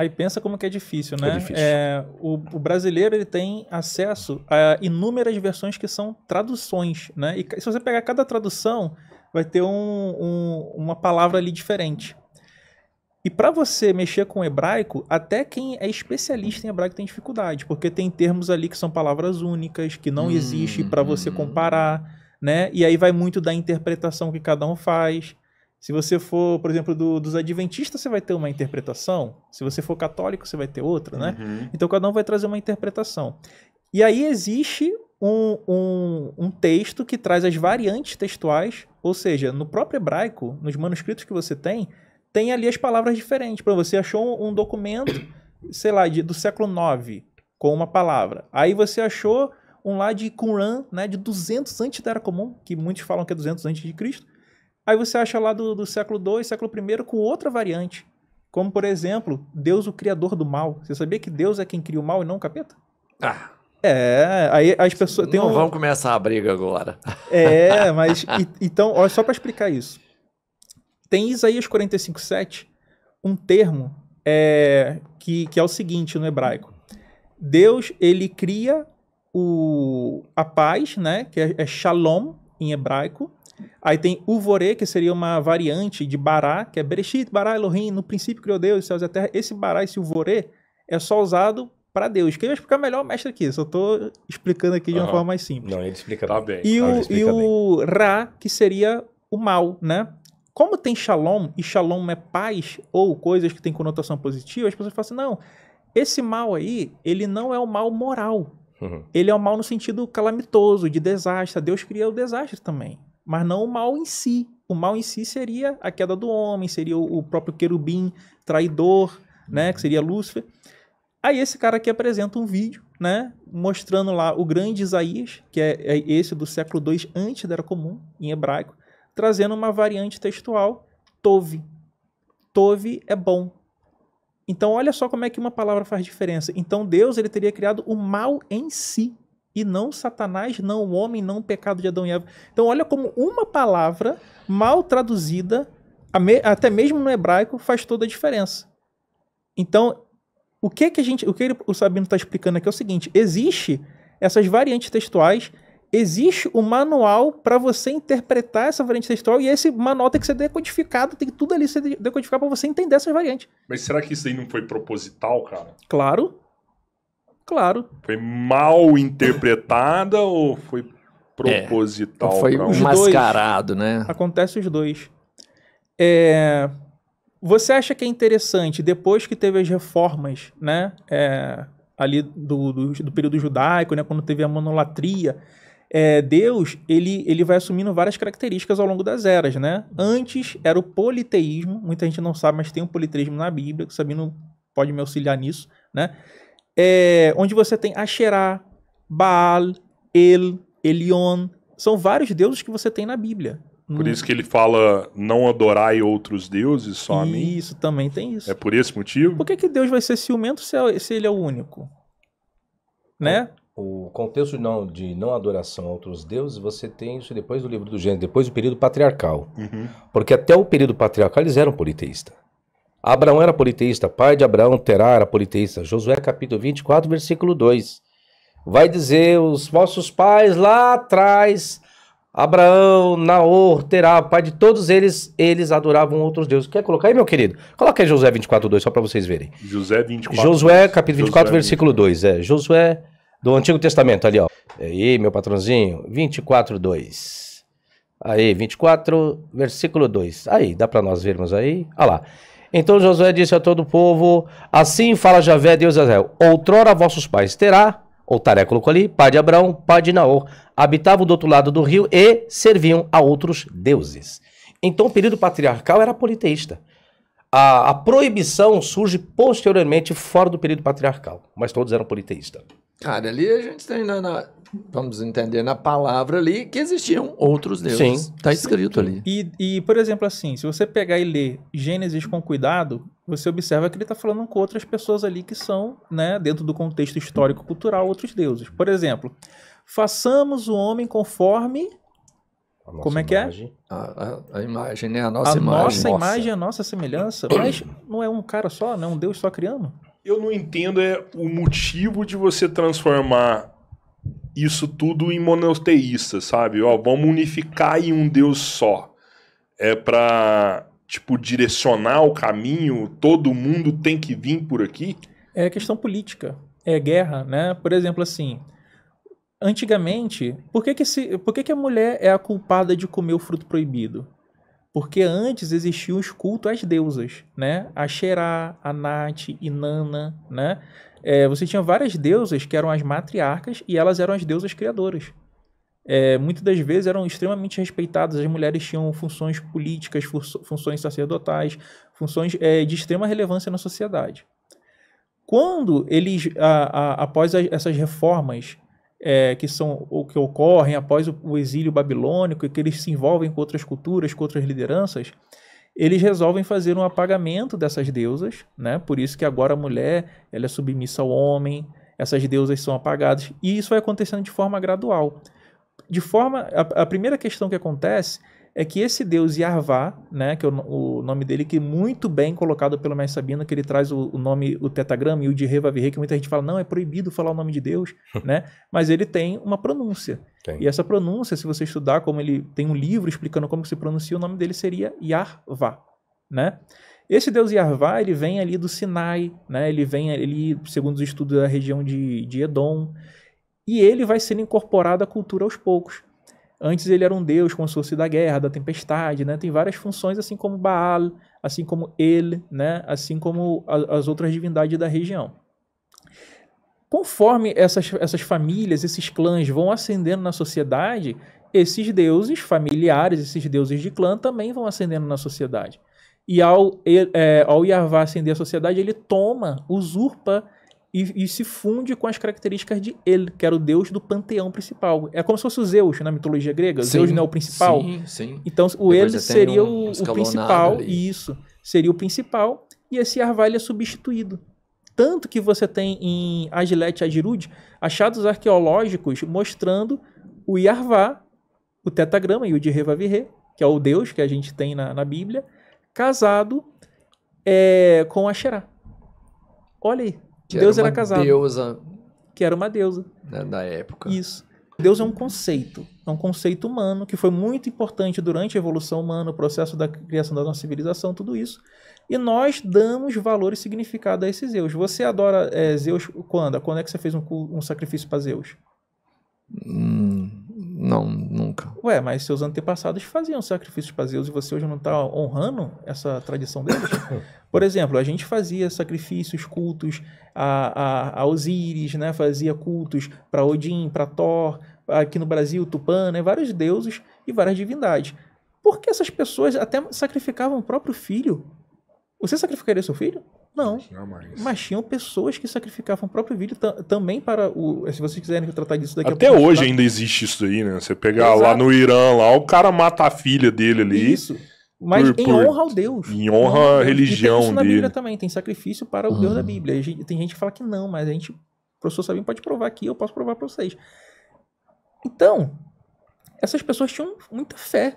Aí pensa como que é difícil, é né? É difícil. É, o, o, brasileiro ele tem acesso a inúmeras versões que são traduções, né? E se você pegar cada tradução, vai ter um, um, uma palavra ali diferente. E para você mexer com hebraico, até quem é especialista em hebraico tem dificuldade, porque tem termos ali que são palavras únicas, que não hum, existe para você comparar, né? E aí vai muito da interpretação que cada um faz. Se você for, por exemplo, do, dos adventistas, você vai ter uma interpretação. Se você for católico, você vai ter outra, né? Uhum. Então cada um vai trazer uma interpretação. E aí existe um, um, um, texto que traz as variantes textuais, ou seja, no próprio hebraico, nos manuscritos que você tem, tem ali as palavras diferentes. Para você achou um documento, sei lá, de, do século IX, com uma palavra. Aí você achou um lá de Qumran, né, de 200 antes da Era Comum, que muitos falam que é 200 antes de Cristo Aí você acha lá do, do século II, século I, com outra variante. Como, por exemplo, Deus o criador do mal. Você sabia que Deus é quem cria o mal e não o capeta? Ah. É, aí as pessoas. Não um... começar a briga agora. É, mas. e, então, ó, só para explicar isso. Tem Isaías 45,7, um termo é, que, que é o seguinte no hebraico: Deus, ele cria o, a paz, né? Que é, é shalom em hebraico Aí tem Uvore, que seria uma variante de Bará, que é Bereshit, Bará, Elohim, no princípio criou Deus, céus e a terra. Esse Bará, esse Uvore, é só usado para Deus. Quem vai explicar melhor, mestre aqui. Só estou explicando aqui de uma uhum. forma mais simples. Não, ele explica tá bem. E, tá, o, explica e o Ra, que seria o mal, né? Como tem Shalom, e Shalom é paz, ou coisas que têm conotação positiva, as pessoas falam assim, não, esse mal aí, ele não é o mal moral. Uhum. Ele é o mal no sentido calamitoso, de desastre. Deus cria o desastre também mas não o mal em si. O mal em si seria a queda do homem, seria o próprio querubim traidor, né, que seria Lúcifer. Aí esse cara aqui apresenta um vídeo, né, mostrando lá o grande Isaías, que é, é esse do século II antes da Era Comum, em hebraico, trazendo uma variante textual, Tove. Tove é bom. Então olha só como é que uma palavra faz diferença. Então Deus ele teria criado o mal em si e não Satanás, não o homem, não o pecado de Adão e Eva. Então, olha como uma palavra mal traduzida, até mesmo no hebraico, faz toda a diferença. Então, o que que a gente, o que o Sabino está explicando aqui é o seguinte: existe essas variantes textuais, existe o um manual para você interpretar essa variante textual e esse manual tem que ser decodificado, tem que tudo ali ser decodificado para você entender essas variantes. Mas será que isso aí não foi proposital, cara? Claro. Claro. Foi mal interpretada ou foi proposital? É, foi mascarado, né? Acontece os dois. É, você acha que é interessante, depois que teve as reformas, né? É, ali do, do, do, período judaico, né? Quando teve a monolatria. É, Deus, ele, ele vai assumindo várias características ao longo das eras, né? Antes era o politeísmo, muita gente não sabe, mas tem um politeísmo na Bíblia, que Sabino pode me auxiliar nisso, né? é, onde você tem Asherah, Baal, El, Elion. São vários deuses que você tem na Bíblia. Por isso que ele fala não adorai outros deuses, só a mim. Isso, também tem isso. É por esse motivo? Por que, que Deus vai ser ciumento se, é, se ele é o único? Né? O, o contexto de não, de não adoração a outros deuses, você tem isso depois do livro do Gênesis, depois do período patriarcal. Uhum. Porque até o período patriarcal eles eram politeístas. Abraão era politeísta, pai de Abraão, Terá era politeísta. Josué capítulo 24, versículo 2. Vai dizer os vossos pais lá atrás, Abraão, Naor, Terá, pai de todos eles, eles adoravam outros deuses. Quer colocar aí, meu querido? Coloca aí Josué 24, 2, só para vocês verem. José 24, Josué capítulo 24, Josué versículo 2. É, Josué do Antigo Testamento ali, ó. É aí, meu patrãozinho, 24, 2. Aí, 24, versículo 2. Aí, dá para nós vermos aí? Olha lá. Então Josué disse a todo o povo: Assim fala Javé, Deus de Israel: Outrora vossos pais terá, ou taréculo ali, pai de Abraão, pai de Naor, habitavam do outro lado do rio e serviam a outros deuses. Então o período patriarcal era politeísta. A, a proibição surge posteriormente fora do período patriarcal, mas todos eram politeístas. Cara, ali a gente tem na, na vamos entender na palavra ali, que existiam outros deuses. Sim. Está escrito sim. ali. E, e, por exemplo, assim, se você pegar e ler Gênesis com cuidado, você observa que ele está falando com outras pessoas ali que são, né, dentro do contexto histórico-cultural, outros deuses. Por exemplo, façamos o homem conforme como é que é? imagem. é? A, a, a, imagem, né? A nossa a imagem. a nossa imagem, a nossa semelhança. Mas não é um cara só, não é um Deus só criando? Eu não entendo é o motivo de você transformar isso tudo em monoteísta, sabe? Ó, vamos unificar em um Deus só. É para tipo direcionar o caminho, todo mundo tem que vir por aqui? É questão política, é guerra, né? Por exemplo, assim, antigamente, por que que, se, por que, que a mulher é a culpada de comer o fruto proibido? Porque antes existiam os cultos às deusas, né? A Xerá, a Nath, Inanna, né? é, você tinha várias deusas que eram as matriarcas e elas eram as deusas criadoras. É, muitas das vezes eram extremamente respeitadas, as mulheres tinham funções políticas, funções sacerdotais, funções é, de extrema relevância na sociedade. Quando eles, a, a, após essas reformas é, que são o que ocorrem após o, o exílio babilônico e que eles se envolvem com outras culturas, com outras lideranças, eles resolvem fazer um apagamento dessas deusas, né? Por isso que agora a mulher ela é submissa ao homem, essas deusas são apagadas e isso vai acontecendo de forma gradual. De forma, a, a primeira questão que acontece é que esse deus Yarvá, né, que é o, o, nome dele, que é muito bem colocado pelo mestre Sabino, que ele traz o, o nome, o tetagrama e o de Revavirre, que muita gente fala, não, é proibido falar o nome de Deus, né? Mas ele tem uma pronúncia. Tem. E essa pronúncia, se você estudar, como ele tem um livro explicando como se pronuncia, o nome dele seria Yarvá, né? Esse deus Yarvá, ele vem ali do Sinai, né? Ele vem ali, segundo os estudos, da região de, de Edom. E ele vai sendo incorporado à cultura aos poucos. Antes ele era um deus, consórcio da guerra, da tempestade, né? Tem várias funções, assim como Baal, assim como ele, né? Assim como a, as outras divindades da região. Conforme essas, essas famílias, esses clãs vão ascendendo na sociedade, esses deuses familiares, esses deuses de clã também vão ascendendo na sociedade. E ao, é, ao Yavá ascender a sociedade, ele toma, usurpa e, e, se funde com as características de ele, que era o deus do panteão principal. É como se fosse o Zeus na mitologia grega. Sim, Zeus não é o principal. Sim, sim. Então o Depois ele seria um, o principal, ali. isso. Seria o principal, e esse Arvai é substituído. Tanto que você tem em Agilete e Agirud achados arqueológicos mostrando o Yarvá, o tetagrama e o de Revavirê, que é o deus que a gente tem na, na Bíblia, casado é, com a Olha aí que Deus era, era casado. Deusa. Que era uma deusa. Né, da época. Isso. Deus é um conceito, é um conceito humano que foi muito importante durante a evolução humana, o processo da criação da nossa civilização, tudo isso. E nós damos valor e significado a esse Zeus. Você adora é, Zeus quando? Quando é que você fez um, um sacrifício para Zeus? Hum, não, nunca. Ué, mas seus antepassados faziam sacrifícios para Zeus e você hoje não está honrando essa tradição deles? Por exemplo, a gente fazia sacrifícios, cultos a, a, a Osíris, né? fazia cultos para Odin, para Thor, aqui no Brasil, Tupã, né? vários deuses e várias divindades. Por que essas pessoas até sacrificavam o próprio filho? Você sacrificaria seu filho? Não. Mas tinham pessoas que sacrificavam o próprio vídeo também para o. Eh, se vocês quiserem tratar disso daqui Até a pouco. hoje tá... ainda existe isso aí, né? Você pegar lá no Irã, lá, o cara mata a filha dele ali. Isso. Mas por, em por... honra ao Deus. Em honra à religião e tem isso dele. na Bíblia também, tem sacrifício para o uhum. Deus da uhum. Bíblia. Tem gente que fala que não, mas a gente. O professor Sabino pode provar aqui, eu posso provar para vocês. Então, essas pessoas tinham muita fé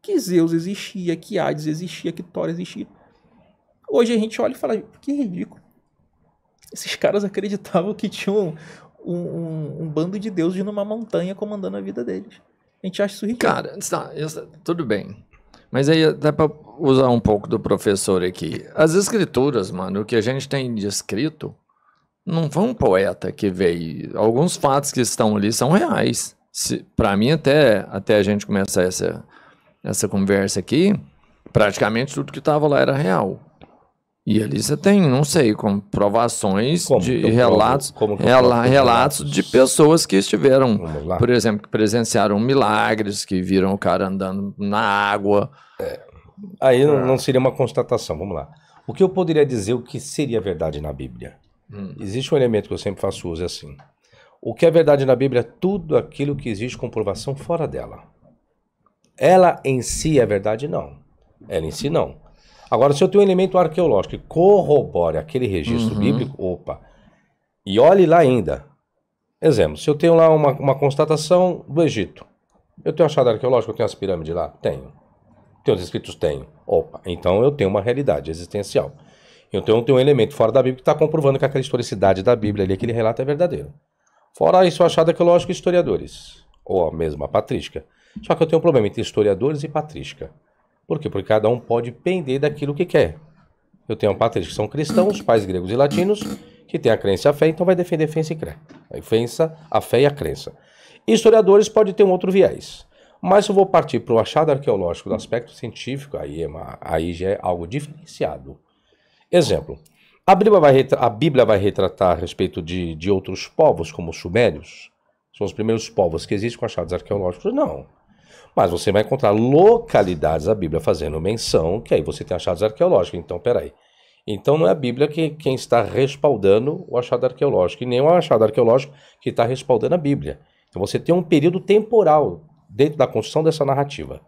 que Zeus existia, que Hades existia, que Thor existia. Hoje a gente olha e fala, que ridículo. Esses caras acreditavam que tinham um, um, um bando de deuses numa montanha comandando a vida deles. A gente acha isso ridículo. Cara, tá, tá, tudo bem. Mas aí dá para usar um pouco do professor aqui. As escrituras, mano, o que a gente tem descrito, de não foi um poeta que veio. Alguns fatos que estão ali são reais. Para mim, até, até a gente começar essa, essa conversa aqui, praticamente tudo que estava lá era real. E ali você tem, não sei, comprovações como? de relatos, como, rela relatos de pessoas que estiveram, por exemplo, que presenciaram milagres, que viram o cara andando na água. É. Aí ah. não seria uma constatação, vamos lá. O que eu poderia dizer o que seria verdade na Bíblia? Hum. Existe um elemento que eu sempre faço uso, é assim. O que é verdade na Bíblia é tudo aquilo que existe comprovação fora dela. Ela em si é verdade? Não. Ela em si não. Agora, se eu tenho um elemento arqueológico que corrobore aquele registro uhum. bíblico, opa, e olhe lá ainda. Exemplo, se eu tenho lá uma, uma constatação do Egito, eu tenho achado arqueológico, eu tenho as pirâmides lá? Tenho. Tenho os escritos? Tenho. Opa, então eu tenho uma realidade existencial. Então eu tenho um elemento fora da Bíblia que está comprovando que aquela historicidade da Bíblia ali, aquele relato é verdadeiro. Fora isso, achado arqueológico, historiadores. Ou mesmo a mesma patrística. Só que eu tenho um problema entre historiadores e patrística. Por quê? Porque cada um pode pender daquilo que quer. Eu tenho patrícios que são cristãos, pais gregos e latinos, que têm a crença e a fé, então vai defender a e crer. A ofensa, a fé e a crença. Historiadores pode ter um outro viés. Mas eu vou partir para o achado arqueológico do aspecto científico, aí, é uma, aí já é algo diferenciado. Exemplo, a Bíblia vai, a Bíblia vai retratar a respeito de, de outros povos, como os sumérios, são os primeiros povos que existem com achados arqueológicos? Não. Mas você vai encontrar localidades da Bíblia fazendo menção, que aí você tem achados arqueológicos. Então, peraí. Então não é a Bíblia que, quem está respaldando o achado arqueológico, e nem o achado arqueológico que está respaldando a Bíblia. Então você tem um período temporal dentro da construção dessa narrativa.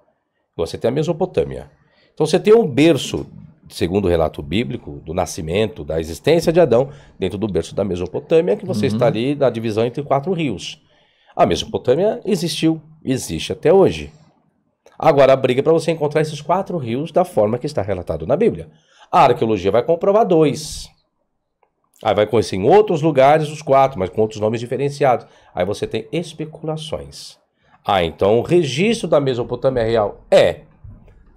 Você tem a Mesopotâmia. Então você tem um berço, segundo o relato bíblico, do nascimento, da existência de Adão, dentro do berço da Mesopotâmia, que você uhum. está ali na divisão entre quatro rios. A Mesopotâmia existiu, existe até hoje. Agora, a briga é para você encontrar esses quatro rios da forma que está relatado na Bíblia. A arqueologia vai comprovar dois. Aí vai conhecer em outros lugares os quatro, mas com outros nomes diferenciados. Aí você tem especulações. Ah, então o registro da Mesopotâmia real é.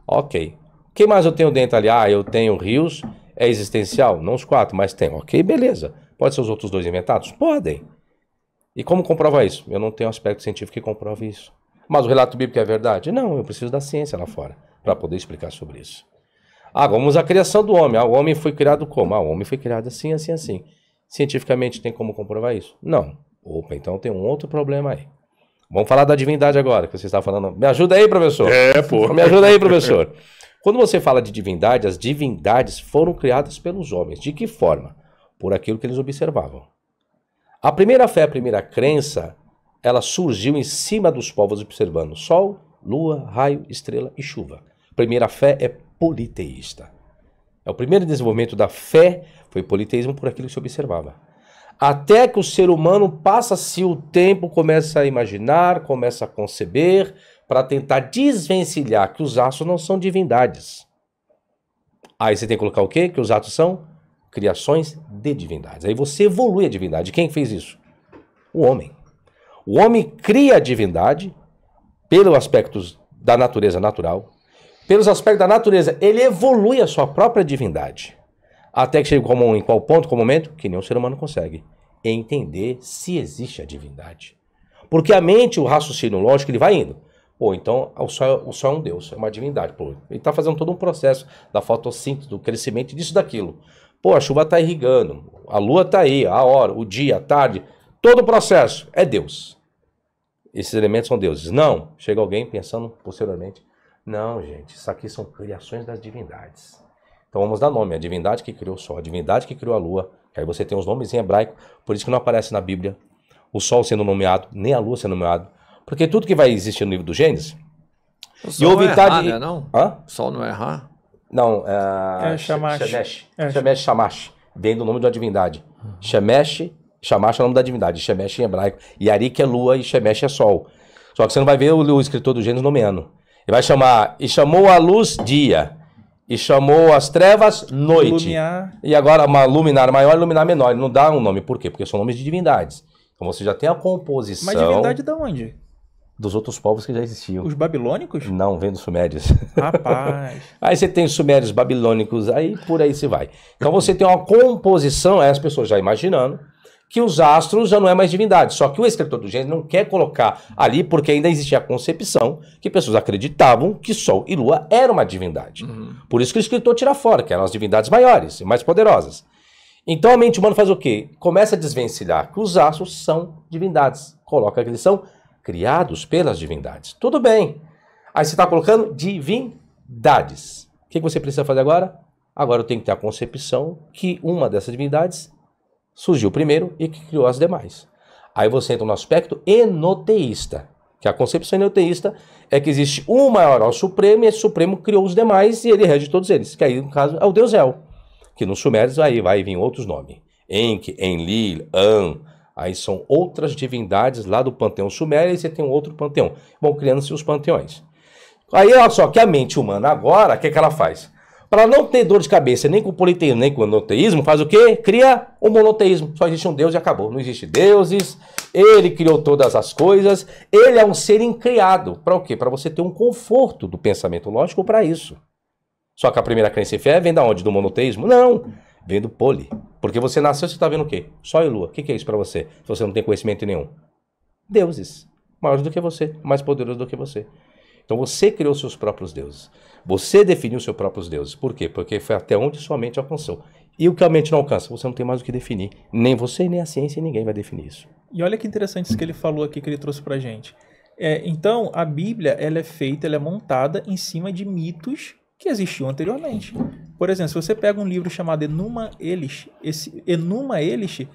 Ok. O que mais eu tenho dentro ali? Ah, eu tenho rios. É existencial? Não os quatro, mas tem. Ok, beleza. Pode ser os outros dois inventados? Podem. E como comprova isso? Eu não tenho aspecto científico que comprove isso. Mas o relato bíblico é verdade? Não, eu preciso da ciência lá fora para poder explicar sobre isso. Ah, vamos à criação do homem. Ah, o homem foi criado como? Ah, o homem foi criado assim, assim, assim. Cientificamente tem como comprovar isso? Não. Opa, então tem um outro problema aí. Vamos falar da divindade agora, que você está falando. Me ajuda aí, professor. É, pô. Me ajuda aí, professor. Quando você fala de divindade, as divindades foram criadas pelos homens. De que forma? Por aquilo que eles observavam. A primeira fé, a primeira crença ela surgiu em cima dos povos observando sol, lua, raio, estrela e chuva. A primeira fé é politeísta. É o primeiro desenvolvimento da fé foi politeísmo por aquilo que se observava. Até que o ser humano passa-se o tempo, começa a imaginar, começa a conceber, para tentar desvencilhar que os astros não são divindades. Aí você tem que colocar o quê? Que os atos são criações de divindades. Aí você evolui a divindade. Quem fez isso? O homem. O homem cria a divindade pelos aspectos da natureza natural, pelos aspectos da natureza, ele evolui a sua própria divindade. Até que chega em qual ponto, qual momento? Que nenhum ser humano consegue entender se existe a divindade. Porque a mente, o raciocínio lógico, ele vai indo. Pô, então o sol, o sol é um deus, é uma divindade. Pô, ele está fazendo todo um processo da fotossíntese, do crescimento, disso, daquilo. Pô, a chuva está irrigando, a lua está aí, a hora, o dia, a tarde. Todo o processo é Deus. Esses elementos são deuses. Não, chega alguém pensando posteriormente, não, gente, isso aqui são criações das divindades. Então vamos dar nome, a divindade que criou o sol, a divindade que criou a lua, aí você tem os nomes em hebraico, por isso que não aparece na Bíblia o sol sendo nomeado, nem a lua sendo nomeado, porque tudo que vai existir no livro do Gênesis... O sol e houve não é tarde... Errar, né, não? Hã? O sol não é Ra? Não, é... é Shamash. É. Shamash. Vem do nome de uma divindade. Uhum. Shamash é o nome da divindade, Shemesh em hebraico. E Arik é lua e Shemesh é sol. Só que você não vai ver o, o escritor do Gênesis nomeando. Ele vai chamar, e chamou a luz dia, e chamou as trevas noite. Lumiar. E agora uma luminar maior e luminar menor. Ele não dá um nome, por quê? Porque são nomes de divindades. Então você já tem a composição. Mas divindade de onde? Dos outros povos que já existiam. Os babilônicos? Não, vem dos sumérios. Rapaz. aí você tem os sumérios babilônicos, aí por aí se vai. Então você tem uma composição, aí é as pessoas já imaginando que os astros já não é mais divindade. Só que o escritor do Gênesis não quer colocar ali, porque ainda existia a concepção que pessoas acreditavam que Sol e Lua eram uma divindade. Uhum. Por isso que o escritor tira fora, que eram as divindades maiores e mais poderosas. Então a mente humana faz o quê? Começa a desvencilhar que os astros são divindades. Coloca que eles são criados pelas divindades. Tudo bem. Aí você está colocando divindades. O que você precisa fazer agora? Agora eu tenho que ter a concepção que uma dessas divindades surgiu primeiro e que criou as demais. Aí você entra no aspecto enoteísta, que a concepção enoteísta é que existe um maior ao supremo e esse supremo criou os demais e ele rege todos eles, que aí no caso é o Deus El, que nos sumérios aí vai vir outros nomes, Enki, Enlil, An, aí são outras divindades lá do panteão sumério e você tem um outro panteão. Vão criando-se os panteões. Aí olha só que a mente humana agora, o que, é que ela faz? Para não ter dor de cabeça nem com o politeísmo nem com o monoteísmo, faz o quê? Cria o monoteísmo. Só existe um Deus e acabou. Não existe deuses. Ele criou todas as coisas. Ele é um ser incriado. Para o quê? Para você ter um conforto do pensamento lógico para isso. Só que a primeira crença em fé vem da onde? Do monoteísmo? Não. Vem do poli. Porque você nasceu, você está vendo o quê? Só e lua. O que, que é isso para você? Se você não tem conhecimento nenhum. Deuses. Maiores do que você. Mais poderosos do que você. Então você criou seus próprios deuses. Você definiu seus próprios deuses. Por quê? Porque foi até onde sua mente alcançou. E o que a mente não alcança? Você não tem mais o que definir. Nem você, nem a ciência, ninguém vai definir isso. E olha que interessante isso que ele falou aqui, que ele trouxe pra gente. É, então, a Bíblia, ela é feita, ela é montada em cima de mitos que existiam anteriormente. Por exemplo, se você pega um livro chamado Enuma Elish, esse Enuma Elish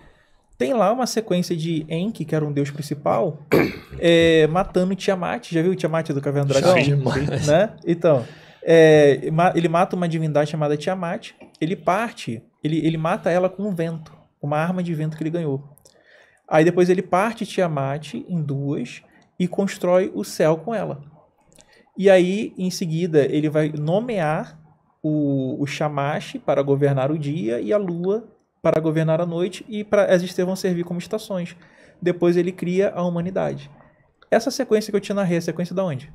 tem lá uma sequência de Enki, que era um deus principal, é, matando Tiamat. Já viu o Tiamat do Caverna do Dragão? Sim, né? Então, é, ele mata uma divindade chamada Tiamat. Ele parte, ele, ele mata ela com um vento, uma arma de vento que ele ganhou. Aí depois ele parte Tiamat em duas e constrói o céu com ela. E aí, em seguida, ele vai nomear o, o Shamash para governar o dia e a lua para governar a noite, e para as estrelas vão servir como estações. Depois ele cria a humanidade. Essa sequência que eu te narrei, a sequência da onde?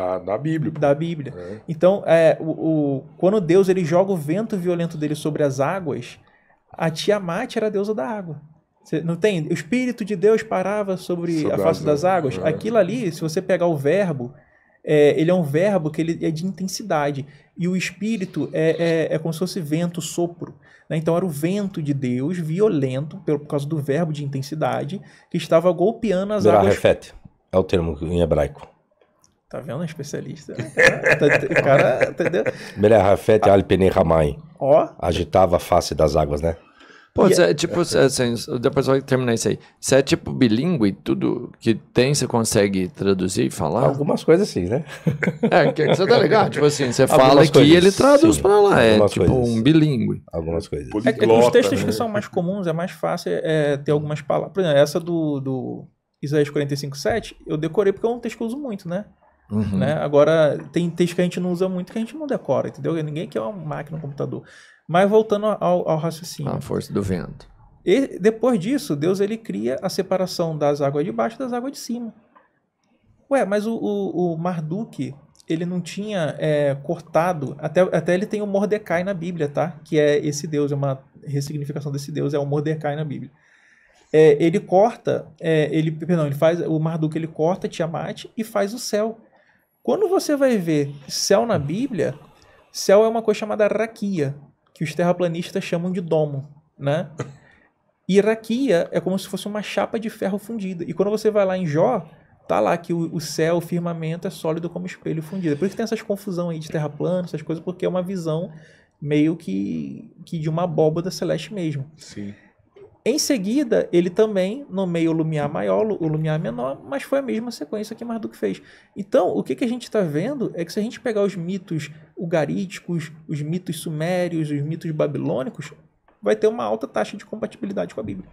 Da, da Bíblia. Da Bíblia. É. Então, é, o, o, quando Deus ele joga o vento violento dele sobre as águas, a Tiamat era a deusa da água. Você, não tem? O Espírito de Deus parava sobre, sobre a face das águas. É. Aquilo ali, se você pegar o verbo, é, ele é um verbo que ele é de intensidade. E o espírito é, é, é como se fosse vento, sopro. Né? Então era o vento de Deus, violento, por causa do verbo de intensidade, que estava golpeando as Mirá águas. Refete. É o termo em hebraico. Tá vendo? É especialista. Tá, o cara, entendeu? Melhor Rafet ah. Alpene Ramai. Ó. Agitava a face das águas, né? Pô, é-, é, tipo, cê, assim, depois eu terminar isso aí. Você é tipo bilíngue, tudo que tem você consegue traduzir e falar? Algumas coisas sim, né? É, que você tá ligado? Tipo assim, você fala aqui e ele traduz sim. pra lá. É algumas é tipo coisas. um bilíngue. Algumas coisas. É, os textos né? que são mais comuns é mais fácil é, ter algumas palavras. Por exemplo, essa do, do Isaías 45,7, eu decorei porque é um texto que eu uso muito, né? Uhum. Né? Agora, tem texto que a gente não usa muito, que a gente não decora, entendeu? Ninguém quer uma máquina, um computador. Mas voltando ao, ao raciocínio. A força do vento. E, depois disso, Deus ele cria a separação das águas de baixo das águas de cima. Ué, mas o, o, o Marduk, ele não tinha é, cortado, até, até ele tem o Mordecai na Bíblia, tá? Que é esse Deus, é uma ressignificação desse Deus, é o Mordecai na Bíblia. É, ele corta, é, ele, perdão, ele faz, o Marduk ele corta Tiamat e faz o céu. Quando você vai ver céu na Bíblia, céu é uma coisa chamada raquia, que os terraplanistas chamam de domo, né? E raquia é como se fosse uma chapa de ferro fundida. E quando você vai lá em Jó, tá lá que o, céu, o firmamento é sólido como espelho fundido. É por isso tem essas confusão aí de terra plana, essas coisas, porque é uma visão meio que, que de uma abóbada celeste mesmo. Sim. Em seguida, ele também nomeia o Lumiar maior, o Lumiar menor, mas foi a mesma sequência que Marduk fez. Então, o que, que a gente está vendo é que se a gente pegar os mitos ugaríticos, os mitos sumérios, os mitos babilônicos, vai ter uma alta taxa de compatibilidade com a Bíblia.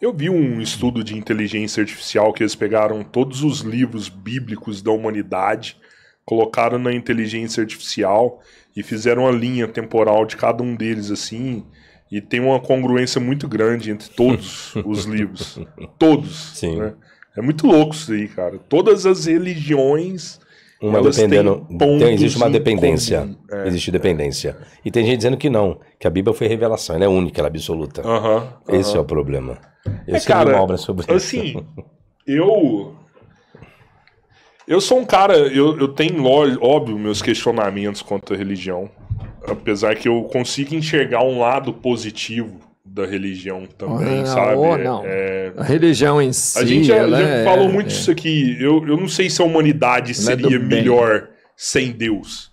Eu vi um estudo de inteligência artificial que eles pegaram todos os livros bíblicos da humanidade, colocaram na inteligência artificial e fizeram a linha temporal de cada um deles assim e tem uma congruência muito grande entre todos os livros. Todos. Sim. Né? É muito louco isso aí, cara. Todas as religiões. Uma dependendo. Tem, existe uma dependência. É, existe dependência. É. E tem gente dizendo que não, que a Bíblia foi revelação, ela é única, ela é absoluta. Uh -huh, Esse uh -huh. é o problema. É, Esse é, cara, uma obra sobre assim, isso. Assim, eu. Eu sou um cara, eu, eu tenho, óbvio, meus questionamentos quanto à religião. Apesar que eu consigo enxergar um lado positivo da religião também, ah, sabe? É, não. É... A religião em si. A gente já, já é- falou muito isso aqui. Eu, eu não sei se a humanidade ela é seria melhor sem Deus.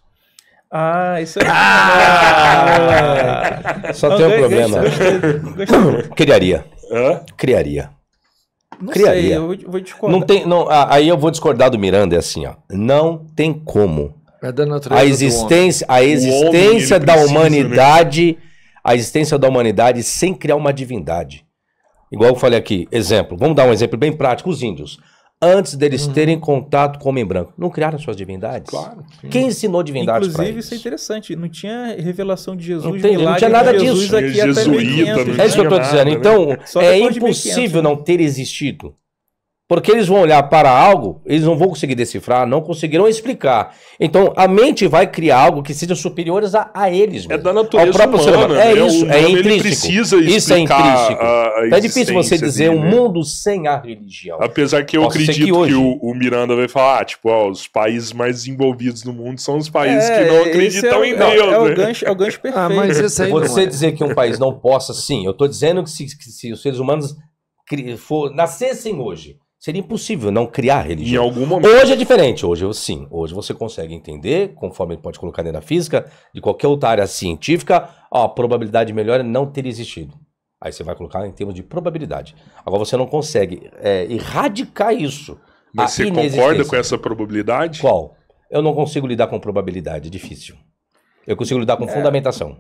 Ah, isso é. Ah! Só não, tem um problema. Deixa, Criaria. Hã? Criaria. Não Criaria. Sei, eu vou discordar. Não tem, não, aí eu vou discordar do Miranda, é assim, ó. Não tem como é a existência, a existência da né? humanidade, a existência da humanidade sem criar uma divindade. Igual eu falei aqui, exemplo, vamos dar um exemplo bem prático, os índios. Antes deles uhum. terem contato com o homem branco, não criaram suas divindades? Claro. Sim. Quem ensinou divindades Inclusive, eles? isso é interessante. Não tinha revelação de Jesus, não, tem, milagre, não tinha nada Jesus disso. Aqui é Jesuíta, é isso que eu estou dizendo. Então, né? é impossível 1500, né? não ter existido porque eles vão olhar para algo, eles não vão conseguir decifrar, não conseguirão explicar. Então, a mente vai criar algo que seja superior a, a eles. Mesmo, é da natureza ao próprio humana, ser humano. É, né? é isso, é, é intrínseco. isso é intrínseco. A, a então, é difícil você dizer dele, um né? mundo sem a religião. Apesar que eu Posso acredito que, hoje... que o, o, Miranda vai falar, ah, tipo, ó, os países mais desenvolvidos no mundo são os países é, que não é acreditam o, em é Deus. É, o né? gancho, é o gancho ah, perfeito. Ah, mas isso aí você é. dizer que um país não possa, sim, eu estou dizendo que se, que se os seres humanos for, nascessem hoje Seria impossível não criar religião. Em algum momento. Hoje é diferente. Hoje, sim. Hoje você consegue entender, conforme ele pode colocar dentro da física, de qualquer outra área científica, ó, a probabilidade melhor é não ter existido. Aí você vai colocar em termos de probabilidade. Agora você não consegue é, erradicar isso. Mas você concorda com essa probabilidade? Qual? Eu não consigo lidar com probabilidade, difícil. Eu consigo lidar com é. fundamentação.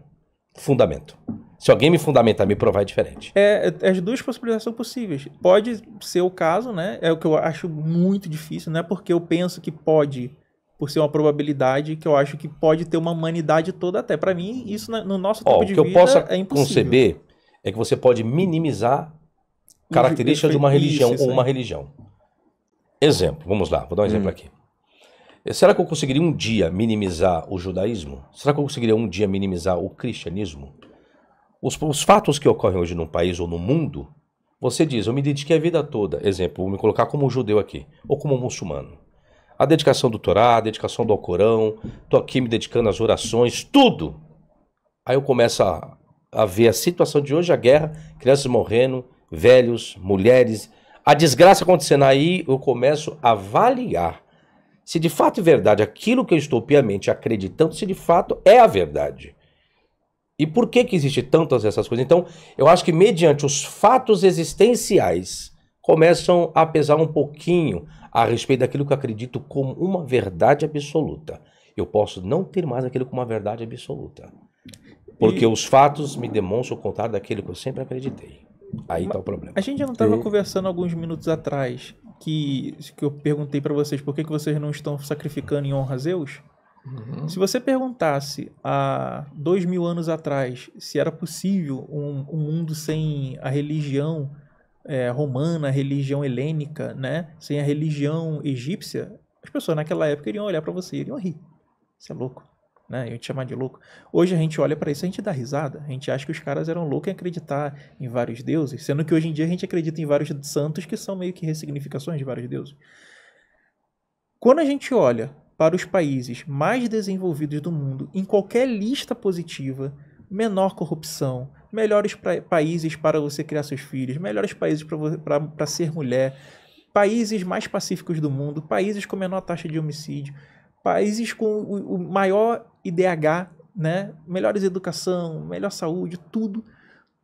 Fundamento. Se alguém me fundamentar, me provar é diferente. É, é, as duas possibilidades são possíveis. Pode ser o caso, né? É o que eu acho muito difícil, não é porque eu penso que pode, por ser uma probabilidade, que eu acho que pode ter uma humanidade toda até. Para mim, isso no nosso tempo de vida é impossível. O que eu posso é conceber é que você pode minimizar características de uma religião isso ou uma é. religião. Exemplo, vamos lá, vou dar um exemplo hum. aqui. Será que eu conseguiria um dia minimizar o judaísmo? Será que eu conseguiria um dia minimizar o cristianismo? os, os fatos que ocorrem hoje num país ou no mundo, você diz, eu me dediquei a vida toda, exemplo, vou me colocar como judeu aqui, ou como muçulmano. A dedicação do Torá, a dedicação do Alcorão, estou aqui me dedicando às orações, tudo. Aí eu começo a, a ver a situação de hoje, a guerra, crianças morrendo, velhos, mulheres, a desgraça acontecendo aí, eu começo a avaliar se de fato é verdade aquilo que eu estou piamente acreditando, se de fato é a verdade. E por que que existe tantas essas coisas? Então, eu acho que mediante os fatos existenciais começam a pesar um pouquinho a respeito daquilo que eu acredito como uma verdade absoluta. Eu posso não ter mais aquilo como uma verdade absoluta. Porque e... os fatos me demonstram o contrário daquilo que eu sempre acreditei. Aí está o problema. A gente já não estava conversando alguns minutos atrás que, que eu perguntei para vocês por que, que vocês não estão sacrificando em honra a Zeus? Uhum. Se você perguntasse há dois mil anos atrás se era possível um, um mundo sem a religião é, romana, a religião helênica, né? sem a religião egípcia, as pessoas naquela época iriam olhar para você e iriam rir. Você é louco. Né? Eu te chamar de louco. Hoje a gente olha para isso e a gente dá risada. A gente acha que os caras eram loucos em acreditar em vários deuses, sendo que hoje em dia a gente acredita em vários santos que são meio que ressignificações de vários deuses. Quando a gente olha para os países mais desenvolvidos do mundo em qualquer lista positiva, menor corrupção, melhores países para você criar seus filhos, melhores países para ser mulher, países mais pacíficos do mundo, países com menor taxa de homicídio, países com o, o maior IDH, né? melhores educação, melhor saúde, tudo.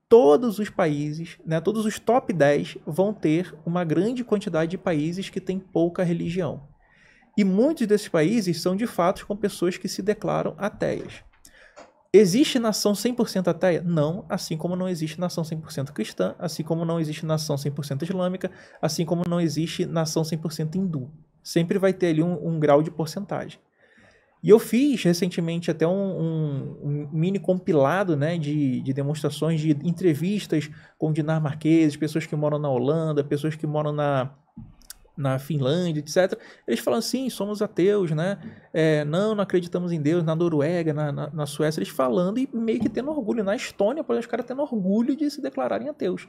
Todos os países, né? todos os top 10 vão ter uma grande quantidade de países que têm pouca religião. E muitos desses países são de fato com pessoas que se declaram ateias. Existe nação 100% ateia? Não, assim como não existe nação 100% cristã, assim como não existe nação 100% islâmica, assim como não existe nação 100% hindu. Sempre vai ter ali um, um, grau de porcentagem. E eu fiz recentemente até um, um, um mini compilado né, de, de, demonstrações, de entrevistas com dinamarqueses, pessoas que moram na Holanda, pessoas que moram na, na Finlândia, etc., eles falam assim, somos ateus, né? É, não, não acreditamos em Deus, na Noruega, na, na, na, Suécia, eles falando e meio que tendo orgulho. Na Estônia, por exemplo, os caras tendo orgulho de se declararem ateus.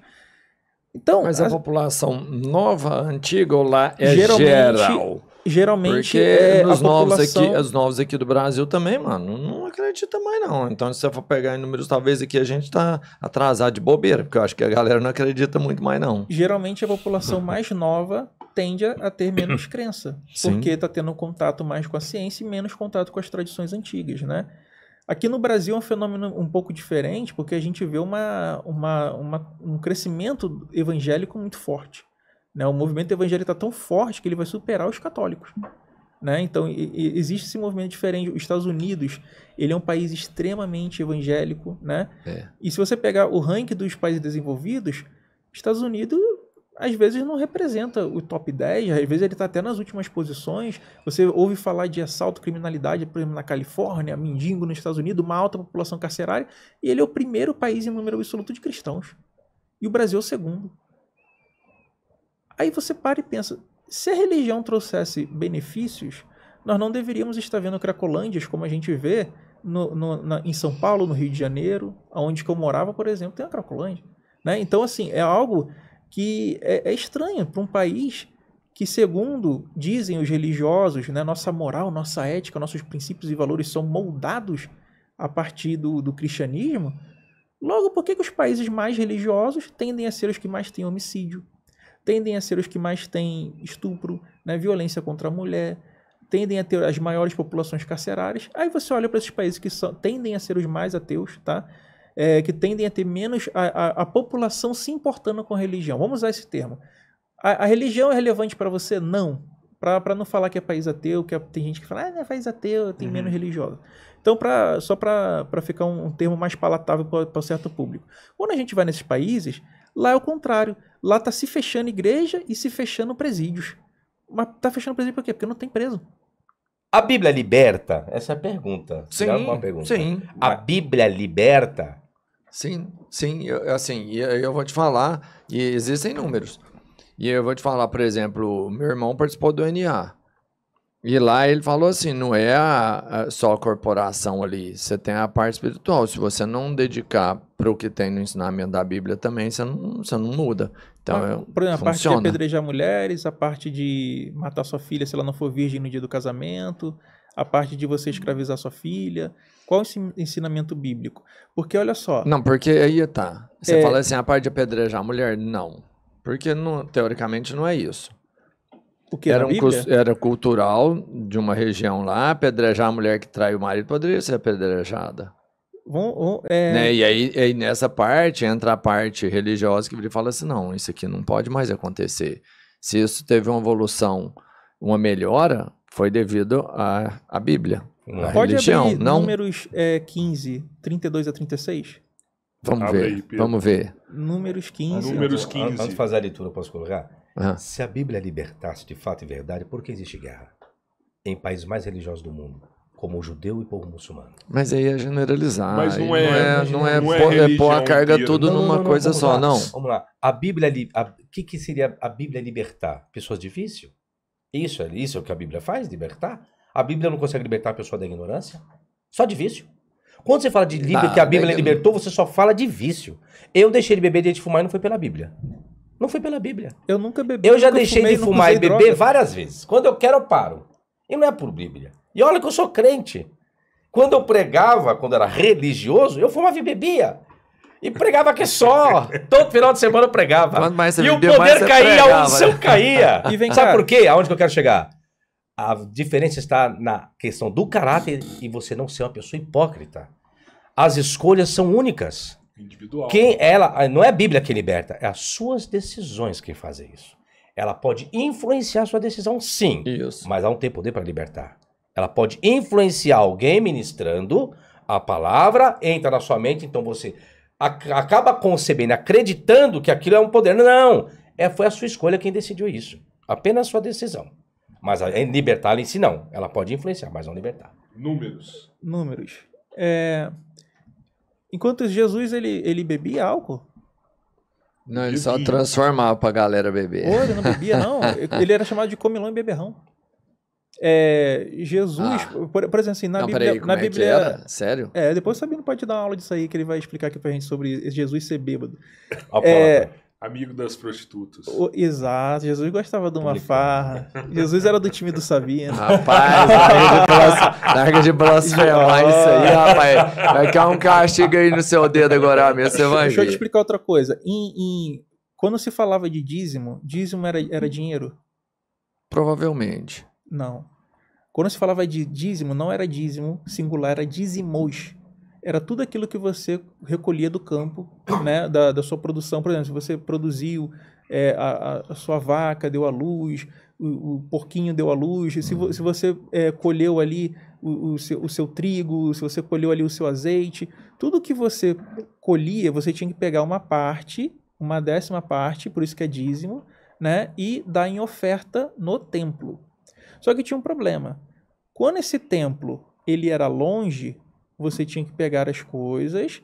Então, Mas a, população nova, antiga ou lá é geral? Geralmente Porque é, os, novos população... aqui, os novos aqui do Brasil também, mano, não acredita mais não. Então, se você for pegar em números, talvez aqui a gente tá atrasado de bobeira, porque eu acho que a galera não acredita muito mais não. Geralmente a população mais nova tende a, ter menos uhum. crença, Sim. porque está tendo contato mais com a ciência e menos contato com as tradições antigas, né? Aqui no Brasil é um fenômeno um pouco diferente, porque a gente vê uma, uma, uma um crescimento evangélico muito forte. Né? O movimento evangélico está tão forte que ele vai superar os católicos. Né? Então, e, existe esse movimento diferente. Os Estados Unidos, ele é um país extremamente evangélico. Né? É. E se você pegar o ranking dos países desenvolvidos, Estados Unidos às vezes não representa o top 10, às vezes ele está até nas últimas posições. Você ouve falar de assalto, criminalidade, por exemplo, na Califórnia, mendigo nos Estados Unidos, uma alta população carcerária, e ele é o primeiro país em número absoluto de cristãos. E o Brasil é o segundo. Aí você para e pensa: se a religião trouxesse benefícios, nós não deveríamos estar vendo Cracolândias como a gente vê no, no, na, em São Paulo, no Rio de Janeiro, onde eu morava, por exemplo, tem a Cracolândia. Né? Então, assim, é algo que é, é estranha para um país que, segundo dizem os religiosos, né, nossa moral, nossa ética, nossos princípios e valores são moldados a partir do, do cristianismo. Logo, por que, que os países mais religiosos tendem a ser os que mais têm homicídio, tendem a ser os que mais têm estupro, né, violência contra a mulher, tendem a ter as maiores populações carcerárias. Aí você olha para esses países que são, tendem a ser os mais ateus, tá? é, que tendem a ter menos a, a, a, população se importando com a religião. Vamos usar esse termo. A, a religião é relevante para você? Não. Para não falar que é país ateu, que é, tem gente que fala, ah, é país ateu, tem uhum. menos religiosa. Então, pra, só para ficar um, um, termo mais palatável para um certo público. Quando a gente vai nesses países, lá é o contrário. Lá está se fechando igreja e se fechando presídios. Mas tá fechando presídio por quê? Porque não tem preso. A Bíblia liberta? Essa é a pergunta. Sim, é uma pergunta. sim. A Bíblia liberta? Sim, sim, eu, assim, eu vou te falar, e existem números. E eu vou te falar, por exemplo, meu irmão participou do NA. E lá ele falou assim: não é a, a, só a corporação ali, você tem a parte espiritual. Se você não dedicar para o que tem no ensinamento da Bíblia também, você não, você não muda. Então, Mas, eu, é, por exemplo, funciona. a parte de apedrejar mulheres, a parte de matar sua filha se ela não for virgem no dia do casamento, a parte de você escravizar sua filha. Qual o ensinamento bíblico? Porque olha só. Não, porque aí tá. Você é... fala assim, a parte de apedrejar a mulher, não. Porque não, teoricamente não é isso. Porque era, um, era cultural de uma região lá, apedrejar a mulher que trai o marido poderia ser apedrejada. é... né? E aí, aí, nessa parte entra a parte religiosa que ele fala assim: não, isso aqui não pode mais acontecer. Se isso teve uma evolução, uma melhora, foi devido à, à Bíblia. Pode religião, abrir não? números é, 15, 32 a 36? Vamos Abre ver, aí, vamos ver. Números 15. Números 15. Antes de fazer a leitura, posso colocar? Uhum. Se a Bíblia libertasse de fato e verdade, por que existe guerra? Em países mais religiosos do mundo, como o judeu e o povo muçulmano. Mas aí é generalizar. Mas não é, não é, não é, não é, pôr, é pôr a carga tudo numa não, coisa só, lá, não. Vamos lá. A Bíblia, a, que que seria a Bíblia libertar? Pessoas difíceis? Isso, é, isso é o que a Bíblia faz, libertar? A Bíblia não consegue libertar a pessoa da ignorância? Só de vício. Quando você fala de livro que a Bíblia libertou, você só fala de vício. Eu deixei de beber, e de fumar e não foi pela Bíblia. Não foi pela Bíblia. Eu nunca bebi. Eu já deixei fumei, de fumar e beber droga. várias vezes. Quando eu quero, eu paro. E não é por Bíblia. E olha que eu sou crente. Quando eu pregava, quando era religioso, eu fumava e bebia. E pregava que só. Todo final de semana eu pregava. e o poder caía, pregava, a unção caía. E vem Sabe por quê? Aonde que eu quero chegar? A diferença está na questão do caráter e você não ser uma pessoa hipócrita. As escolhas são únicas. Individual. Quem ela não é a Bíblia que liberta, é as suas decisões que fazem isso. Ela pode influenciar a sua decisão, sim, isso. mas ela não tem poder para libertar. Ela pode influenciar alguém ministrando a palavra, entra na sua mente, então você acaba concebendo, acreditando que aquilo é um poder. Não, é, foi a sua escolha quem decidiu isso. Apenas a sua decisão. Mas a é libertária em si não. Ela pode influenciar, mas não libertar. Números. Números. É... Enquanto Jesus ele, ele bebia álcool. Não, ele bebia. só transformava pra galera beber. Pô, ele não bebia, não. ele era chamado de comilão e beberrão. É, Jesus, ah. por, por, exemplo, assim, na não, Bíblia. na é Bíblia era? Sério? É, depois o Sabino pode te dar uma aula disso aí, que ele vai explicar aqui pra gente sobre Jesus ser bêbado. É, Amigo das prostitutas. O, exato, Jesus gostava de uma farra. Jesus era do time do Sabino. Rapaz, larga de blasfemar isso aí, rapaz. Vai cair um castigo aí no seu dedo agora, minha Você vai Deixa ver. eu te explicar outra coisa. Em, em, quando se falava de dízimo, dízimo era, era dinheiro? Provavelmente. Não. Quando se falava de dízimo, não era dízimo singular, era dizimos era tudo aquilo que você recolhia do campo, né, da, da sua produção. Por exemplo, se você produziu é, a, a, sua vaca, deu à luz, o, o porquinho deu à luz, se, vo, uhum. se você é, colheu ali o, o, seu, o seu trigo, se você colheu ali o seu azeite, tudo que você colhia, você tinha que pegar uma parte, uma décima parte, por isso que é dízimo, né, e dar em oferta no templo. Só que tinha um problema. Quando esse templo ele era longe, você tinha que pegar as coisas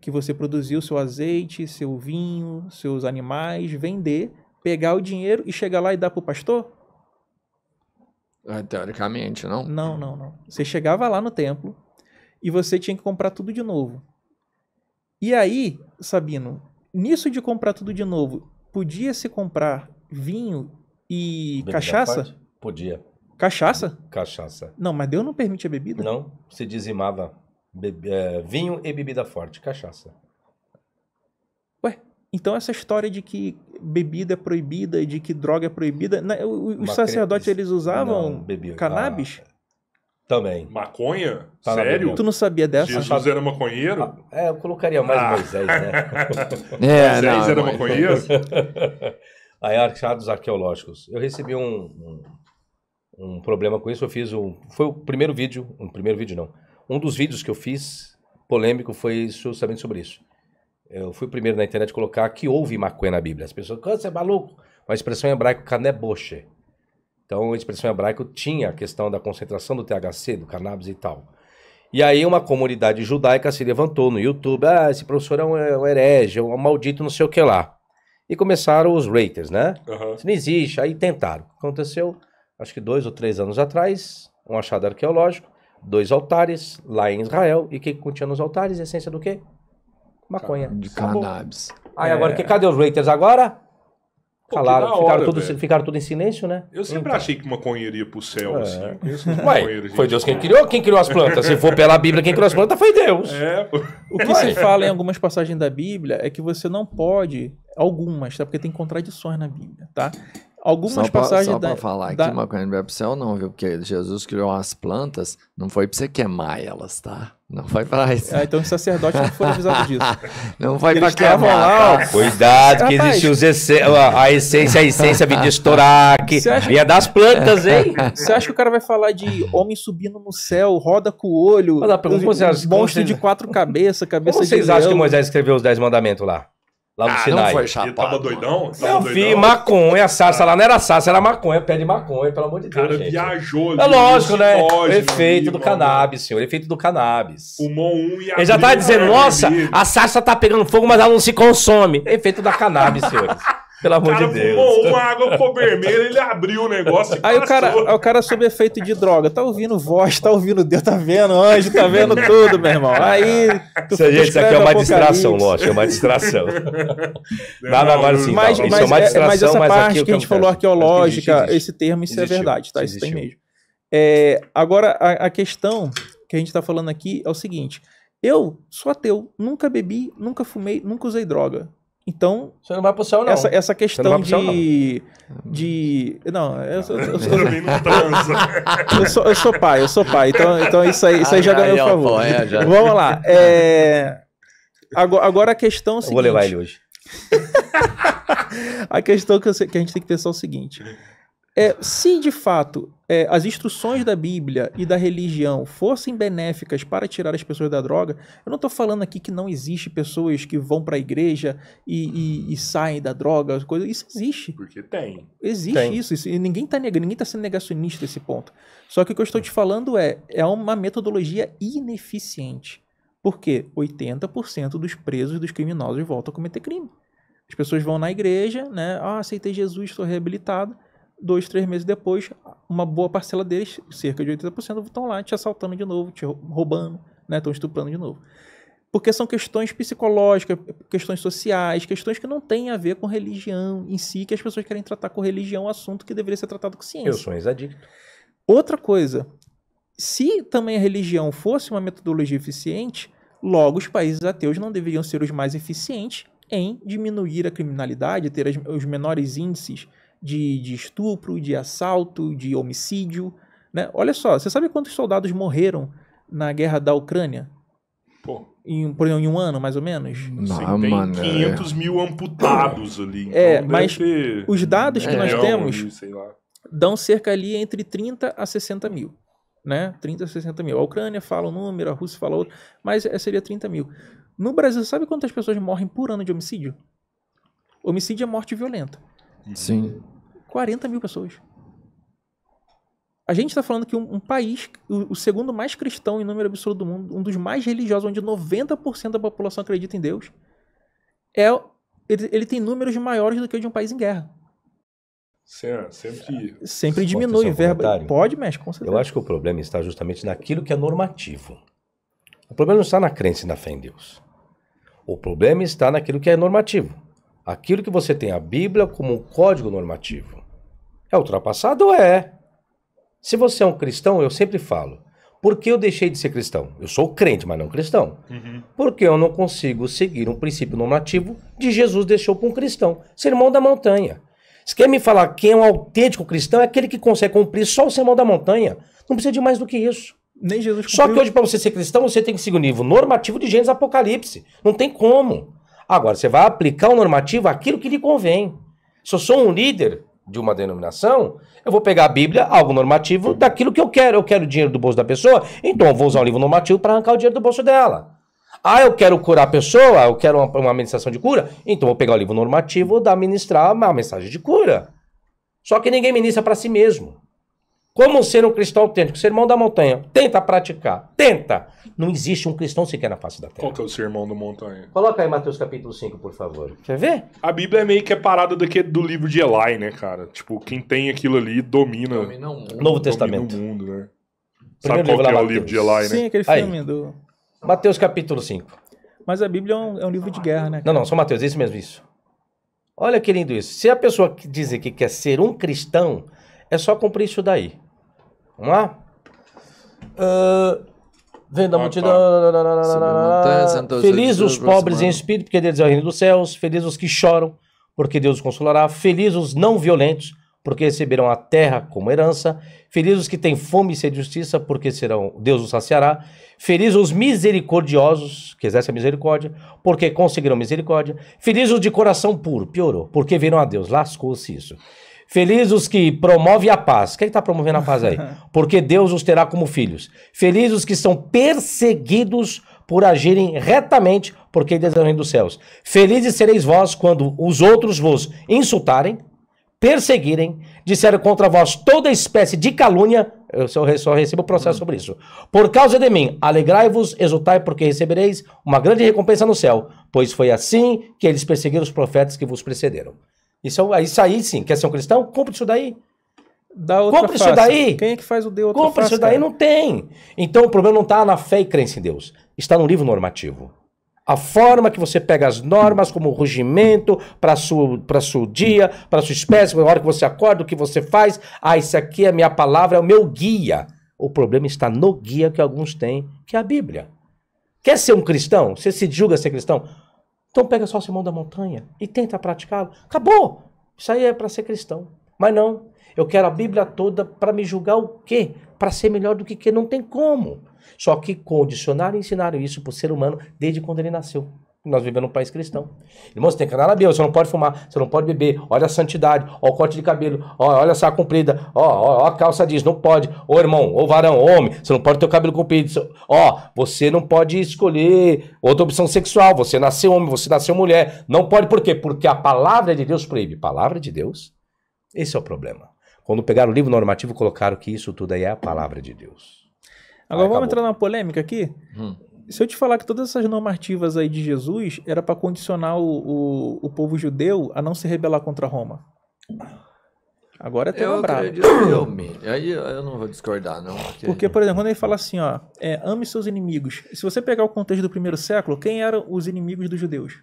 que você produziu, seu azeite, seu vinho, seus animais, vender, pegar o dinheiro e chegar lá e dar para o pastor? Ah, teoricamente, não? Não, não, não. Você chegava lá no templo e você tinha que comprar tudo de novo. E aí, Sabino, nisso de comprar tudo de novo, podia se comprar vinho e bebida cachaça? Forte? Podia. Cachaça? Cachaça. Não, mas Deus não permite a bebida? Não, se dizimava. Bebe, é, vinho e bebida forte, cachaça. Ué, então essa história de que bebida é proibida, de que droga é proibida, né, os Uma sacerdotes cre... eles usavam não, ah, cannabis? Ah, também. Maconha? Tá Sério? Tu não sabia dessa? Jesus era maconheiro? Ah, é, eu colocaria mais ah. Moisés, né? é, Moisés não, era maconheiro? Aí, achados arqueológicos. Eu recebi um, um, um problema com isso, eu fiz um... Foi o primeiro vídeo, um primeiro vídeo não, um dos vídeos que eu fiz polêmico foi justamente sobre isso. Eu fui o primeiro na internet colocar que houve maconha na Bíblia. As pessoas, você é maluco? Uma expressão hebraica, caneboche. É então, a expressão hebraica tinha a questão da concentração do THC, do cannabis e tal. E aí uma comunidade judaica se levantou no YouTube, ah, esse professor é um, é um herege, é um maldito não sei o que lá. E começaram os raters, né? Uhum. Isso não existe, aí tentaram. Aconteceu, acho que dois ou três anos atrás, um achado arqueológico, dois altares lá em Israel. E o que continha nos altares? Essência do quê? Maconha. De cannabis. Aí é. agora, que, cadê os Raiders agora? Pô, Calaram, hora, ficaram, tudo, ficaram, tudo, em silêncio, né? Eu sempre então. achei que maconheiria pro céu, é. assim. Ué, foi Deus quem criou? Quem criou as plantas? Se for pela Bíblia, quem criou as plantas foi Deus. É. O que se fala em algumas passagens da Bíblia é que você não pode, algumas, tá? Porque tem contradições na Bíblia, tá? Algumas só pra, passagens. Só para falar da... aqui, maconha não é pro céu, não, viu? Porque Jesus criou as plantas, não foi para você queimar elas, tá? Não vai para isso. Ah, então o sacerdote não foi avisado disso. não vai para queimar. Lá, ó. Cuidado, que existe existe esse... a essência, a essência Vidistorac. E a é das plantas, hein? Você acha que o cara vai falar de homem subindo no céu, roda com o olho, Olha monstro de quatro cabeças, cabeça Como de vocês leão. acham que Moisés escreveu os Dez Mandamentos lá? Lá no ah, Sinai. não foi chapado. tava doidão? Tava vi doidão. maconha, sarsa. Lá não era sassa era maconha. Pé de maconha, pelo amor de Deus, Cara, gente. viajou. É lógico, né? O efeito ali, do mano. cannabis, senhor. O efeito do cannabis. e Ele já tava tá dizendo, nossa, a sassa tá pegando fogo, mas ela não se consome. Efeito da cannabis, senhores. Pelo amor de Deus. O cara uma água ficou vermelha, ele abriu o negócio e aí o cara, o cara sob efeito de droga, tá ouvindo voz, tá ouvindo Deus, tá vendo anjo, tá vendo tudo, meu irmão. Aí. Tu, isso, gente, isso aqui é uma distração, lógico, é uma distração. Nada agora sim, mas, tá, mas, isso é uma é, distração, mas essa mas é parte que, que a gente falou arqueológica, existe, existe. esse termo, isso é existiu, é verdade, tá? Isso tem mesmo. É, agora, a, a questão que a gente tá falando aqui é o seguinte. Eu sou ateu, nunca bebi, nunca fumei, nunca usei droga. Então. Você não vai pro céu, não. Essa, essa questão de, céu, não. de. Não, eu sou. Eu sou, eu eu sou pai, eu sou pai. Então, então isso aí, isso aí ah, joga meu favor. Pô, é, já. Vamos lá. É... Agora, agora a questão. É seguinte... vou levar ele hoje. a questão que, eu, que a gente tem que pensar é o seguinte: é, se de fato é, as instruções da Bíblia e da religião fossem benéficas para tirar as pessoas da droga, eu não estou falando aqui que não existe pessoas que vão para a igreja e, e, e, saem da droga, coisa, isso existe. Porque tem. Existe tem. Isso, isso, E ninguém está negando, ninguém está sendo negacionista nesse ponto. Só que o que eu estou te falando é, é uma metodologia ineficiente. Porque 80% dos presos dos criminosos voltam a cometer crime. As pessoas vão na igreja, né? Ah, aceitei Jesus, estou reabilitado dois, três meses depois, uma boa parcela deles, cerca de 80%, estão lá te assaltando de novo, te roubando, né? Estão estuprando de novo. Porque são questões psicológicas, questões sociais, questões que não têm a ver com religião em si, que as pessoas querem tratar com religião um assunto que deveria ser tratado com ciência. Eu sou ex-adicto. Outra coisa, se também a religião fosse uma metodologia eficiente, logo os países ateus não deveriam ser os mais eficientes em diminuir a criminalidade, ter as, os menores índices de, de estupro, de assalto, de homicídio. Né? Olha só, você sabe quantos soldados morreram na guerra da Ucrânia? Pô. Em, por, em um ano, mais ou menos? Não, Sim, tem 500 é. mil amputados ali. Então é, mas ter... os dados que é, nós temos dão cerca ali entre 30 a 60 mil. Né? 30 a 60 mil. A Ucrânia fala um número, a Rússia fala outro, mas é, seria 30 mil. No Brasil, sabe quantas pessoas morrem por ano de homicídio? Homicídio é morte violenta. Sim. 40 mil pessoas. A gente está falando que um, um país, o, o, segundo mais cristão em número absoluto do mundo, um dos mais religiosos, onde 90% da população acredita em Deus, é ele, ele, tem números maiores do que o de um país em guerra. Sempre, é, sempre, diminui Pode, mas com certeza. Eu acho que o problema está justamente naquilo que é normativo. O problema não está na crença e na fé em Deus. O problema está naquilo que é normativo aquilo que você tem a Bíblia como um código normativo. É ultrapassado? É. Se você é um cristão, eu sempre falo, por que eu deixei de ser cristão? Eu sou crente, mas não cristão. Uhum. Porque eu não consigo seguir um princípio normativo de Jesus deixou para um cristão. Sermão da montanha. Você quer me falar quem é um autêntico cristão, é aquele que consegue cumprir só o sermão da montanha. Não precisa de mais do que isso. Nem Jesus cumpriu. Só que hoje, para você ser cristão, você tem que seguir o nível normativo de Gênesis Apocalipse. Não tem como. Agora, você vai aplicar o normativo aquilo que lhe convém. Se eu sou um líder de uma denominação, eu vou pegar a Bíblia, algo normativo, daquilo que eu quero. Eu quero o dinheiro do bolso da pessoa, então eu vou usar um livro normativo para arrancar o dinheiro do bolso dela. Ah, eu quero curar a pessoa, eu quero uma, uma administração de cura, então eu vou pegar o livro normativo e administrar uma mensagem de cura. Só que ninguém ministra para si mesmo. Como ser um cristão autêntico? Sermão da montanha. Tenta praticar. Tenta. Não existe um cristão sequer na face da terra. Qual que é o sermão da montanha? Coloca aí Mateus capítulo 5, por favor. Quer ver? A Bíblia é meio que é parada do, que, do livro de Elai, né, cara? Tipo, quem tem aquilo ali domina, domina o mundo. Novo Testamento. Domina o mundo, né? Primeiro Sabe qual que é o livro de Elai, né? Sim, aquele filme aí. do... Mateus capítulo 5. Mas a Bíblia é um, é um livro de guerra, né? Cara? Não, não, só Mateus, isso mesmo, isso. Olha que lindo isso. Se a pessoa dizer que quer ser um cristão, é só cumprir isso daí. Vamos lá? Uh, venda ah, multidão. Feliz os pobres em espírito, porque Deus é o reino dos céus. Feliz os que choram, porque Deus os consolará. Feliz os não violentos, porque receberão a terra como herança. Feliz os que têm fome e sede de justiça, porque serão Deus os saciará. Feliz os misericordiosos, que exercem a misericórdia, porque conseguirão misericórdia. Feliz os de coração puro, piorou, porque viram a Deus, lascou-se isso. Felizes os que promovem a paz. Quem é está promovendo a paz aí? Porque Deus os terá como filhos. Felizes os que são perseguidos por agirem retamente, porque eles é o reino dos céus. Felizes sereis vós quando os outros vos insultarem, perseguirem, disserem contra vós toda espécie de calúnia, eu só, recebo processo sobre isso. Por causa de mim, alegrai-vos, exultai, porque recebereis uma grande recompensa no céu, pois foi assim que eles perseguiram os profetas que vos precederam. Isso, é isso aí sim, quer ser um cristão? Compre isso daí. Da outra Compre face. isso daí. Quem é que faz o Deus? Compre face, isso daí, cara? não tem. Então o problema não está na fé e crença em Deus. Está no livro normativo. A forma que você pega as normas, como rugimento para sua para seu dia, para sua espécie, para a hora que você acorda, o que você faz. Ah, isso aqui é a minha palavra, é o meu guia. O problema está no guia que alguns têm, que é a Bíblia. Quer ser um cristão? Você se julga ser cristão? Então pega só Simão da Montanha e tenta praticá-lo. Acabou! Isso aí é para ser cristão. Mas não, eu quero a Bíblia toda para me julgar o quê? Para ser melhor do que quem não tem como. Só que condicionaram e ensinaram isso para o ser humano desde quando ele nasceu. Nós vivemos num país cristão. Irmão, você tem que andar na Bíblia, você não pode fumar, você não pode beber. Olha a santidade, olha o corte de cabelo, olha a saia comprida, olha a calça diz, não pode. Ô irmão, ô varão, homem, você não pode ter o cabelo comprido. Ó, você não pode escolher outra opção sexual. Você nasceu homem, você nasceu mulher. Não pode por quê? Porque a palavra de Deus proíbe. Palavra de Deus? Esse é o problema. Quando pegaram o livro normativo, colocaram que isso tudo aí é a palavra de Deus. Agora vamos entrar numa polêmica aqui. Hum se eu te falar que todas essas normativas aí de Jesus era para condicionar o, o, o, povo judeu a não se rebelar contra Roma. Agora é até bravo. Eu, aí eu não vou discordar, não. Porque... porque, por exemplo, quando ele fala assim, ó, é, ame seus inimigos. Se você pegar o contexto do primeiro século, quem eram os inimigos dos judeus?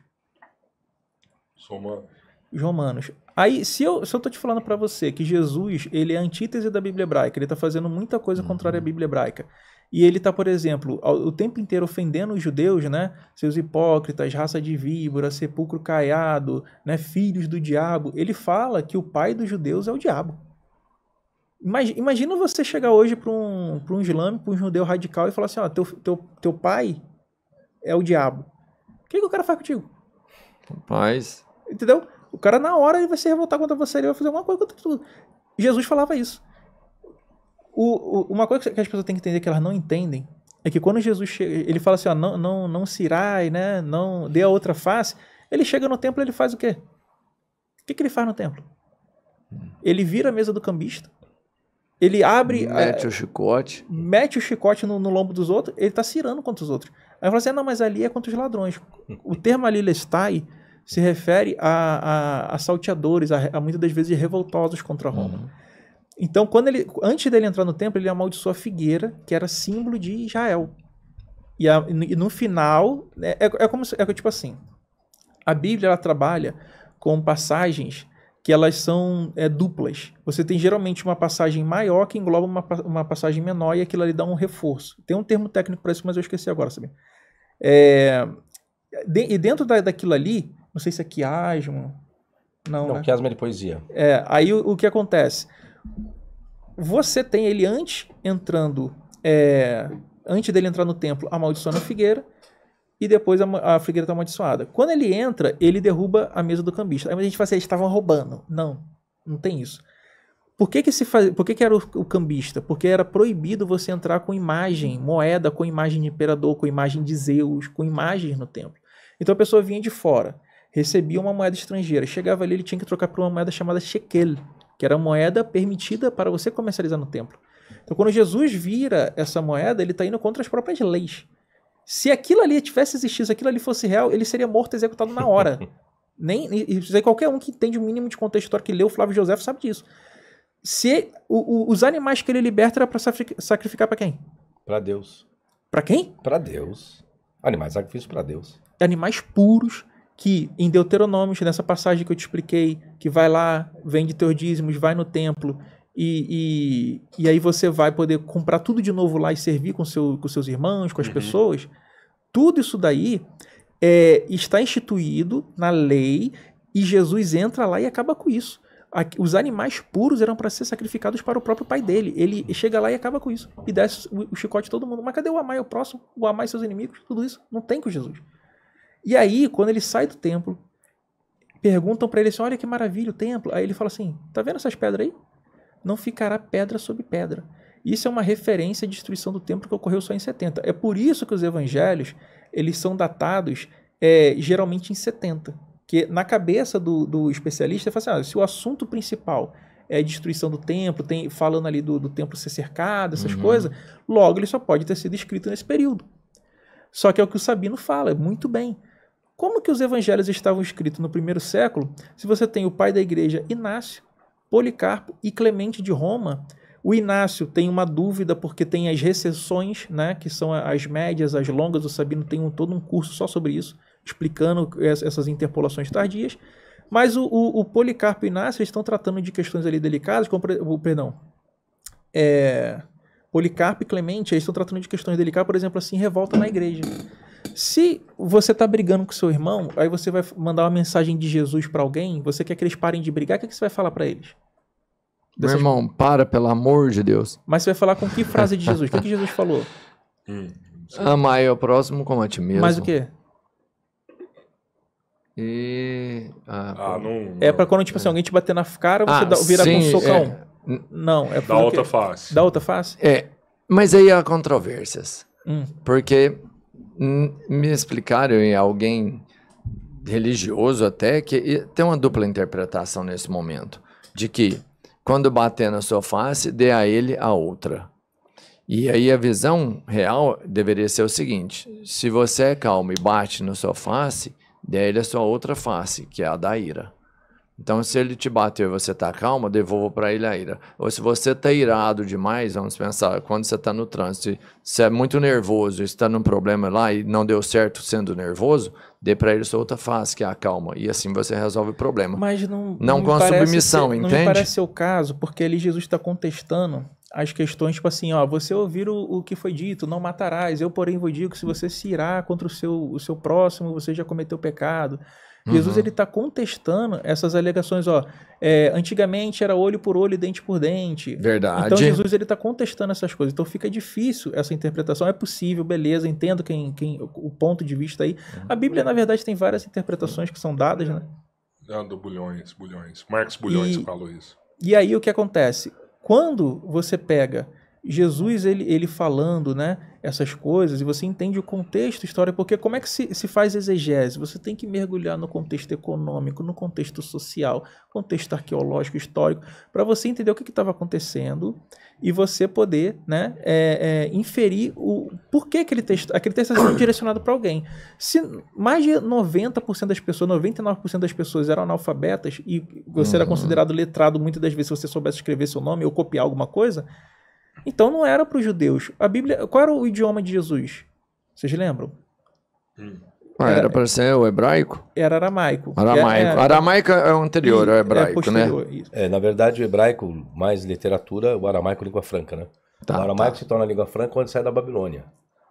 Os romanos. Os romanos. Aí, se eu, se eu tô te falando para você que Jesus, ele é a antítese da Bíblia hebraica, ele tá fazendo muita coisa uhum. contrária à uhum. Bíblia hebraica e ele está, por exemplo, o tempo inteiro ofendendo os judeus, né? Seus hipócritas, raça de víbora, sepulcro caiado, né? filhos do diabo. Ele fala que o pai dos judeus é o diabo. Imagina você chegar hoje para um, para um um judeu radical e falar assim: ó, teu, teu, teu pai é o diabo. O que, que o cara faz contigo? Rapaz. Entendeu? O cara, na hora, ele vai se revoltar contra você, ele vai fazer alguma coisa contra tudo. Jesus falava isso. O, uma coisa que as pessoas têm que entender que elas não entendem é que quando Jesus chega, ele fala assim, ó, não, não, não se irai, né? Não dê a outra face. Ele chega no templo, ele faz o quê? O que, que ele faz no templo? Ele vira a mesa do cambista. Ele abre. Mete é, o chicote. Mete o chicote no, no lombo dos outros. Ele está cirando contra os outros. Aí fala assim: ah, não, mas ali é contra os ladrões. O termo ali, lestai, se refere a, a, a salteadores, a, a, muitas das vezes revoltosos contra Roma. Uhum. Então, quando ele, antes dele entrar no templo, ele amaldiçoou a figueira, que era símbolo de Israel. E, a, e no final, né, é, é como se, é tipo assim, a Bíblia ela trabalha com passagens que elas são é, duplas. Você tem geralmente uma passagem maior que engloba uma, uma passagem menor e aquilo ali dá um reforço. Tem um termo técnico para isso, mas eu esqueci agora, sabe? É, de, e dentro da, daquilo ali, não sei se é quiasmo... Não, não né? quiasmo é de poesia. É, aí o, o que acontece? Você tem ele antes entrando, é, antes dele entrar no templo, amaldiçoando a figueira, e depois a, a figueira está amaldiçoada. Quando ele entra, ele derruba a mesa do cambista. Aí a gente fala assim, eles estavam roubando. Não, não tem isso. Por que, que, se faz... Por que, que era o, o, cambista? Porque era proibido você entrar com imagem, moeda com imagem de imperador, com imagem de Zeus, com imagens no templo. Então a pessoa vinha de fora, recebia uma moeda estrangeira, chegava ali, ele tinha que trocar por uma moeda chamada shekel, que era a moeda permitida para você comercializar no templo. Então, quando Jesus vira essa moeda, ele está indo contra as próprias leis. Se aquilo ali tivesse existido, se aquilo ali fosse real, ele seria morto e executado na hora. Nem, qualquer um que entende o mínimo de contexto histórico que leu Flávio José sabe disso. Se o, o, os animais que ele liberta era para sacrificar para quem? Para Deus. Para quem? Para Deus. Animais sacrifícios para Deus. Animais puros que em Deuteronômio, nessa passagem que eu te expliquei, que vai lá, vende teus dízimos, vai no templo, e, e, e aí você vai poder comprar tudo de novo lá e servir com, seu, com seus irmãos, com as uhum. pessoas, tudo isso daí é, está instituído na lei e Jesus entra lá e acaba com isso. Os animais puros eram para ser sacrificados para o próprio pai dele. Ele chega lá e acaba com isso. E desce o chicote todo mundo. Mas cadê o amar o próximo? O amar seus inimigos? Tudo isso não tem com Jesus. E aí, quando ele sai do templo, perguntam para ele assim: olha que maravilha o templo. Aí ele fala assim: tá vendo essas pedras aí? Não ficará pedra sobre pedra. Isso é uma referência à destruição do templo que ocorreu só em 70. É por isso que os evangelhos eles são datados é, geralmente em 70. Que na cabeça do, do especialista, ele fala assim, ah, se o assunto principal é destruição do templo, tem, falando ali do, do templo ser cercado, essas uhum. coisas, logo ele só pode ter sido escrito nesse período. Só que é o que o Sabino fala, muito bem. Como que os evangelhos estavam escritos no primeiro século, se você tem o pai da igreja Inácio, Policarpo e Clemente de Roma, o Inácio tem uma dúvida porque tem as recessões, né, que são as médias, as longas, o Sabino tem um, todo um curso só sobre isso, explicando essas interpolações tardias, mas o, o, o Policarpo e Inácio estão tratando de questões ali delicadas, como, perdão, é, Policarpo e Clemente estão tratando de questões delicadas, por exemplo, assim, revolta na igreja. Se você está brigando com seu irmão, aí você vai mandar uma mensagem de Jesus para alguém, você quer que eles parem de brigar, o que, é que você vai falar para eles? Dessas... Meu irmão, para, pelo amor de Deus. Mas você vai falar com que frase de Jesus? o que, é que Jesus falou? Hum, Amai o próximo como a ti mesmo. Mas o quê? E. Ah, ah não, não, É pra quando, tipo assim, alguém te bater na cara, você ah, vira com um é. socão. É... Não, é Da outra face. Da outra face? É. Mas aí há controvérsias. Hum. Porque me explicaram e alguém religioso até que tem uma dupla interpretação nesse momento de que quando bater na sua face dê a ele a outra e aí a visão real deveria ser o seguinte se você é calmo e bate na sua face dê a ele a sua outra face que é a da ira então, se ele te bateu e você está calmo, devolva para ele a ira. Ou se você está irado demais, vamos pensar, quando você está no trânsito, se é muito nervoso, está num problema lá e não deu certo sendo nervoso, dê para ele sua outra face, que é a calma. E assim você resolve o problema. Mas não, não, não com a submissão, ser, entende? Não me parece ser o caso, porque ali Jesus está contestando as questões, tipo assim, ó, você ouvir o, o que foi dito, não matarás. Eu, porém, vou digo que se você se irá contra o seu, o seu próximo, você já cometeu pecado. Uhum. Jesus ele está contestando essas alegações, ó. É, antigamente era olho por olho, dente por dente. Verdade. Então Jesus ele está contestando essas coisas. Então fica difícil essa interpretação. É possível, beleza? Entendo quem, quem o ponto de vista aí. A Bíblia na verdade tem várias interpretações que são dadas, né? Dando Bulhões, Bulhões. Marcos Bulhões e, falou isso. E aí o que acontece? Quando você pega Jesus ele, ele falando né, essas coisas e você entende o contexto história, porque como é que se, se faz exegese? Você tem que mergulhar no contexto econômico, no contexto social, contexto arqueológico, histórico, para você entender o que estava acontecendo e você poder né, é, é, inferir o por que aquele texto, aquele texto está sendo direcionado para alguém. Se mais de 90% das pessoas, 99% das pessoas eram analfabetas e você uhum. era considerado letrado muitas das vezes se você soubesse escrever seu nome ou copiar alguma coisa então não era para os judeus. A Bíblia, qual era o idioma de Jesus? Vocês lembram? Hum. Ah, era, para ser o hebraico? Era aramaico. Aramaico. Era, é- é- aramaico é o anterior ao é hebraico, é né? É, na verdade, o hebraico, mais literatura, o aramaico língua franca, né? Tá, o aramaico tá. se torna língua franca quando sai da Babilônia.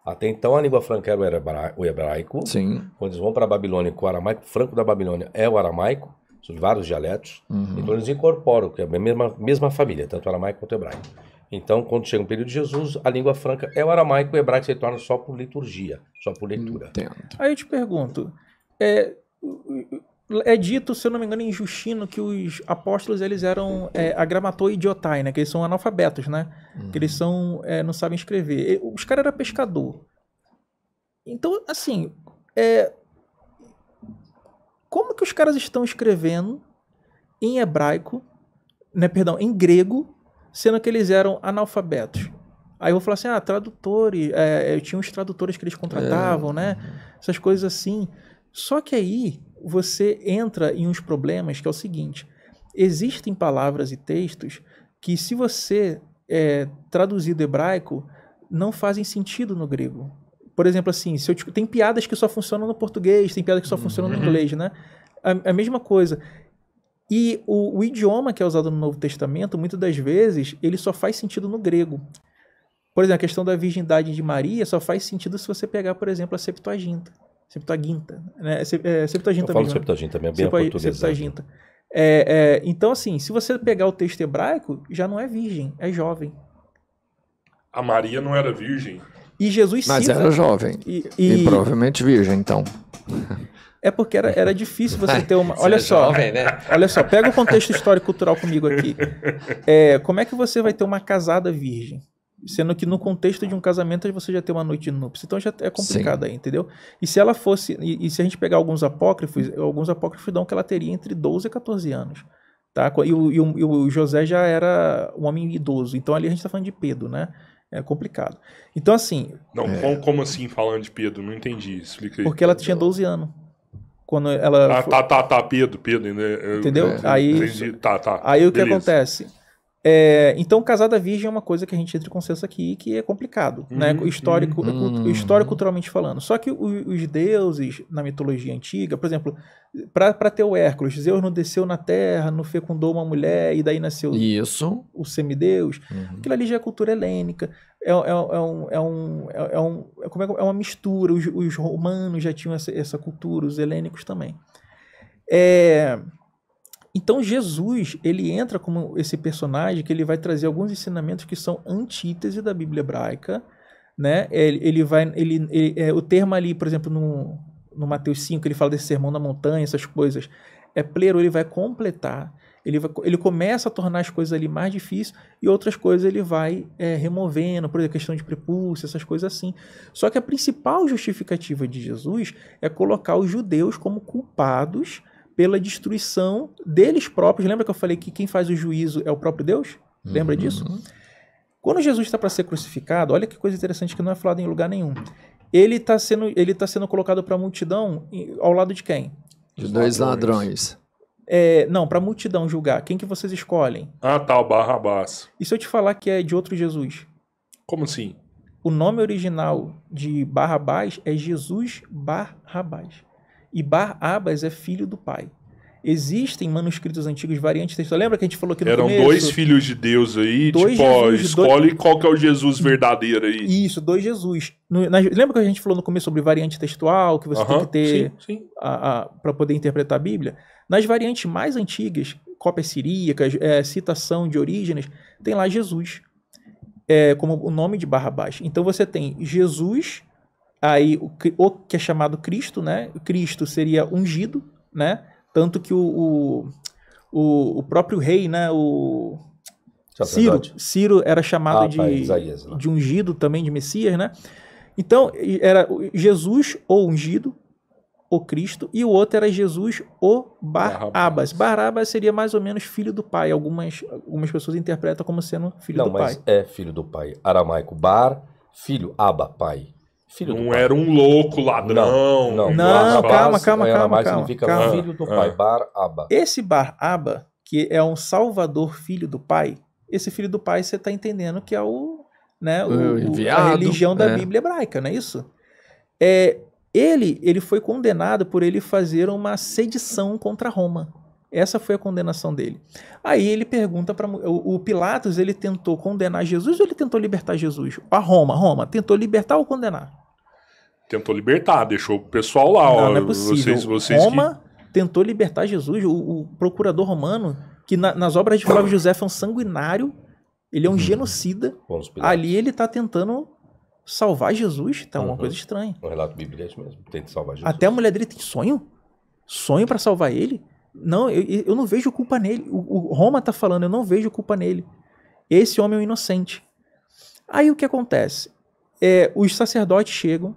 Até então a língua franca era o hebraico. Sim. Quando eles vão para a Babilônia, o aramaico franco da Babilônia é o aramaico, vários dialetos. Uhum. Então eles incorporam, que é a mesma, mesma família, tanto aramaico quanto hebraico. Então, quando chega o período de Jesus, a língua franca é o aramaico, o hebraico se torna só por liturgia, só por leitura. Entendo. Aí eu te pergunto, é, é dito, se eu não me engano, em Justino, que os apóstolos eles eram é, agramatou idiotai, né? Que eles são analfabetos, né? Uhum. Que eles são, é, não sabem escrever. Os caras eram pescador. Então, assim, é, como que os caras estão escrevendo em hebraico, né? Perdão, em grego sendo que eles eram analfabetos. Aí eu vou falar assim, ah, tradutores, é, é eu tinha uns tradutores que eles contratavam, é. né? Uhum. Essas coisas assim. Só que aí você entra em uns problemas que é o seguinte: existem palavras e textos que, se você é, traduzir do hebraico, não fazem sentido no grego. Por exemplo, assim, se eu, tem piadas que só funcionam no português, tem piadas que só funcionam no uhum. inglês, né? A, a mesma coisa. E o, o, idioma que é usado no Novo Testamento, muitas das vezes, ele só faz sentido no grego. Por exemplo, a questão da virgindade de Maria só faz sentido se você pegar, por exemplo, a Septuaginta. Septuaginta. Né? É, é Septuaginta Eu falo mesmo, né? Septuaginta, né? bem Septuaginta. Septuaginta. É, é, então, assim, se você pegar o texto hebraico, já não é virgem, é jovem. A Maria não era virgem. E Jesus Mas cita, era jovem. E, e, e provavelmente virgem, então. É porque era, era difícil você ter uma. É olha só. Jovem, né? Olha só, pega o contexto histórico-cultural comigo aqui. É, como é que você vai ter uma casada virgem? Sendo que no contexto de um casamento você já tem uma noite de núpcias. Então já é complicado Sim. aí, entendeu? E se ela fosse. E, e, se a gente pegar alguns apócrifos, alguns apócrifos dão que ela teria entre 12 e 14 anos. Tá? E, o, e o, e o José já era um homem idoso. Então ali a gente está falando de Pedro, né? É complicado. Então, assim. Não, é... como assim falando de Pedro? Não entendi. Explica aí. Porque ela tinha 12 anos. Quando ela. Ah, tá, foi... tá, tá, tá, Pedro, Pedro, né? Entendeu? É, aí, entendi. Tá, tá. Aí o Beleza. que acontece? É, então, casada virgem é uma coisa que a gente entra em consenso aqui que é complicado, né? Uhum, histórico, uhum. hum. histórico, culturalmente falando. Só que os, os deuses na mitologia antiga, por exemplo, para ter o Hércules, Zeus não desceu na terra, não fecundou uma mulher e daí nasceu Isso. o semideus. Uhum. Aquilo ali já é cultura helênica é, é, é, um, é, um, é, é um, é, como é, é, uma mistura. Os, os romanos já tinham essa, essa cultura, os helênicos também. É, então Jesus ele entra como esse personagem que ele vai trazer alguns ensinamentos que são antítese da Bíblia hebraica, né? Ele, ele vai, ele, ele é, o termo ali, por exemplo, no, no Mateus 5, ele fala desse sermão da montanha, essas coisas. É Plero ele vai completar ele, vai, ele começa a tornar as coisas ali mais difíceis e outras coisas ele vai é, removendo, por exemplo, questão de prepúcio, essas coisas assim. Só que a principal justificativa de Jesus é colocar os judeus como culpados pela destruição deles próprios. Lembra que eu falei que quem faz o juízo é o próprio Deus? Lembra uhum. disso? Quando Jesus está para ser crucificado, olha que coisa interessante que não é falado em lugar nenhum. Ele está sendo, ele tá sendo colocado para a multidão ao lado de quem? De dois ladrões. É, não, para a multidão julgar, quem que vocês escolhem? Ah, tá, o Barrabás. E se eu te falar que é de outro Jesus? Como assim? O nome original de Barrabás é Jesus Barrabás. E Barrabás é filho do pai. Existem manuscritos antigos variantes textuais. Lembra que a gente falou que no Eram começo, dois filhos de Deus aí, dois tipo, ó, escolhe dois... qual que é o Jesus verdadeiro aí. Isso, dois Jesus. No, na, lembra que a gente falou no começo sobre variante textual, que você uh -huh, tem que ter para poder interpretar a Bíblia? Nas variantes mais antigas, cópias siríacas, é, citação de origens, tem lá Jesus é, como o nome de Barrabás. Então você tem Jesus, aí o, o, que é chamado Cristo, né? Cristo seria ungido, né? Tanto que o, o, o próprio rei, né? O Ciro, Ciro era chamado ah, de, tá, Isaías, né? de ungido também, de Messias, né? Então, era Jesus ou ungido, o Cristo, e o outro era Jesus, o Barabas. Barabas seria mais ou menos filho do pai. Algumas, algumas pessoas interpretam como sendo filho Não, do pai. Não, mas é filho do pai. Aramaico, Bar, filho, Aba, pai. Filho não era um louco ladrão. Não, não. não calma, calma, calma. calma significa calma. filho do pai, ah. Bar Abba. Esse Bar Abba, que é um salvador filho do pai, esse filho do pai você está entendendo que é o, né, o, o, o a religião da é. Bíblia hebraica, não é isso? É, ele, ele foi condenado por ele fazer uma sedição contra Roma. Essa foi a condenação dele. Aí ele pergunta para o, o Pilatos, ele tentou condenar Jesus ou ele tentou libertar Jesus? A Roma, Roma, tentou libertar ou condenar? Tentou libertar, deixou o pessoal lá. Não, ó, não é possível. Vocês, vocês Roma que... tentou libertar Jesus. O, o procurador romano, que na, nas obras de Flávio José é um sanguinário, ele é um uhum. genocida. Ali ele está tentando salvar Jesus. Tá uma coisa estranha. Um relato bíblico é isso mesmo. Tem que salvar Jesus. Até a mulher dele tem sonho. Sonho para salvar ele. Não, eu, eu, não vejo culpa nele. O, o Roma tá falando, eu não vejo culpa nele. Esse homem é um inocente. Aí o que acontece? É, os sacerdotes chegam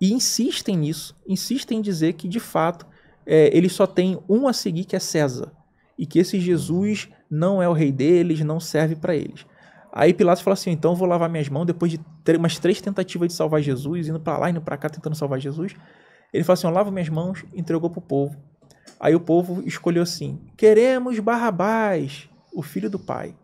e insistem nisso, insistem em dizer que de fato é, ele só tem um a seguir que é César e que esse Jesus não é o rei deles, não serve para eles. Aí Pilatos fala assim: então eu vou lavar minhas mãos depois de umas três tentativas de salvar Jesus, indo para lá, indo para cá, tentando salvar Jesus. Ele fala assim: eu lavo minhas mãos, entregou para o povo. Aí o povo escolheu assim: queremos Barrabás, o filho do pai.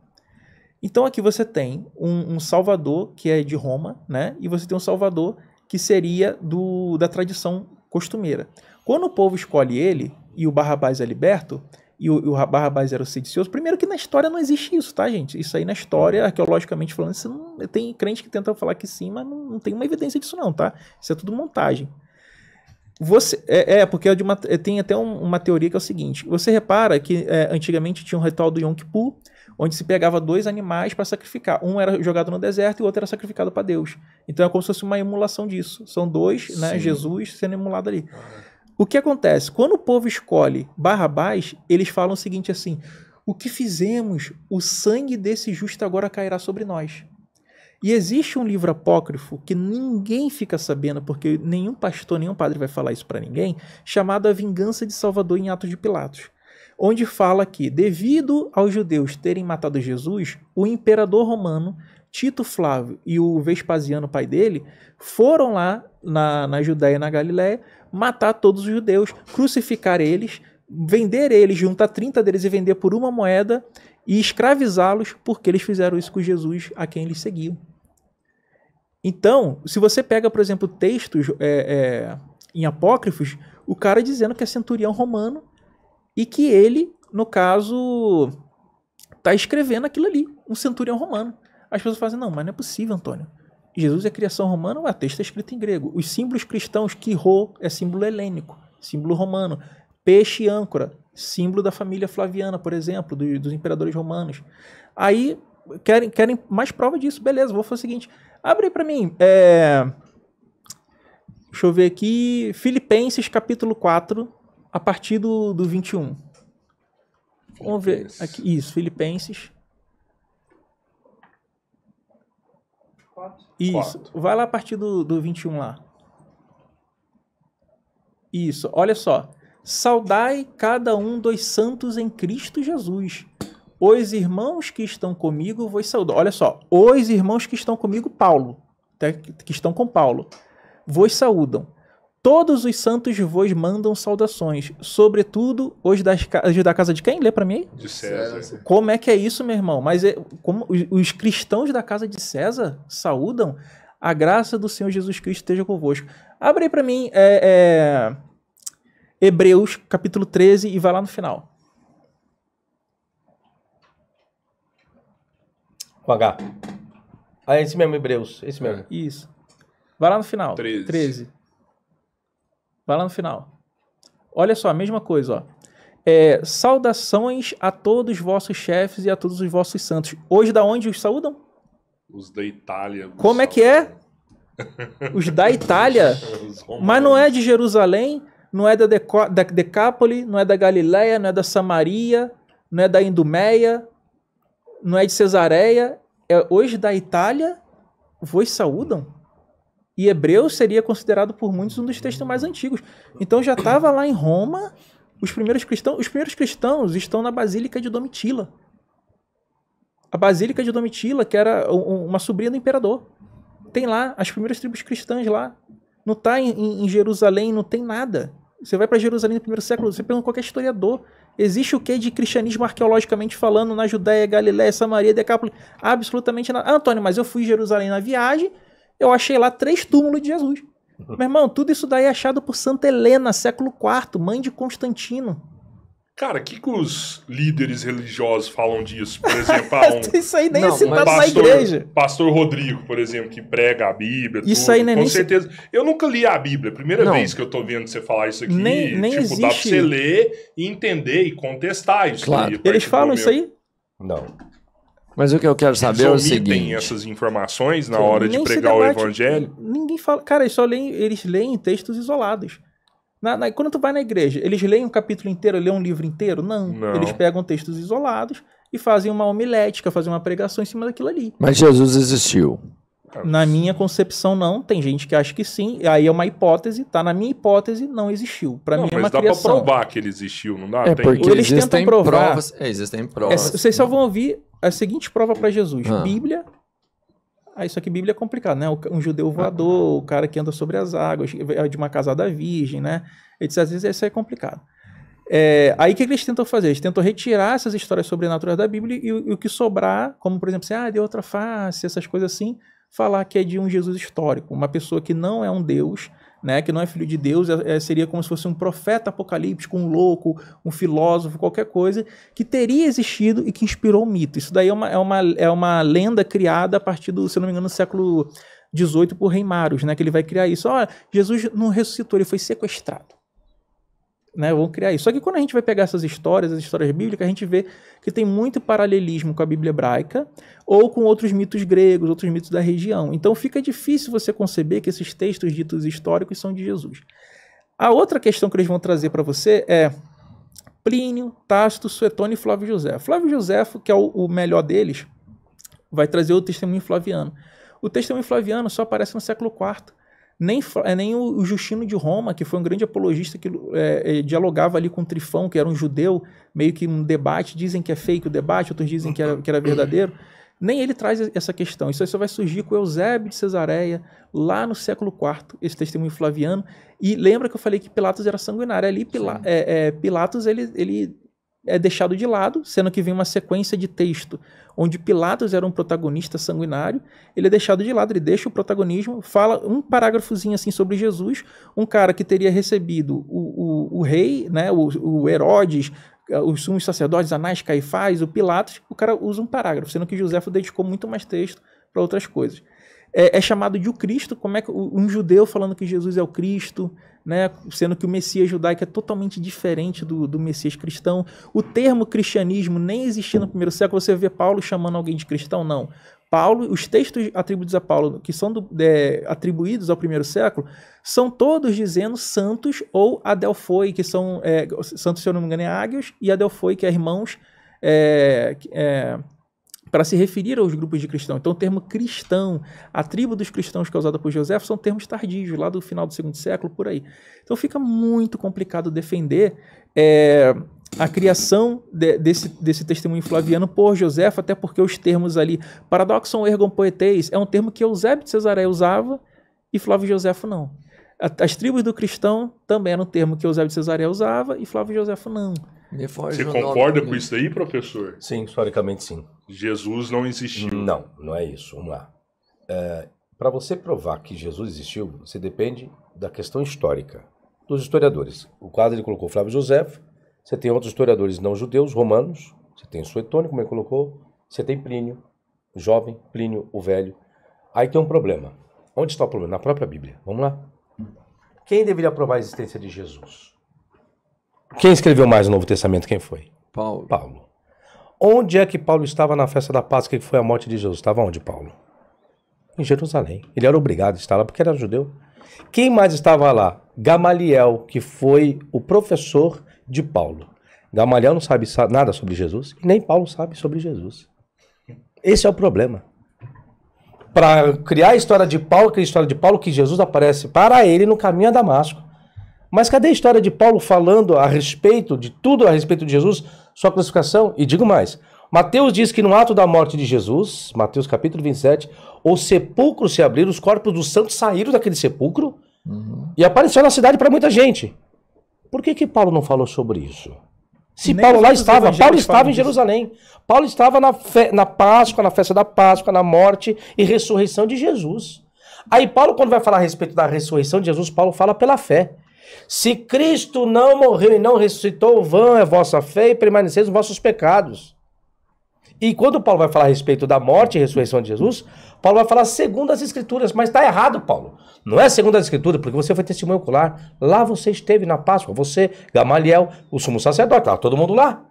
Então aqui você tem um, um salvador que é de Roma, né? E você tem um salvador que seria do, da tradição costumeira. Quando o povo escolhe ele e o Barrabás é liberto, e o, o Barrabás era o sedicioso. Primeiro que na história não existe isso, tá, gente? Isso aí na história, uhum. arqueologicamente falando, isso não, tem crente que tenta falar que sim, mas não, não tem uma evidência disso não, tá? Isso é tudo montagem. Você, é, é, porque é uma, é, tem até um, uma teoria que é o seguinte: você repara que é, antigamente tinha um ritual do Yom Kippur, onde se pegava dois animais para sacrificar. Um era jogado no deserto e o outro era sacrificado para Deus. Então é como se fosse uma emulação disso. São dois, né, Jesus sendo emulado ali. Ah. O que acontece? Quando o povo escolhe Barrabás, eles falam o seguinte assim: o que fizemos, o sangue desse justo agora cairá sobre nós. E existe um livro apócrifo que ninguém fica sabendo, porque nenhum pastor, nenhum padre vai falar isso para ninguém, chamado A Vingança de Salvador em Atos de Pilatos, onde fala que, devido aos judeus terem matado Jesus, o imperador romano Tito Flávio e o Vespasiano, pai dele, foram lá na, na Judéia e na Galiléia matar todos os judeus, crucificar eles, vender eles, juntar 30 deles e vender por uma moeda e escravizá-los, porque eles fizeram isso com Jesus, a quem eles seguiam. Então, se você pega, por exemplo, textos é, é, em apócrifos, o cara dizendo que é centurião romano e que ele, no caso, está escrevendo aquilo ali, um centurião romano. As pessoas falam assim, não, mas não é possível, Antônio. Jesus é criação romana, o é texto está é escrito em grego. Os símbolos cristãos, quirro é símbolo helênico, símbolo romano. Peixe e âncora, símbolo da família Flaviana, por exemplo, do, dos imperadores romanos. Aí querem, querem mais prova disso, beleza, vou fazer o seguinte, abre para mim, é... deixa eu ver aqui, Filipenses capítulo 4, a partir do, do 21. Filipenses. Vamos ver aqui, isso, Filipenses Isso. Quarto. Vai lá a partir do, do 21 lá. Isso. Olha só. Saudai cada um dos santos em Cristo Jesus. Os irmãos que estão comigo vos saudam. Olha só. Os irmãos que estão comigo, Paulo. Que estão com Paulo. Vos saudam. Todos os santos vós mandam saudações, sobretudo os, das, da casa de quem? Lê para mim aí. De César. Como é que é isso, meu irmão? Mas é, como os cristãos da casa de César saúdam? A graça do Senhor Jesus Cristo esteja convosco. Abre aí para mim é, é, Hebreus capítulo 13 e vai lá no final. O H. Ah, é esse mesmo, Hebreus. Esse mesmo. Isso. Vai lá no final. 13. 13. Vai lá no final. Olha só, a mesma coisa, ó. É, saudações a todos vossos chefes e a todos os vossos santos. Hoje da onde os saúdam? Os da Itália. Como é que é? Os da Itália. os Mas não é de Jerusalém, não é da, Deco da Decápole, não é da Galileia, não é da Samaria, não é da Indumeia, não é de Cesareia. É, hoje da Itália, vos saúdam? E Hebreus seria considerado por muitos um dos textos mais antigos. Então já estava lá em Roma os primeiros cristãos, os primeiros cristãos estão na Basílica de Domitila. A Basílica de Domitila, que era uma sobrinha do imperador. Tem lá as primeiras tribos cristãs lá. Não está em, em, Jerusalém, não tem nada. Você vai para Jerusalém no primeiro século, você pergunta qualquer historiador, existe o que de cristianismo arqueologicamente falando na Judéia, Galiléia, Samaria, Decápolis? Absolutamente nada. Ah, Antônio, mas eu fui em Jerusalém na viagem, eu achei lá três túmulos de Jesus. Uhum. Meu irmão, tudo isso daí é achado por Santa Helena, século IV, mãe de Constantino. Cara, o que, que os líderes religiosos falam disso? Por exemplo, ah, um... isso aí nem é não, é citado pastor, na igreja. Pastor Rodrigo, por exemplo, que prega a Bíblia. Isso tudo, aí não é com nem certeza. Se... Eu nunca li a Bíblia. É primeira não. vez que eu tô vendo você falar isso aqui. Nem, nem tipo, existe. dá pra você ler e entender e contestar isso. Claro. Aí, Eles falam isso aí? Não. Mas o que eu quero saber Eles é o seguinte: essas informações na hora de pregar debate, o evangelho. Ninguém fala, cara, eles só leem, eles leem textos isolados. Na, na, quando tu vai na igreja, eles leem um capítulo inteiro, leem um livro inteiro? Não. Não. Eles pegam textos isolados e fazem uma homilética, fazem uma pregação em cima daquilo ali. Mas Jesus existiu. Na minha concepção, não. Tem gente que acha que sim. Aí é uma hipótese, tá? Na minha hipótese, não existiu. Para mim é uma dá Mas dá pra provar que ele existiu, não dá? É tem... porque eles tentam provar. Provas, é, existem provas. É, vocês só vão ouvir a seguinte prova para Jesus. Ah. Bíblia, Ah, isso aqui Bíblia é complicado, né? Um judeu voador, o cara que anda sobre as águas, é de uma casada virgem, né? Etc. Às vezes isso é complicado. É, aí o que eles tentam fazer? Eles tentam retirar essas histórias sobrenaturais da Bíblia e, e o que sobrar, como por exemplo, assim, ah, deu outra face, essas coisas assim, falar que é de um Jesus histórico, uma pessoa que não é um Deus, né, que não é filho de Deus, é, é, seria como se fosse um profeta apocalíptico, um louco, um filósofo, qualquer coisa, que teria existido e que inspirou o mito. Isso daí é uma, é uma, é uma lenda criada a partir do, se não me engano, do século XVIII por Rei Maros, né, que ele vai criar isso. Olha, Jesus não ressuscitou, ele foi sequestrado né, vão criar isso. Só que quando a gente vai pegar essas histórias, as histórias bíblicas, a gente vê que tem muito paralelismo com a Bíblia hebraica ou com outros mitos gregos, outros mitos da região. Então fica difícil você conceber que esses textos ditos históricos são de Jesus. A outra questão que eles vão trazer para você é Plínio, Tácito, Suetônio e Flávio José. Flávio José, que é o, o melhor deles, vai trazer o testemunho flaviano. O testemunho flaviano só aparece no século IV nem, é, nem o Justino de Roma, que foi um grande apologista que é, é, dialogava ali com o Trifão, que era um judeu, meio que um debate, dizem que é fake o debate, outros dizem que era, que era verdadeiro. Nem ele traz essa questão. Isso aí só vai surgir com Eusébio de Cesareia, lá no século IV, esse testemunho flaviano. E lembra que eu falei que Pilatos era sanguinário. Ali Pila, é, é, Pilatos ele, ele é deixado de lado, sendo que vem uma sequência de texto onde Pilatos era um protagonista sanguinário, ele é deixado de lado, ele deixa o protagonismo, fala um parágrafozinho assim sobre Jesus, um cara que teria recebido o, o, o rei, né, o, o Herodes, eh, os sumos sacerdotes, Anás, Caifás, o Pilatos, o cara usa um parágrafo, sendo que José dedicou muito mais texto para outras coisas. É, é, chamado de o Cristo, como é que um judeu falando que Jesus é o Cristo, né? sendo que o Messias judaico é totalmente diferente do, do Messias cristão. O termo cristianismo nem existia no primeiro século. Você vê Paulo chamando alguém de cristão? Não. Paulo, os textos atribuídos a Paulo, que são do, é, atribuídos ao primeiro século, são todos dizendo santos ou adelfoi, que são, é, santos, se eu não me engano, é águios, e adelfoi, que é irmãos, é, é para se referir aos grupos de cristão. Então, o termo cristão, a tribo dos cristãos que é usada por Josefo, são termos tardios, lá do final do segundo século, por aí. Então, fica muito complicado defender é, a criação de, desse, desse testemunho flaviano por Josefo, até porque os termos ali, paradoxon ergon poeteis, é um termo que Eusébio de Cesareia usava e Flávio Josefo não. As tribos do cristão também era um termo que Eusébio de Cesareia usava e Flávio Josefo não. Me foge Você concorda com isso aí, professor? Sim, historicamente sim. Jesus não existiu. Não, não é isso. Vamos lá. É, Para você provar que Jesus existiu, você depende da questão histórica dos historiadores. O quadro ele colocou Flávio José, você tem outros historiadores não judeus, romanos, você tem Suetônio, como ele colocou, você tem Plínio, jovem, Plínio, o velho. Aí tem um problema. Onde está o problema? Na própria Bíblia. Vamos lá. Quem deveria provar a existência de Jesus? Quem escreveu mais o Novo Testamento? Quem foi? Paulo. Paulo. Onde é que Paulo estava na festa da Páscoa que foi a morte de Jesus? Estava onde, Paulo? Em Jerusalém. Ele era obrigado a estar lá porque era judeu. Quem mais estava lá? Gamaliel, que foi o professor de Paulo. Gamaliel não sabe nada sobre Jesus e nem Paulo sabe sobre Jesus. Esse é o problema. Para criar a história de Paulo, criar a história de Paulo que Jesus aparece para ele no caminho a Damasco. Mas cadê a história de Paulo falando a respeito de tudo a respeito de Jesus, sua classificação? E digo mais: Mateus diz que no ato da morte de Jesus, Mateus capítulo 27, o sepulcro se abriu, os corpos dos santos saíram daquele sepulcro uhum. e apareceu na cidade para muita gente. Por que, que Paulo não falou sobre isso? Se Nem Paulo lá estava, Paulo estava em Jerusalém. Paulo estava na, fe, na Páscoa, na festa da Páscoa, na morte e ressurreição de Jesus. Aí Paulo, quando vai falar a respeito da ressurreição de Jesus, Paulo fala pela fé. Se Cristo não morreu e não ressuscitou, vã é vossa fé e permaneceis os vossos pecados. E quando Paulo vai falar a respeito da morte e ressurreição de Jesus, Paulo vai falar segundo as Escrituras, mas está errado, Paulo. Não é segundo as Escrituras, porque você foi testemunho ocular. Lá você esteve na Páscoa, você, Gamaliel, o sumo sacerdote, estava todo mundo lá.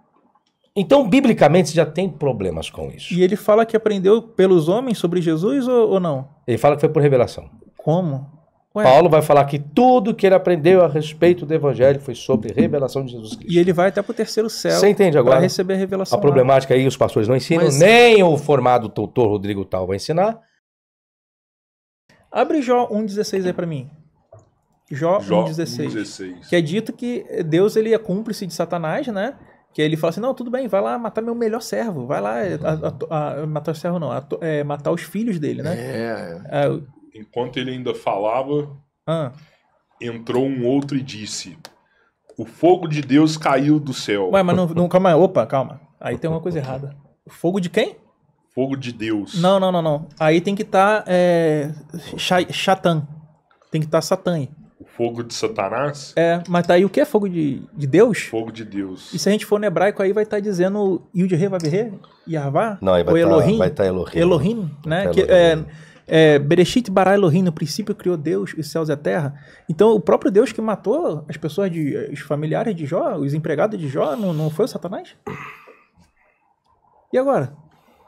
Então, biblicamente, você já tem problemas com isso. E ele fala que aprendeu pelos homens sobre Jesus ou, ou não? Ele fala que foi por revelação. Como? Ué. Paulo vai falar que tudo que ele aprendeu a respeito do Evangelho foi sobre revelação de Jesus Cristo. E ele vai até para o terceiro céu. Você entende agora? Para receber a revelação. A problemática lá. aí os pastores não ensinam, Mas... nem o formado doutor Rodrigo Tal vai ensinar. Abre Jó 1,16 aí para mim. Jó, Jó 1,16. Que é dito que Deus ele é cúmplice de Satanás, né? Que ele fala assim: não, tudo bem, vai lá matar meu melhor servo, vai lá a, a, a, matar o servo, não, é, matar os filhos dele, né? É. é. é enquanto ele ainda falava, ah. entrou um outro e disse: O fogo de Deus caiu do céu. Ué, mas não, não calma, opa, calma. Aí tem uma coisa errada. O fogo de quem? Fogo de Deus. Não, não, não, não. Aí tem que estar tá, é, Satã. Tem que estar tá Satã aí. O fogo de Satanás? É, mas tá aí o que é fogo de, de Deus? Fogo de Deus. E se a gente for no hebraico, aí vai estar tá dizendo Yudhe, Vavirre, Yahvá? Não, aí vai estar tá, Elohim. Vai tá Elohim. Elohim, né? tá Elohim. Que, é, é, Bereshit bara Elohim, no princípio criou Deus os céus e a terra. Então, o próprio Deus que matou as pessoas, de, os familiares de Jó, os empregados de Jó, não, não foi o Satanás? E agora?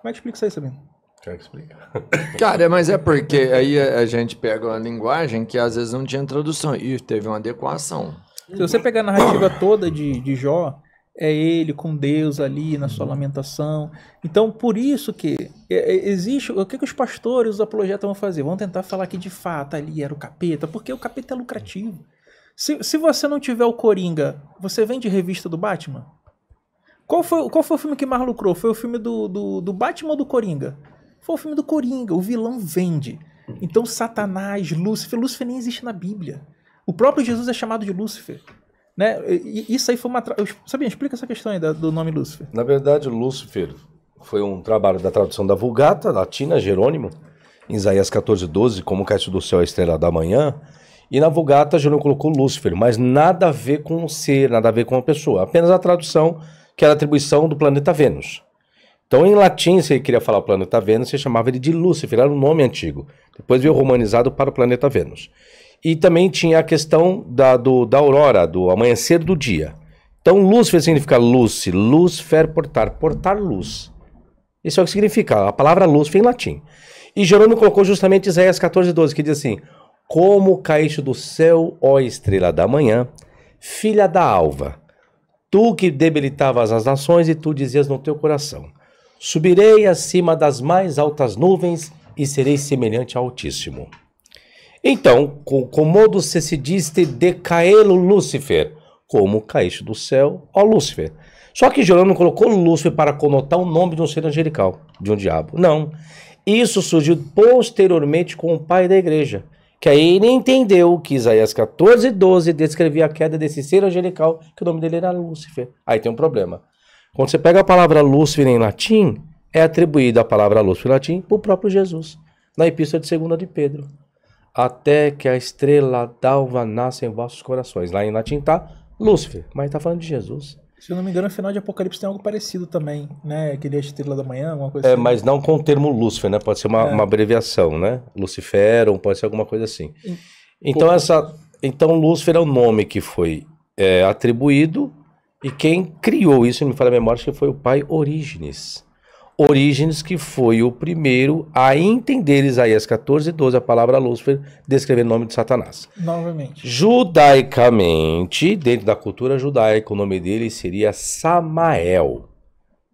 Como é que explica isso aí, Sabino? Quero explicar. Cara, é, mas é porque aí a gente pega uma linguagem que às vezes não tinha tradução e teve uma adequação. Se você pegar a narrativa toda de, de Jó, é ele com Deus ali na sua lamentação. Então, por isso que é, é, existe. O que, que os pastores, os apologetas vão fazer? Vão tentar falar que de fato ali era o capeta, porque o capeta é lucrativo. Se, se você não tiver o Coringa, você vende revista do Batman? Qual foi, qual foi o filme que mais lucrou? Foi o filme do, do, do Batman ou do Coringa? Foi o filme do Coringa. O vilão vende. Então, Satanás, Lúcifer. Lúcifer nem existe na Bíblia. O próprio Jesus é chamado de Lúcifer. Né? E, isso aí foi uma. Tra... Sabia, explica essa questão aí do nome Lúcifer. Na verdade, Lúcifer foi um trabalho da tradução da Vulgata, latina, Jerônimo, em Isaías 14, 12, como caiu do céu é a estrela da manhã. E na Vulgata, Jerônimo colocou Lúcifer, mas nada a ver com o ser, nada a ver com a pessoa. Apenas a tradução, que era a atribuição do planeta Vênus. Então, em latim, se ele queria falar o planeta Vênus, você chamava ele de Lúcifer, era um nome antigo. Depois veio romanizado para o planeta Vênus. E também tinha a questão da, do, da aurora, do amanhecer do dia. Então, Lúcifer significa luz, luz fer portar, portar luz. Isso é o que significa, a palavra luz em latim. E Jerônimo colocou justamente Isaías 14, 12, que diz assim: Como caíste do céu, ó estrela da manhã, filha da alva, tu que debilitavas as nações e tu dizias no teu coração: Subirei acima das mais altas nuvens e serei semelhante ao Altíssimo. Então, comodo se se diste de caelo Lúcifer, como caíste do céu, ó Lúcifer. Só que Jerônimo colocou Lúcifer para conotar o nome de um ser angelical, de um diabo. Não. Isso surgiu posteriormente com o pai da igreja, que aí ele entendeu que Isaías 14, 12 descrevia a queda desse ser angelical, que o nome dele era Lúcifer. Aí tem um problema. Quando você pega a palavra Lúcifer em latim, é atribuída a palavra Lúcifer em latim para o próprio Jesus, na epístola de 2 de Pedro até que a estrela d'alva nasça em vossos corações. Lá em latim tá Lúcifer, mas está falando de Jesus. Se eu não me engano, no final de Apocalipse tem algo parecido também, né? Que ele é a estrela da manhã, alguma coisa é, assim. É, mas não com o termo Lúcifer, né? Pode ser uma, é. uma abreviação, né? Lucifer, ou pode ser alguma coisa assim. Então, essa, então Lúcifer é o nome que foi é, atribuído e quem criou isso, me fala a memória, acho que foi o pai Orígenes origens que foi o primeiro a entender Isaías 14, 12, a palavra Lúcifer, descrevendo o nome de Satanás. Novamente. Judaicamente, dentro da cultura judaica, o nome dele seria Samael,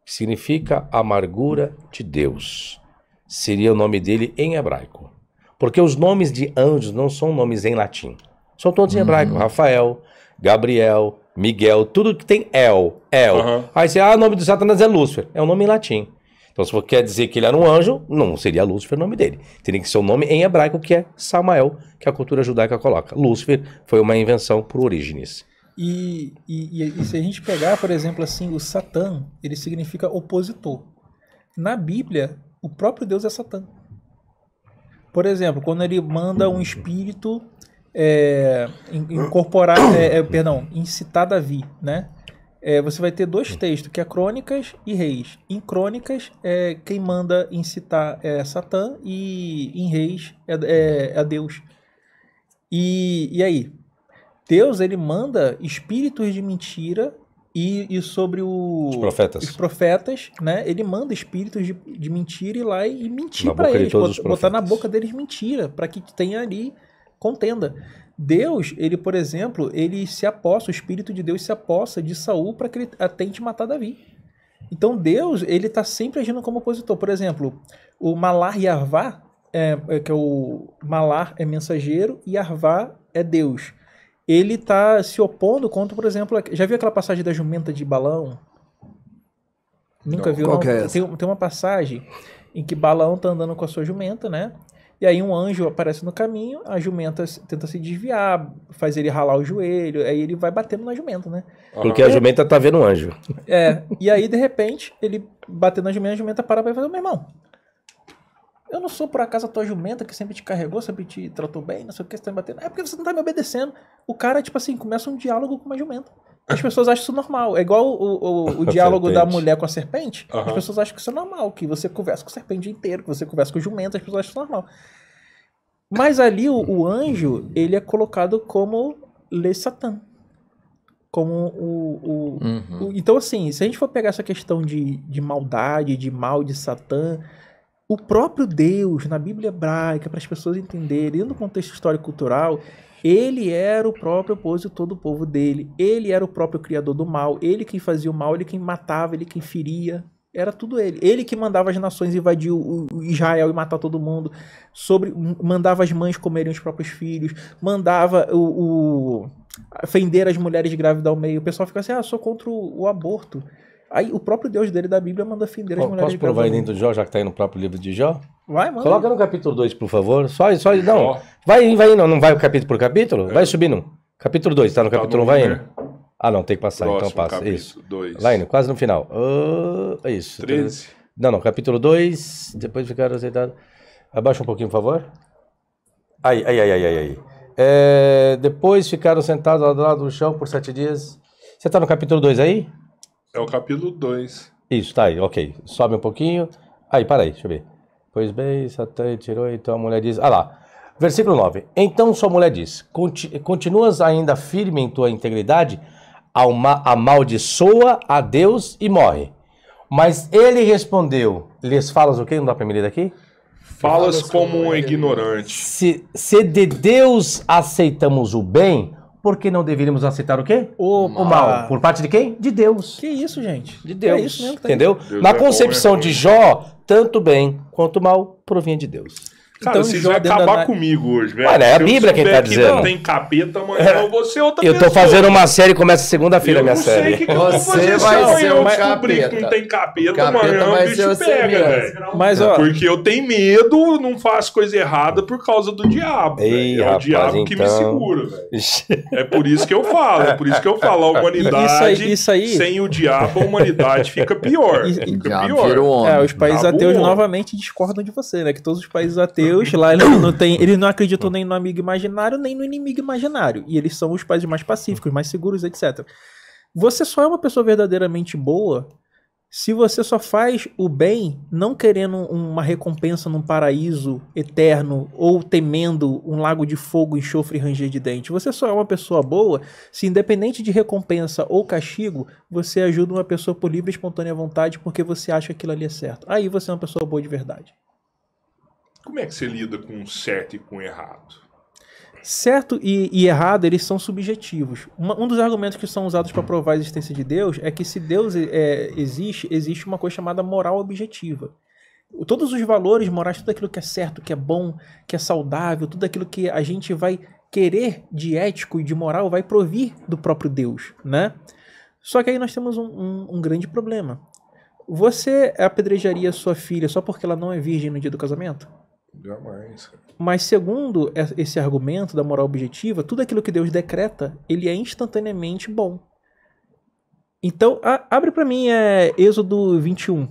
que significa amargura de Deus. Seria o nome dele em hebraico. Porque os nomes de anjos não são nomes em latim. São todos em uhum. hebraico. Rafael, Gabriel, Miguel, tudo que tem El, El. Uhum. Aí você, ah, o nome de Satanás é Lúcifer. É um nome em latim. Então, se você quer dizer que ele era um anjo, não seria Lúcifer o nome dele. Teria que ser o um nome em hebraico, que é Samael, que a cultura judaica coloca. Lúcifer foi uma invenção por Orígenes. E, e, e, se a gente pegar, por exemplo, assim, o Satã, ele significa opositor. Na Bíblia, o próprio Deus é Satã. Por exemplo, quando ele manda um espírito é, incorporar, é, é, perdão, incitar Davi, né? É, você vai ter dois textos, que é Crônicas e Reis. Em Crônicas, é, quem manda incitar é Satã e em Reis é, é, é Deus. E, e aí? Deus ele manda espíritos de mentira e, e sobre o, os profetas, os profetas né? ele manda espíritos de, de mentira ir lá e mentir para eles, botar, botar na boca deles mentira, para que tenha ali contenda. Deus, ele, por exemplo, ele se aposta, o Espírito de Deus se aposta de Saul para que ele atente matar Davi. Então Deus, ele está sempre agindo como opositor. Por exemplo, o Malar e Arvá, é, é, que é o Malar é mensageiro e Arvá é Deus. Ele está se opondo contra, por exemplo, já viu aquela passagem da jumenta de Balão? Nunca não, viu? Não? É tem, tem uma passagem em que Balão está andando com a sua jumenta, né? E aí um anjo aparece no caminho, a jumenta tenta se desviar, faz ele ralar o joelho, aí ele vai batendo na jumenta, né? Porque a jumenta tá vendo um anjo. É, e aí de repente ele batendo na jumenta, a jumenta para e fala, meu irmão, eu não sou por acaso a tua jumenta que sempre te carregou, sempre te tratou bem, não sei o que, você tá me batendo. É porque você não tá me obedecendo. O cara, tipo assim, começa um diálogo com uma jumenta. As pessoas acham isso normal. É igual o, o, o diálogo da mulher com a serpente. Uhum. As pessoas acham que isso é normal, que você conversa com a serpente inteira inteiro, que você conversa com o jumento, as pessoas acham isso normal. Mas ali o, o anjo, ele é colocado como Le Satan. Como o, uhum. o, Então, assim, se a gente for pegar essa questão de, de maldade, de mal, de Satã, o próprio Deus, na Bíblia hebraica, para as pessoas entenderem, no contexto histórico-cultural, ele era o próprio opositor do povo dele, ele era o próprio criador do mal, ele quem fazia o mal, ele quem matava, ele quem feria. Era tudo ele. Ele que mandava as nações invadir o Israel e matar todo mundo. Sobre, mandava as mães comerem os próprios filhos. Mandava o, o ofender as mulheres grávidas ao meio. O pessoal fica assim: ah, sou contra o, o aborto. Aí o próprio Deus dele da Bíblia manda ofender as P mulheres. Posso provar em dentro de Jó, já que está aí no próprio livro de Jó? Vai, mano. Coloca no capítulo 2, por favor. Só, só não. Vai, vai, não, não vai o capítulo por capítulo? É. Vai subindo. Capítulo 2, está no tá capítulo 1, vai indo. Ah, não, tem que passar, então Próximo, então passa. Isso. Dois. Vai indo, quase no final. Uh, isso. 13. Não, não, capítulo 2, depois ficaram aceitados. Abaixa um pouquinho, por favor. Aí, aí, aí, aí, aí. É, depois ficaram sentados ao lado do chão por sete dias. Você está no capítulo 2 aí? É o capítulo 2. Isso, tá aí, ok. Sobe um pouquinho. Aí, para aí, deixa eu ver. Pois bem, Satã tirou, então a mulher diz. Ah lá. Versículo 9. Então sua mulher diz: Continuas ainda firme em tua integridade, alma, amaldiçoa a Deus e morre. Mas ele respondeu: Lhes falas o quê? Não dá para me ler daqui? Falas como um ignorante. Se, se de Deus aceitamos o bem, porque não deveríamos aceitar o quê? O, o mal. Por parte de quem? De Deus. Que isso, gente. De Deus. É isso mesmo. Tá Entendeu? Deus Na é concepção bom, é bom. Né? de Jó, tanto bem quanto mal provinha de Deus então, vocês vão acabar da... comigo hoje, velho. Olha, é a Bíblia quem tá que dizendo. não tem capeta, amanhã é. eu vou ser outra pessoa. Eu tô fazendo uma série, começa segunda-feira minha série. Que que você vai ser o descobrir que não tem capeta, amanhã é o bicho pega, velho. Mas, ó... Porque eu tenho medo, não faço coisa errada por causa do diabo, Ei, É o diabo então... que me então. segura, velho. É por isso que eu falo, é por isso que eu falo. A humanidade, isso aí, isso aí... sem o diabo, a humanidade fica pior. Fica pior. É, os países ateus novamente discordam de você, né? Que todos os países ateus Deus, lá ele não, tem, eles não acreditam nem no amigo imaginário, nem no inimigo imaginário. E eles são os países mais pacíficos, mais seguros, etc. Você só é uma pessoa verdadeiramente boa se você só faz o bem não querendo uma recompensa num paraíso eterno ou temendo um lago de fogo, enxofre e ranger de dente. Você só é uma pessoa boa se, independente de recompensa ou castigo, você ajuda uma pessoa por livre e espontânea vontade porque você acha que aquilo ali é certo. Aí você é uma pessoa boa de verdade. Como é que você lida com o certo e com o errado? Certo e, e errado, eles são subjetivos. Uma, um dos argumentos que são usados para provar a existência de Deus é que se Deus é, existe, existe uma coisa chamada moral objetiva todos os valores morais, tudo aquilo que é certo, que é bom, que é saudável, tudo aquilo que a gente vai querer de ético e de moral vai provir do próprio Deus, né? Só que aí nós temos um, um, um grande problema. Você apedrejaria sua filha só porque ela não é virgem no dia do casamento? Jamais. Mas segundo é, esse argumento da moral objetiva, tudo aquilo que Deus decreta, ele é instantaneamente bom. Então, a, abre para mim é Êxodo 21.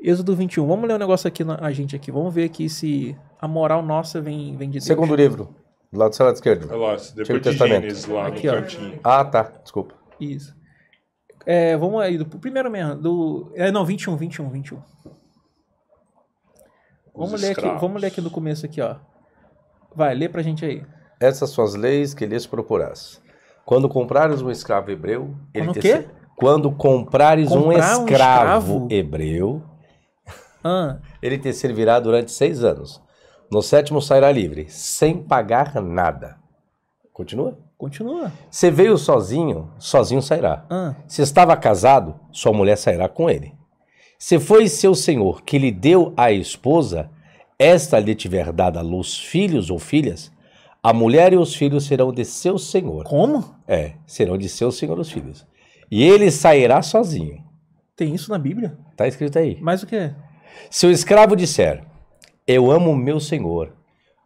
Êxodo 21. Vamos ler um negócio aqui na a gente aqui. Vamos ver aqui se a moral nossa vem, vem de Deus. Segundo livro, do lado do lado esquerdo. É lá, depois de Testamento. Gênesis, lá aqui, no ó. cantinho. Ah, tá. Desculpa. Isso. É, vamos aí, do primeiro mesmo. Do, é, não, 21, 21, 21. Vamos ler, aqui, vamos ler aqui no começo aqui, ó. Vai, lê pra gente aí. Essas suas leis que lhes procurás. Quando comprares um escravo hebreu, ele Quando, te... Quando comprares um escravo, um escravo, hebreu, ah. ele te servirá durante seis anos. No sétimo sairá livre, sem pagar nada. Continua? Continua. Se veio sozinho, sozinho sairá. Ah. Se estava casado, sua mulher sairá com ele. Se foi seu senhor que lhe deu a esposa, esta lhe tiver dado à luz filhos ou filhas, a mulher e os filhos serão de seu senhor. Como? É, serão de seu senhor os filhos. E ele sairá sozinho. Tem isso na Bíblia? Está escrito aí. Mas o que? Se o escravo disser, eu amo meu senhor,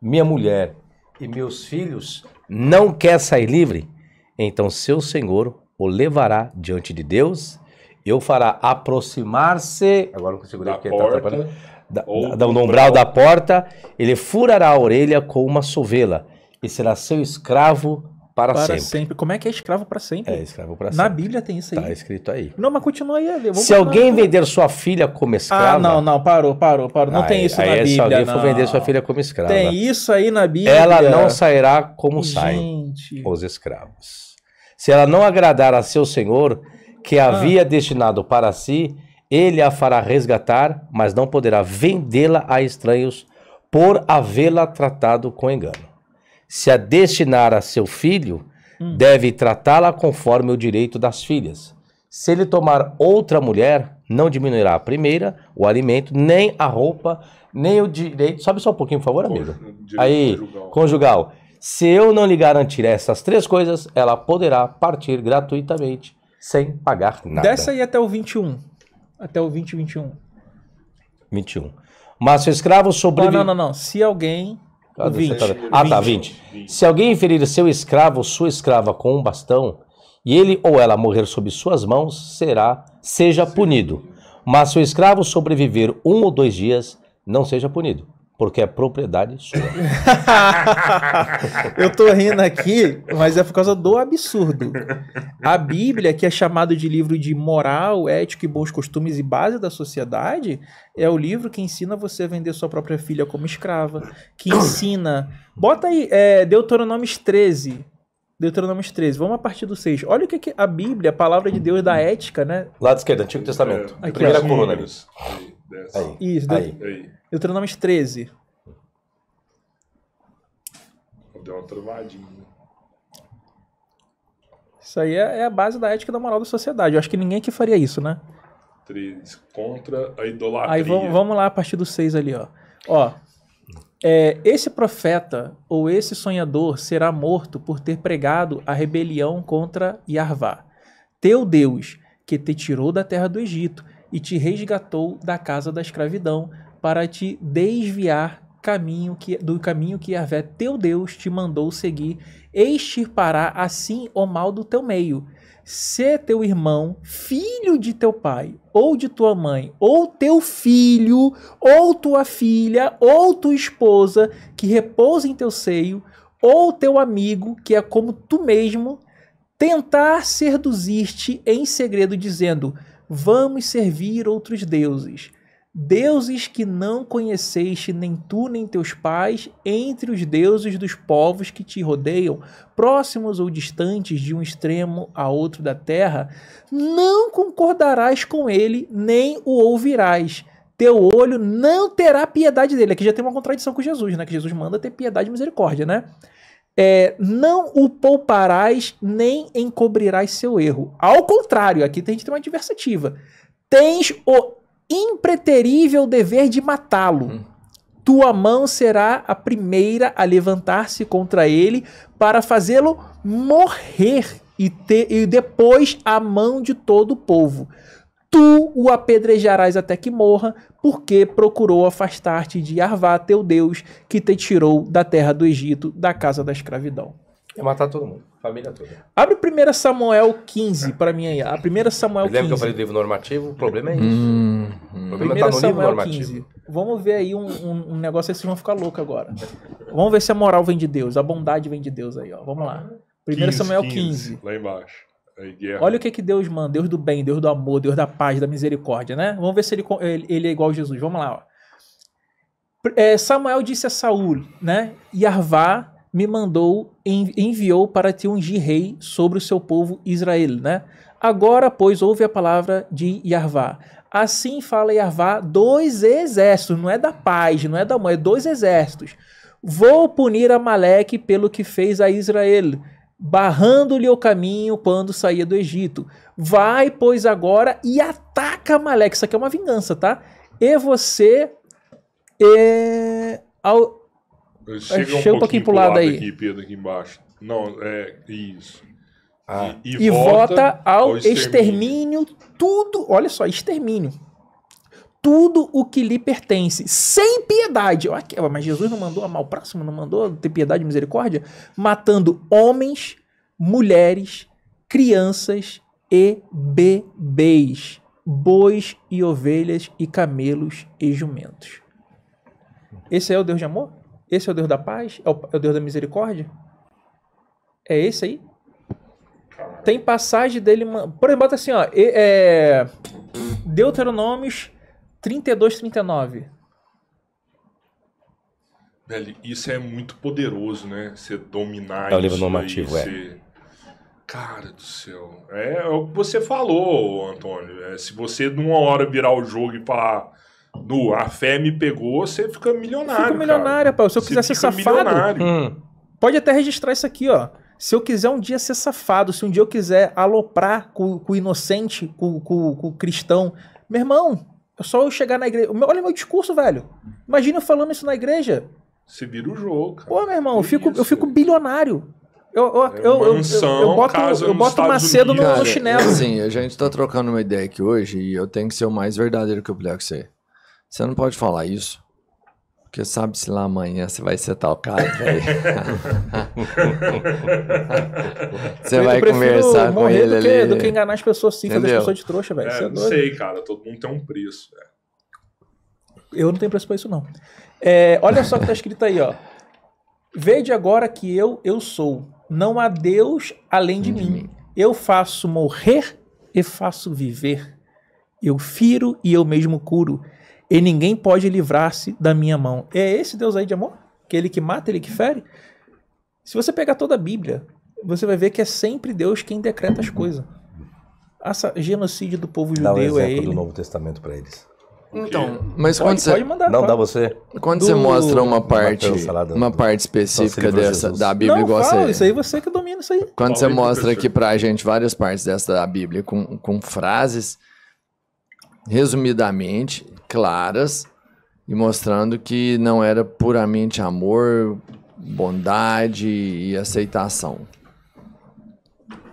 minha mulher e meus filhos, não quer sair livre, então seu senhor o levará diante de Deus eu fará aproximar-se. Agora não consigo ler porque tá porta, atrapalhando. Da, da, do umbral, umbral da porta, ele furará a orelha com uma sovela e será seu escravo para, para sempre. sempre. Como é que é escravo para sempre? É escravo para sempre. Na Bíblia tem isso aí. Está escrito aí. Não, mas continua aí. Eu se alguém vender sua filha como escrava. Ah, não, não, parou, parou, parou. Não aí, ah, tem é, isso aí na é Bíblia. Se alguém não. for vender sua filha como escrava. Tem isso aí na Bíblia. Ela não sairá como Gente. saem os escravos. Se ela não agradar a seu senhor, que ah. havia destinado para si, ele a fará resgatar, mas não poderá vendê-la a estranhos por havê-la tratado com engano. Se a destinar a seu filho, hum. deve tratá-la conforme o direito das filhas. Se ele tomar outra mulher, não diminuirá a primeira, o alimento, nem a roupa, nem o direito. Sobe só um pouquinho, por favor, amigo. Aí, conjugal. conjugal. Se eu não lhe garantir essas três coisas, ela poderá partir gratuitamente sem pagar nada. Desce aí até o 21. Até o 20, 21. 21. Mas o escravo sobrevive. Não, não, não, não. Se alguém. Ah, 20. Tá... ah, tá, 20. 20. Se alguém ferir seu escravo ou sua escrava com um bastão, e ele ou ela morrer sob suas mãos, será, seja Sim. punido. Mas se o escravo sobreviver um ou dois dias, não seja punido porque é propriedade sua. eu tô rindo aqui, mas é por causa do absurdo. A Bíblia, que é chamada de livro de moral, ética e bons costumes e base da sociedade, é o livro que ensina você a vender sua própria filha como escrava, que ensina. Bota aí, é, Deuteronômio 13. Deuteronômio 13, vamos a partir do 6. Olha o que, é a Bíblia, a palavra de Deus da ética, né? Lado esquerdo, Antigo Testamento. É, aqui, Primeira coluna. Isso, aí. aí. Deuteronômio 13. Deu uma trovadinha. Né? Isso aí é, é a base da ética da moral da sociedade. Eu acho que ninguém aqui faria isso, né? 13. Contra a idolatria. Aí vamos, vamos lá a partir do 6 ali, ó. Ó. É, esse profeta ou esse sonhador será morto por ter pregado a rebelião contra Yarvá, teu Deus, que te tirou da terra do Egito e te resgatou da casa da escravidão, para te desviar caminho que, do caminho que Yahvé, teu Deus, te mandou seguir, extirpará assim o mal do teu meio. Se teu irmão, filho de teu pai, ou de tua mãe, ou teu filho, ou tua filha, ou tua esposa, que repousa em teu seio, ou teu amigo, que é como tu mesmo, tentar seduzir-te em segredo, dizendo: Vamos servir outros deuses deuses que não conheceste nem tu nem teus pais, entre os deuses dos povos que te rodeiam, próximos ou distantes de um extremo a outro da terra, não concordarás com ele, nem o ouvirás. Teu olho não terá piedade dele. Aqui já tem uma contradição com Jesus, né? Que Jesus manda ter piedade e misericórdia, né? É, não o pouparás, nem encobrirás seu erro. Ao contrário, aqui a gente ter uma adversativa. Tens o impreterível dever de matá-lo. Hum. Tua mão será a primeira a levantar-se contra ele para fazê-lo morrer e, ter e depois a mão de todo o povo. Tu o apedrejarás até que morra, porque procurou afastar-te de Arvá, teu Deus, que te tirou da terra do Egito, da casa da escravidão. É matar todo mundo, família toda. Abre 1 Samuel 15 pra mim aí. A 1 Samuel Lembra 15. Lembra que eu falei do livro normativo? O problema é isso. Hum, hum. O problema tá no Samuel livro normativo. 15. Vamos ver aí um, um, um negócio aí, vocês vão ficar louco agora. Vamos ver se a moral vem de Deus, a bondade vem de Deus aí, ó. Vamos lá. 1 Samuel 15. 15. Lá embaixo. Olha o que, que Deus manda, Deus do bem, Deus do amor, Deus da paz, da misericórdia, né? Vamos ver se ele, ele é igual a Jesus. Vamos lá, ó. É, Samuel disse a Saul, né? Yarvá me mandou, enviou para ti ungir rei sobre o seu povo Israel, né? Agora, pois, ouve a palavra de Yarvá. Assim fala Yarvá, dois exércitos, não é da paz, não é da mãe, é dois exércitos. Vou punir Amaleque pelo que fez a Israel, barrando-lhe o caminho quando saía do Egito. Vai, pois, agora e ataca Amaleque. Isso aqui é uma vingança, tá? E você... É... Ao, Chega, Chega um, pouquinho um pouquinho pro lado, lado aí. Aqui, Pedro, aqui embaixo. Não, é isso. Ah. E, e, e, vota, vota ao, ao extermínio. extermínio tudo, olha só, extermínio. Tudo o que lhe pertence, sem piedade. Olha, mas Jesus não mandou amar o próximo, não mandou ter piedade e misericórdia? Matando homens, mulheres, crianças e bebês, bois e ovelhas e camelos e jumentos. Esse é o Deus de amor? Esse é o Deus da paz? É o, é o Deus da misericórdia? É esse aí? Tem passagem dele. Por exemplo, bota assim, ó. É, Deuteronômios 32, 39. Velho, isso é muito poderoso, né? Você dominar é o livro normativo, aí, é. Você... Cara do céu. É, é, o que você falou, Antônio. É, se você numa hora virar o jogo e falar no, a fé me pegou, você fica milionário. Fica milionário, rapaz. Se eu quiser ser safado. Hum, pode até registrar isso aqui, ó. Se eu quiser um dia ser safado, se um dia eu quiser aloprar com, com o inocente, com, com, com o cristão, meu irmão, é só eu chegar na igreja. Olha o meu discurso, velho. Imagina eu falando isso na igreja. Você vira o jogo, cara. Pô, meu irmão, eu fico, eu fico, bilionário. Eu, eu, é eu, mansão, eu, eu, boto, casa eu boto Macedo no, cara, no chinelo. Sim, a gente tá trocando uma ideia aqui hoje e eu tenho que ser o mais verdadeiro que eu puder ser. Você não pode falar isso. Porque sabe se lá amanhã você vai ser tal cara, velho. você vai conversar com ele do que, ali. Do que enganar as pessoas sim, fazer as pessoas de trouxa, velho. É, é não sei, cara. Todo mundo tem um preço. Véio. Eu não tenho preço pra isso, não. É, olha só o que tá escrito aí, ó. Vede agora que eu, eu sou. Não há Deus além de, de mim. mim. Eu faço morrer e faço viver. Eu firo e eu mesmo curo e ninguém pode livrar-se da minha mão. É esse Deus aí de amor? Aquele que mata, ele que fere? Se você pegar toda a Bíblia, você vai ver que é sempre Deus quem decreta as coisas. Essa genocídio do povo judeu dá um é exemplo é ele. do Novo Testamento para eles. Então, mas pode, quando você pode mandar, não pode. dá você. Quando do... você mostra uma parte, Mateus, uma parte específica dessa Jesus. da Bíblia, não, igual fala, você. Isso aí você que domina isso aí. Quando você mostra aqui pra gente várias partes dessa da Bíblia com, com frases, resumidamente, claras e mostrando que não era puramente amor, bondade e aceitação.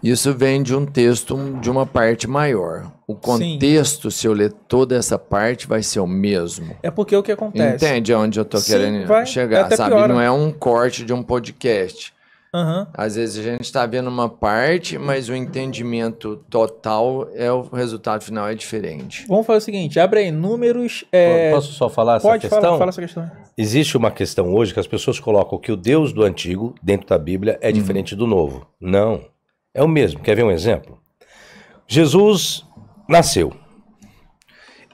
Isso vem de um texto de uma parte maior. O contexto, Sim. se eu ler toda essa parte, vai ser o mesmo. É porque é o que acontece. Entende onde eu estou querendo vai, chegar, é sabe? Piora. Não é um corte de um podcast. Uhum. Às vezes a gente está vendo uma parte, mas o entendimento total é o resultado final é diferente. Vamos fazer o seguinte, abre aí números. É... Posso só falar Pode, essa questão? Pode, falar, fala, essa questão. Existe uma questão hoje que as pessoas colocam que o Deus do Antigo dentro da Bíblia é uhum. diferente do Novo. Não, é o mesmo. Quer ver um exemplo? Jesus nasceu.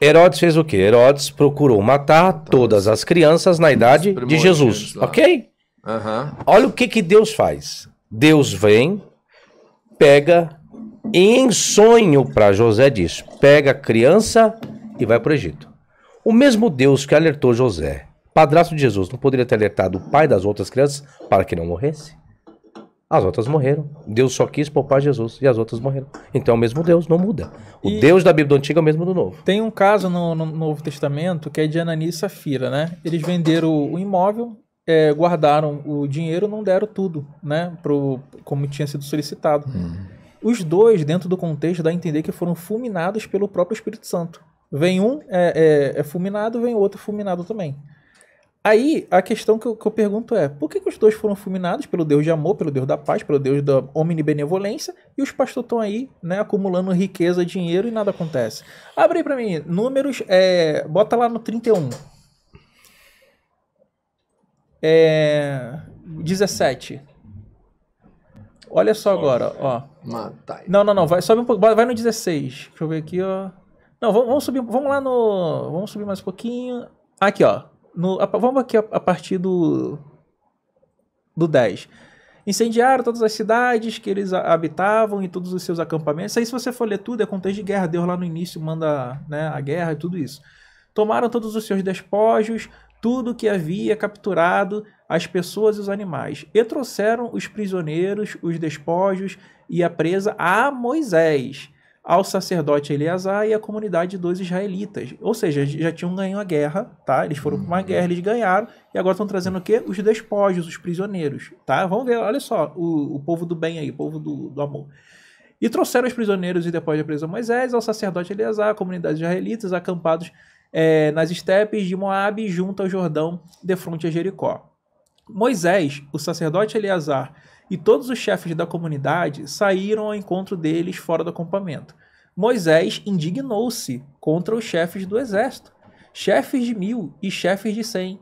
Herodes fez o quê? Herodes procurou matar todas as crianças na idade de Jesus, ok? Uhum. Olha o que, que Deus faz. Deus vem, pega em sonho para José diz: pega a criança e vai para o Egito. O mesmo Deus que alertou José, padrasto de Jesus, não poderia ter alertado o pai das outras crianças para que não morresse? As outras morreram. Deus só quis poupar Jesus e as outras morreram. Então é o mesmo Deus, não muda. O e Deus da Bíblia Antiga é o mesmo do Novo. Tem um caso no, no Novo Testamento que é de Ananias e Safira, né? Eles venderam o imóvel é, guardaram o dinheiro, não deram tudo, né? Pro, como tinha sido solicitado. Hum. Os dois, dentro do contexto, dá a entender que foram fulminados pelo próprio Espírito Santo. Vem um é, é, é fulminado, vem outro fulminado também. Aí, a questão que eu, que eu pergunto é, por que, que, os dois foram fulminados pelo Deus de amor, pelo Deus da paz, pelo Deus da omnibenevolência, e os pastores estão aí, né, acumulando riqueza, dinheiro e nada acontece? Abre aí pra mim, números, é, bota lá no 31. É, 17. Olha só agora, ó. Não, não, não. Vai, sobe um pouco. Vai no 16. Deixa eu ver aqui, ó. Não, vamos, vamos subir. Vamos lá no. Vamos subir mais um pouquinho. Aqui, ó. No, a, vamos aqui a, a partir do. Do 10 incendiaram todas as cidades que eles habitavam e todos os seus acampamentos. Aí, se você for ler tudo, é contexto de guerra. Deus lá no início manda né, a guerra e tudo isso. Tomaram todos os seus despojos, tudo que havia capturado as pessoas e os animais, e trouxeram os prisioneiros, os despojos e a presa a Moisés, ao sacerdote Eleazar e à comunidade dos israelitas. Ou seja, já tinham ganho a guerra, tá? Eles foram para uma uhum. guerra, eles ganharam, e agora estão trazendo o quê? Os despojos, os prisioneiros, tá? Vamos ver, olha só, o, o povo do bem aí, o povo do, do amor. E trouxeram os prisioneiros e depois da presa Moisés ao sacerdote Eleazar, à comunidade israelitas, acampados é, nas estepes de Moabe, junto ao Jordão, defronte a Jericó. Moisés, o sacerdote Eleazar e todos os chefes da comunidade saíram ao encontro deles fora do acampamento. Moisés indignou-se contra os chefes do exército, chefes de mil e chefes de cem,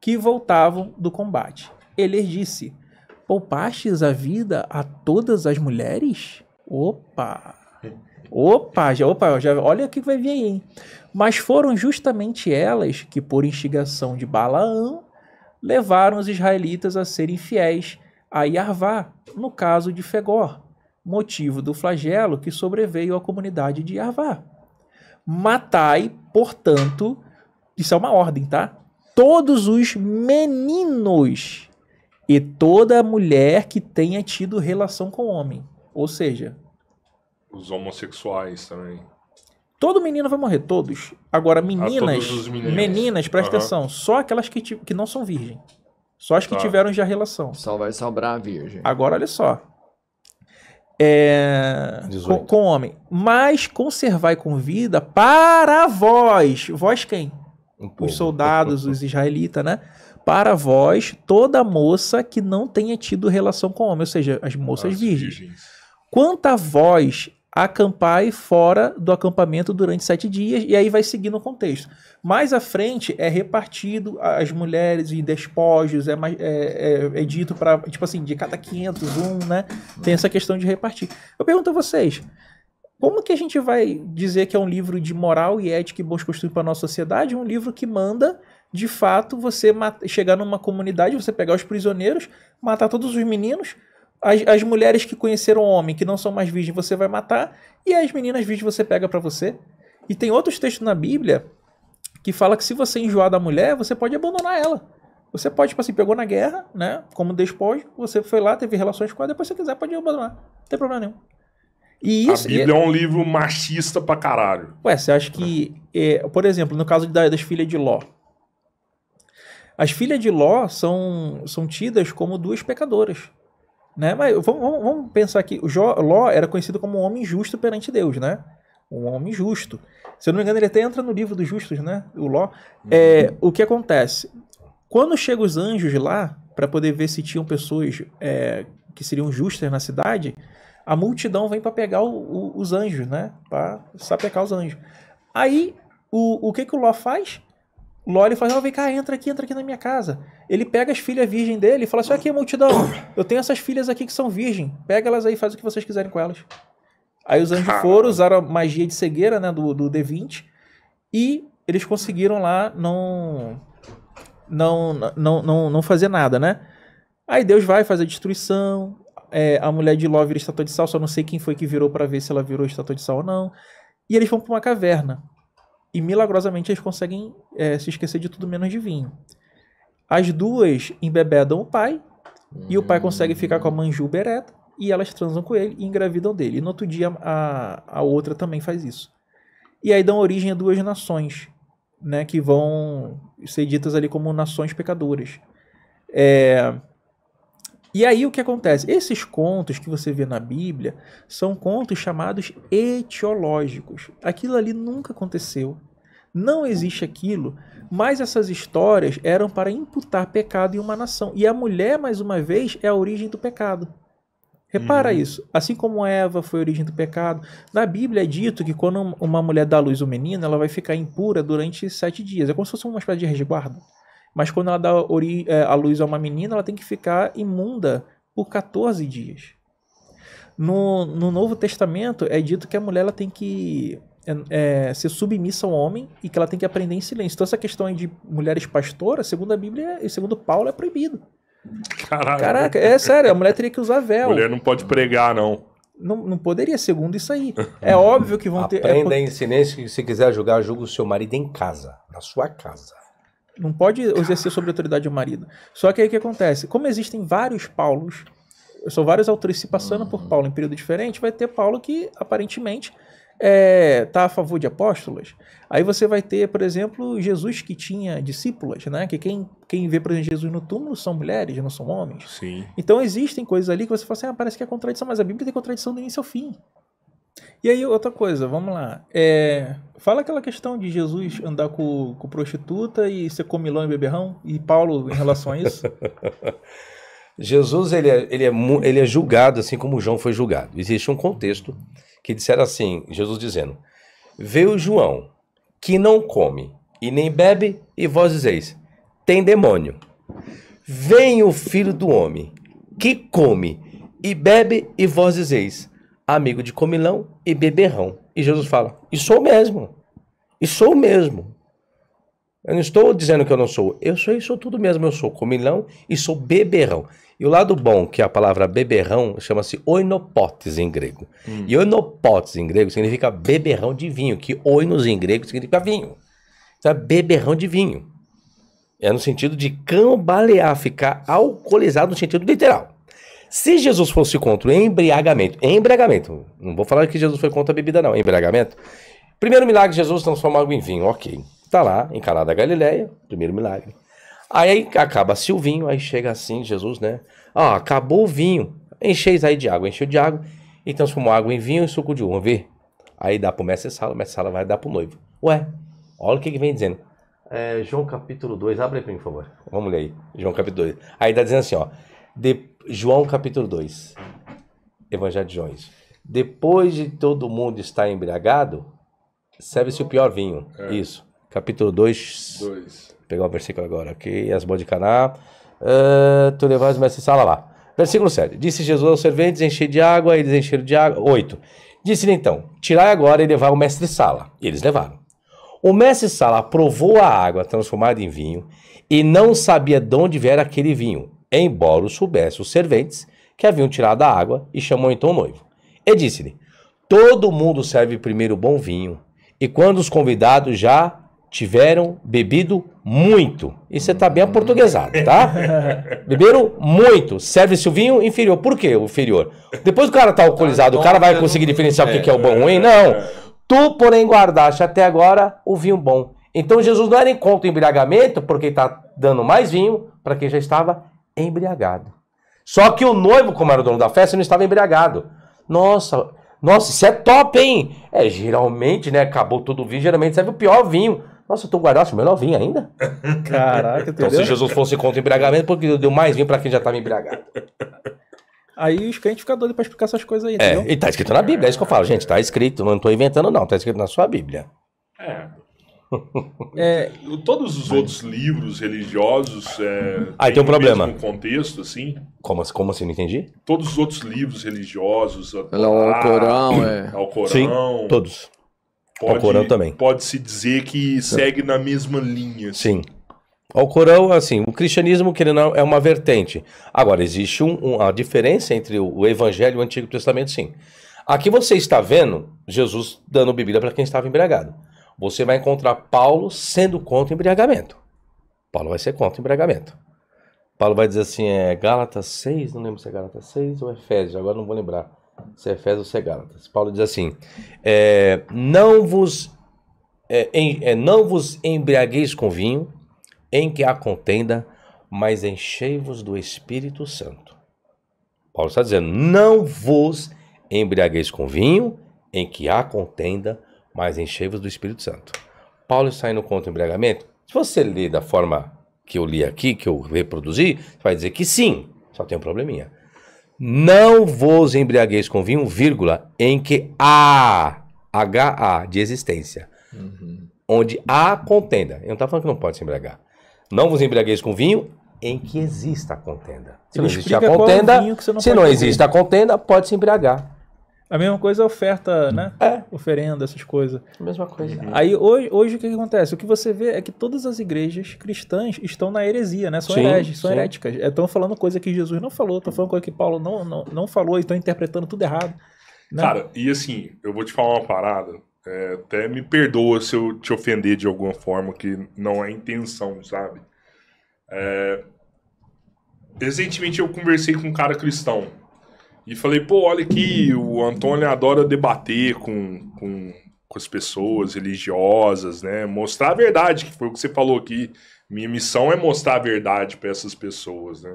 que voltavam do combate. Ele disse: Poupastes a vida a todas as mulheres? Opa! Opa, já, opa, já, olha o que vai vir aí, hein? Mas foram justamente elas que, por instigação de Balaão, levaram os israelitas a serem fiéis a Yarvá, no caso de Fegor, motivo do flagelo que sobreveio à comunidade de Yarvá. Matai, portanto, isso é uma ordem, tá? Todos os meninos e toda mulher que tenha tido relação com homem. Ou seja, os homossexuais também. Todo menino vai morrer, todos. Agora, ah, meninas, meninas, presta uhum. atenção, só aquelas que, que não são virgem. Só as que tá. tiveram já relação. Só vai sobrar a virgem. Agora, olha só. É, com, com, homem. Mas conservai com vida para vós. Vós quem? Um os soldados, os israelitas, né? Para vós, toda moça que não tenha tido relação com homem. Ou seja, as moças as virgens. virgens. Quanto a vós, acampai fora do acampamento durante sete dias, e aí vai seguindo o contexto. Mais à frente é repartido as mulheres e despojos, é, é, é, é dito para, tipo assim, de cada 500, um, né? Tem essa questão de repartir. Eu pergunto a vocês, como que a gente vai dizer que é um livro de moral e ética e bons costumes para a nossa sociedade, um livro que manda de fato você chegar numa comunidade, você pegar os prisioneiros, matar todos os meninos, as, as mulheres que conheceram homem, que não são mais virgens, você vai matar. E as meninas virgens você pega para você. E tem outros textos na Bíblia que fala que se você é enjoar da mulher, você pode abandonar ela. Você pode, tipo assim, pegou na guerra, né? Como despojo, você foi lá, teve relações com ela, depois se quiser pode abandonar. Não tem problema nenhum. E isso, a Bíblia é, é um livro machista pra caralho. Ué, você acha que, é, por exemplo, no caso da, das filhas de Ló. As filhas de Ló são, são tidas como duas pecadoras. Né? Mas vamos, vamos, vamos pensar aqui, Jó, Ló era conhecido como um homem justo perante Deus, né? Um homem justo. Se eu não me engano, ele até entra no livro dos justos, né? O Ló. É, uhum. o que acontece? Quando chegam os anjos lá, para poder ver se tinham pessoas é, que seriam justas na cidade, a multidão vem para pegar o, o, os anjos, né? Para sapecar os anjos. Aí, o, o que, que o Ló faz? Ló fala, oh, vem cá, entra aqui, entra aqui na minha casa. Ele pega as filhas virgem dele e fala assim, aqui multidão, eu tenho essas filhas aqui que são virgem, pega elas aí, faz o que vocês quiserem com elas. Aí os anjos foram, usaram a magia de cegueira, né, do, do D20, e eles conseguiram lá não, não, não, não, não fazer nada, né? Aí Deus vai, fazer a destruição, é, a mulher de Ló vira estátua de sal, só não sei quem foi que virou para ver se ela virou estátua de sal ou não. E eles vão para uma caverna e milagrosamente eles conseguem é, se esquecer de tudo menos de vinho. As duas embebedam o pai hum. e o pai consegue ficar com a mãe bereta e elas transam com ele e engravidam dele. E no outro dia a, a outra também faz isso. E aí dão origem a duas nações, né, que vão ser ditas ali como nações pecadoras. É, e aí o que acontece? Esses contos que você vê na Bíblia são contos chamados etiológicos. Aquilo ali nunca aconteceu. Não existe aquilo, mas essas histórias eram para imputar pecado em uma nação. E a mulher, mais uma vez, é a origem do pecado. Repara uhum. isso. Assim como Eva foi a origem do pecado, na Bíblia é dito que quando uma mulher dá à luz um menino, ela vai ficar impura durante sete dias. É como se fosse uma espécie de resguardo. Mas quando ela dá é, a luz a uma menina, ela tem que ficar imunda por 14 dias. No, no Novo Testamento é dito que a mulher ela tem que é, é, ser submissa ao homem e que ela tem que aprender em silêncio. Então essa questão de mulheres pastoras, segundo a Bíblia e é, segundo Paulo, é proibido. Caralho. Caraca, é sério, a mulher teria que usar véu. A mulher não pode pregar, não. Não, não poderia, segundo isso aí. É óbvio que vão Aprenda ter. Aprenda é, em silêncio. Se quiser julgar, julga o seu marido em casa, na sua casa. Não pode exercer sobre a autoridade do marido. Só que aí o que acontece? Como existem vários Paulos, são vários autores se passando por uhum. Paulo em período diferente, vai ter Paulo que aparentemente é, tá a favor de apóstolos. Aí você vai ter, por exemplo, Jesus que tinha discípulas, né? Que quem, quem vê, por exemplo, Jesus no túmulo são mulheres, não são homens. Sim. Então existem coisas ali que você fala assim, ah, parece que é contradição, mas a Bíblia tem contradição do início ao fim. E aí, outra coisa, vamos lá. É, fala aquela questão de Jesus andar com, com prostituta e ser comilão e beberrão, e Paulo em relação a isso. Jesus ele é, ele, é, ele é julgado assim como João foi julgado. Existe um contexto que disseram assim, Jesus dizendo, Veio João, que não come e nem bebe, e vós dizeis, tem demônio. Vem o Filho do Homem, que come e bebe, e vós dizeis, amigo de comilão e beberrão. E Jesus fala: E sou mesmo. E sou mesmo. Eu não estou dizendo que eu não sou. Eu sou isso tudo mesmo. Eu sou comilão e sou beberrão. E o lado bom, que é a palavra beberrão, chama-se oinopotes em grego. Hum. E oinopotes em grego significa beberrão de vinho, que oinos em grego significa vinho. Então é beberrão de vinho. É no sentido de cambalear, ficar alcoolizado no sentido literal. Se Jesus fosse contra o embriagamento, embriagamento, não vou falar que Jesus foi contra a bebida, não, embriagamento. Primeiro milagre, Jesus transforma água em vinho, ok. Tá lá, encalada a Galileia, primeiro milagre. Aí acaba-se o vinho, aí chega assim, Jesus, né? Ah, acabou o vinho, encheis aí de água, encheu de água e transformou água em vinho e suco de uva, vê? Aí dá pro mestre sala, o mestre sala vai dar pro noivo. Ué, olha o que, que vem dizendo. É, João capítulo 2, abre aí pra mim, por favor. Vamos ler aí, João capítulo 2. Aí tá dizendo assim, ó. De, João capítulo 2. Evangelho de João. Depois de todo mundo estar embriagado, serve-se o pior vinho. É. Isso. Capítulo 2. 2. Pegar o versículo agora aqui. As boas de Caná. Uh, tu levas o mestre sala lá. Versículo 7. Disse Jesus aos serventes: encher de água, eles encheram de água. 8. Disse-lhe então: tirai agora e levar o mestre sala. E eles levaram. O mestre sala provou a água transformada em vinho e não sabia de onde viera aquele vinho embora o soubesse os serventes que haviam tirado a água, e chamou então o noivo. E disse-lhe: Todo mundo serve primeiro bom vinho, e quando os convidados já tiveram bebido muito. Isso está é bem aportuguesado, tá? Beberam muito. Serve-se o vinho inferior. Por quê o inferior? Depois o cara tá alcoolizado, o cara vai conseguir diferenciar o que é o bom ruim? Não. Tu, porém, guardaste até agora o vinho bom. Então Jesus não era em conta o embriagamento, porque está dando mais vinho para quem já estava embriagado. Só que o noivo, como era o dono da festa, não estava embriagado. Nossa, nossa, isso é top, hein? É, geralmente, né? Acabou todo o vinho, geralmente serve o pior vinho. Nossa, eu tô guardado, melhor vinho ainda? Caraca, então, entendeu? Então, se Jesus fosse contra o embriagamento, porque deu mais vinho para quem já estava embriagado. Aí os crentes ficam doidos para explicar essas coisas aí, é, entendeu? É, e tá escrito na Bíblia, é isso que eu falo, gente, tá escrito, não tô inventando não, tá escrito na sua Bíblia. É, é... Todos os outros livros religiosos. É, Aí tem um problema. No contexto, assim. Como, assim? como assim? Não entendi? Todos os outros livros religiosos. A... Não, ao Corão, é. o é. Corão. Sim, todos. Pode, ao Corão também. Pode-se dizer que segue na mesma linha. Assim. Sim. Ao Corão, assim, o cristianismo, que não, é uma vertente. Agora, existe um, um, uma diferença entre o, o Evangelho e o Antigo Testamento, sim. Aqui você está vendo Jesus dando bebida para quem estava embriagado você vai encontrar Paulo sendo contra embriagamento. Paulo vai ser contra embriagamento. Paulo vai dizer assim, é Gálatas 6, não lembro se é Gálatas 6 ou Efésios, agora não vou lembrar se é Efésios ou se é Gálatas. Paulo diz assim, é, não, vos, é, em, é, não vos embriagueis com vinho, em que há contenda, mas enchei-vos do Espírito Santo. Paulo está dizendo, não vos embriagueis com vinho, em que há contenda, mas enchei-vos do Espírito Santo. Paulo está indo contra o embriagamento? Se você ler da forma que eu li aqui, que eu reproduzi, você vai dizer que sim, só tem um probleminha. Não vos embriagueis com vinho, vírgula, em que há, H-A, de existência, uhum. onde há contenda. Eu não estou falando que não pode se embriagar. Não vos embriagueis com vinho em que exista a contenda. Se não existe a é contenda, é se não existe a contenda, pode se embriagar. A mesma coisa é oferta, né? É. Oferenda, essas coisas. A mesma coisa. Uhum. Aí hoje, hoje o que, que, acontece? O que você vê é que todas as igrejas cristãs estão na heresia, né? São sim, hereges, são sim. heréticas. Estão é, falando coisa que Jesus não falou, estão falando coisa que Paulo não, não, não falou e estão interpretando tudo errado. Né? Cara, e assim, eu vou te falar uma parada. É, até me perdoa se eu te ofender de alguma forma, que não é intenção, sabe? É, recentemente eu conversei com um cara cristão. E falei, pô, olha que o Antônio adora debater com, com, com as pessoas religiosas, né? Mostrar a verdade, que foi o que você falou aqui. Minha missão é mostrar a verdade para essas pessoas, né?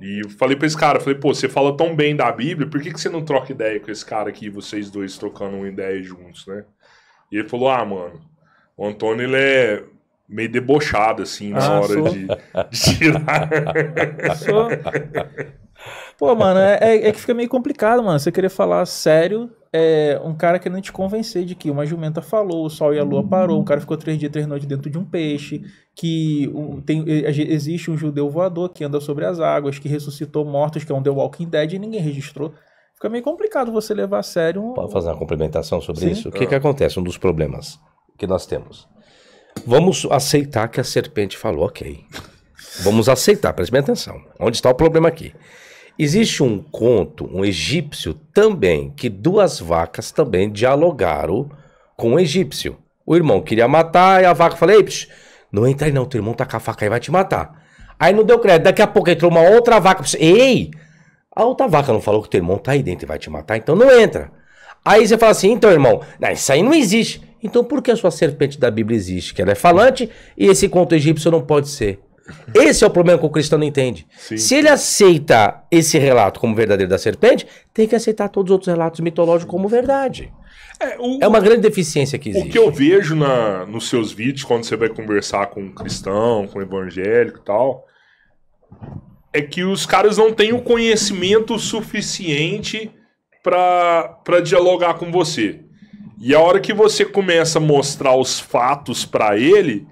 E eu falei pra esse cara, falei, pô, você fala tão bem da Bíblia, por que, que você não troca ideia com esse cara aqui, vocês dois trocando uma ideia juntos, né? E ele falou, ah, mano, o Antônio, ele é meio debochado, assim, na ah, hora de, de, tirar. Pô, mano, é, é, é, que fica meio complicado, mano. Você querer falar sério, é, um cara querendo te convencer de que uma jumenta falou, o sol e a lua parou, um cara ficou três dias, três noites dentro de um peixe, que um, tem, existe um judeu voador que anda sobre as águas, que ressuscitou mortos, que é um The Walking Dead e ninguém registrou. Fica meio complicado você levar a sério um... Pode fazer uma complementação sobre Sim? isso? O que, ah. que acontece? Um dos problemas que nós temos. Vamos aceitar que a serpente falou, ok. Vamos aceitar, preste bem atenção. Onde está o problema aqui? Existe um conto, um egípcio também, que duas vacas também dialogaram com o um egípcio. O irmão queria matar e a vaca falou: Ei, psh, não entra aí não, teu irmão tá com a faca aí, vai te matar. Aí não deu crédito, daqui a pouco entrou uma outra vaca. Ei, a outra vaca não falou que teu irmão tá aí dentro e vai te matar, então não entra. Aí você fala assim: então, irmão, não, isso aí não existe. Então por que a sua serpente da Bíblia existe? Que ela é falante e esse conto egípcio não pode ser. Esse é o problema que o cristão não entende. Sim. Se ele aceita esse relato como verdadeiro da serpente, tem que aceitar todos os outros relatos mitológicos como verdade. É, o, é uma grande deficiência que existe. O que eu vejo na, nos seus vídeos, quando você vai conversar com um cristão, com um evangélico e tal, é que os caras não têm o conhecimento suficiente para dialogar com você. E a hora que você começa a mostrar os fatos para ele,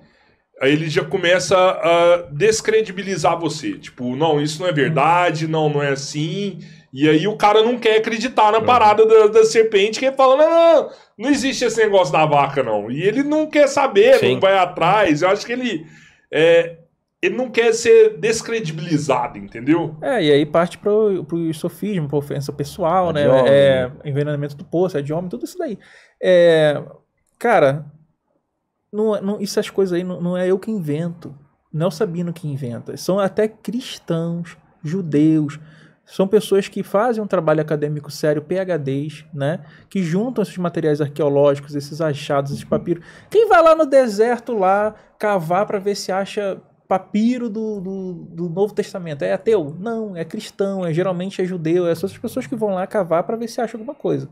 Aí ele já começa a descredibilizar você. Tipo, não, isso não é verdade, não, não é assim. E aí o cara não quer acreditar na uhum. parada da, da serpente, que ele fala, não, não, não existe esse negócio da vaca, não. E ele não quer saber, Sim. não vai atrás. Eu acho que ele... É, ele não quer ser descredibilizado, entendeu? É, e aí parte pro, pro sofismo, pra ofensa pessoal, é né? É, né? envenenamento do poço, é de homem, tudo isso daí. É, cara, não, é, não, essas coisas aí não, não é eu que invento, não é o Sabino que inventa. São até cristãos, judeus, são pessoas que fazem um trabalho acadêmico sério, PHDs, né? Que juntam esses materiais arqueológicos, esses achados, esses uhum. papiros. Quem vai lá no deserto lá cavar para ver se acha papiro do, do, do, Novo Testamento? É ateu? Não, é cristão, é geralmente é judeu. É essas pessoas que vão lá cavar para ver se acha alguma coisa.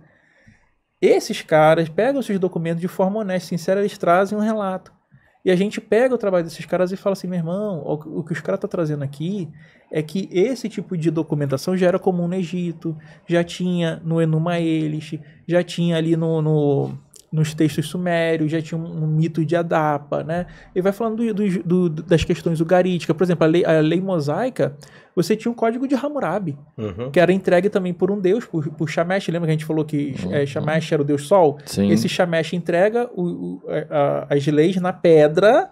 Esses caras pegam esses documentos de forma honesta, sincera, eles trazem um relato. E a gente pega o trabalho desses caras e fala assim, meu irmão, o que os caras estão tá trazendo aqui é que esse tipo de documentação já era comum no Egito, já tinha no Enuma Elish, já tinha ali no, no nos textos sumérios, já tinha um, um mito de Adapa, né? Ele vai falando do, do, do, das questões ugaríticas. Por exemplo, a lei, a lei, mosaica, você tinha um código de Hammurabi, uhum. que era entregue também por um deus, por, por Lembra que a gente falou que uhum. é, era o deus sol? Sim. Esse Shamash entrega o, o, é, a, as leis na pedra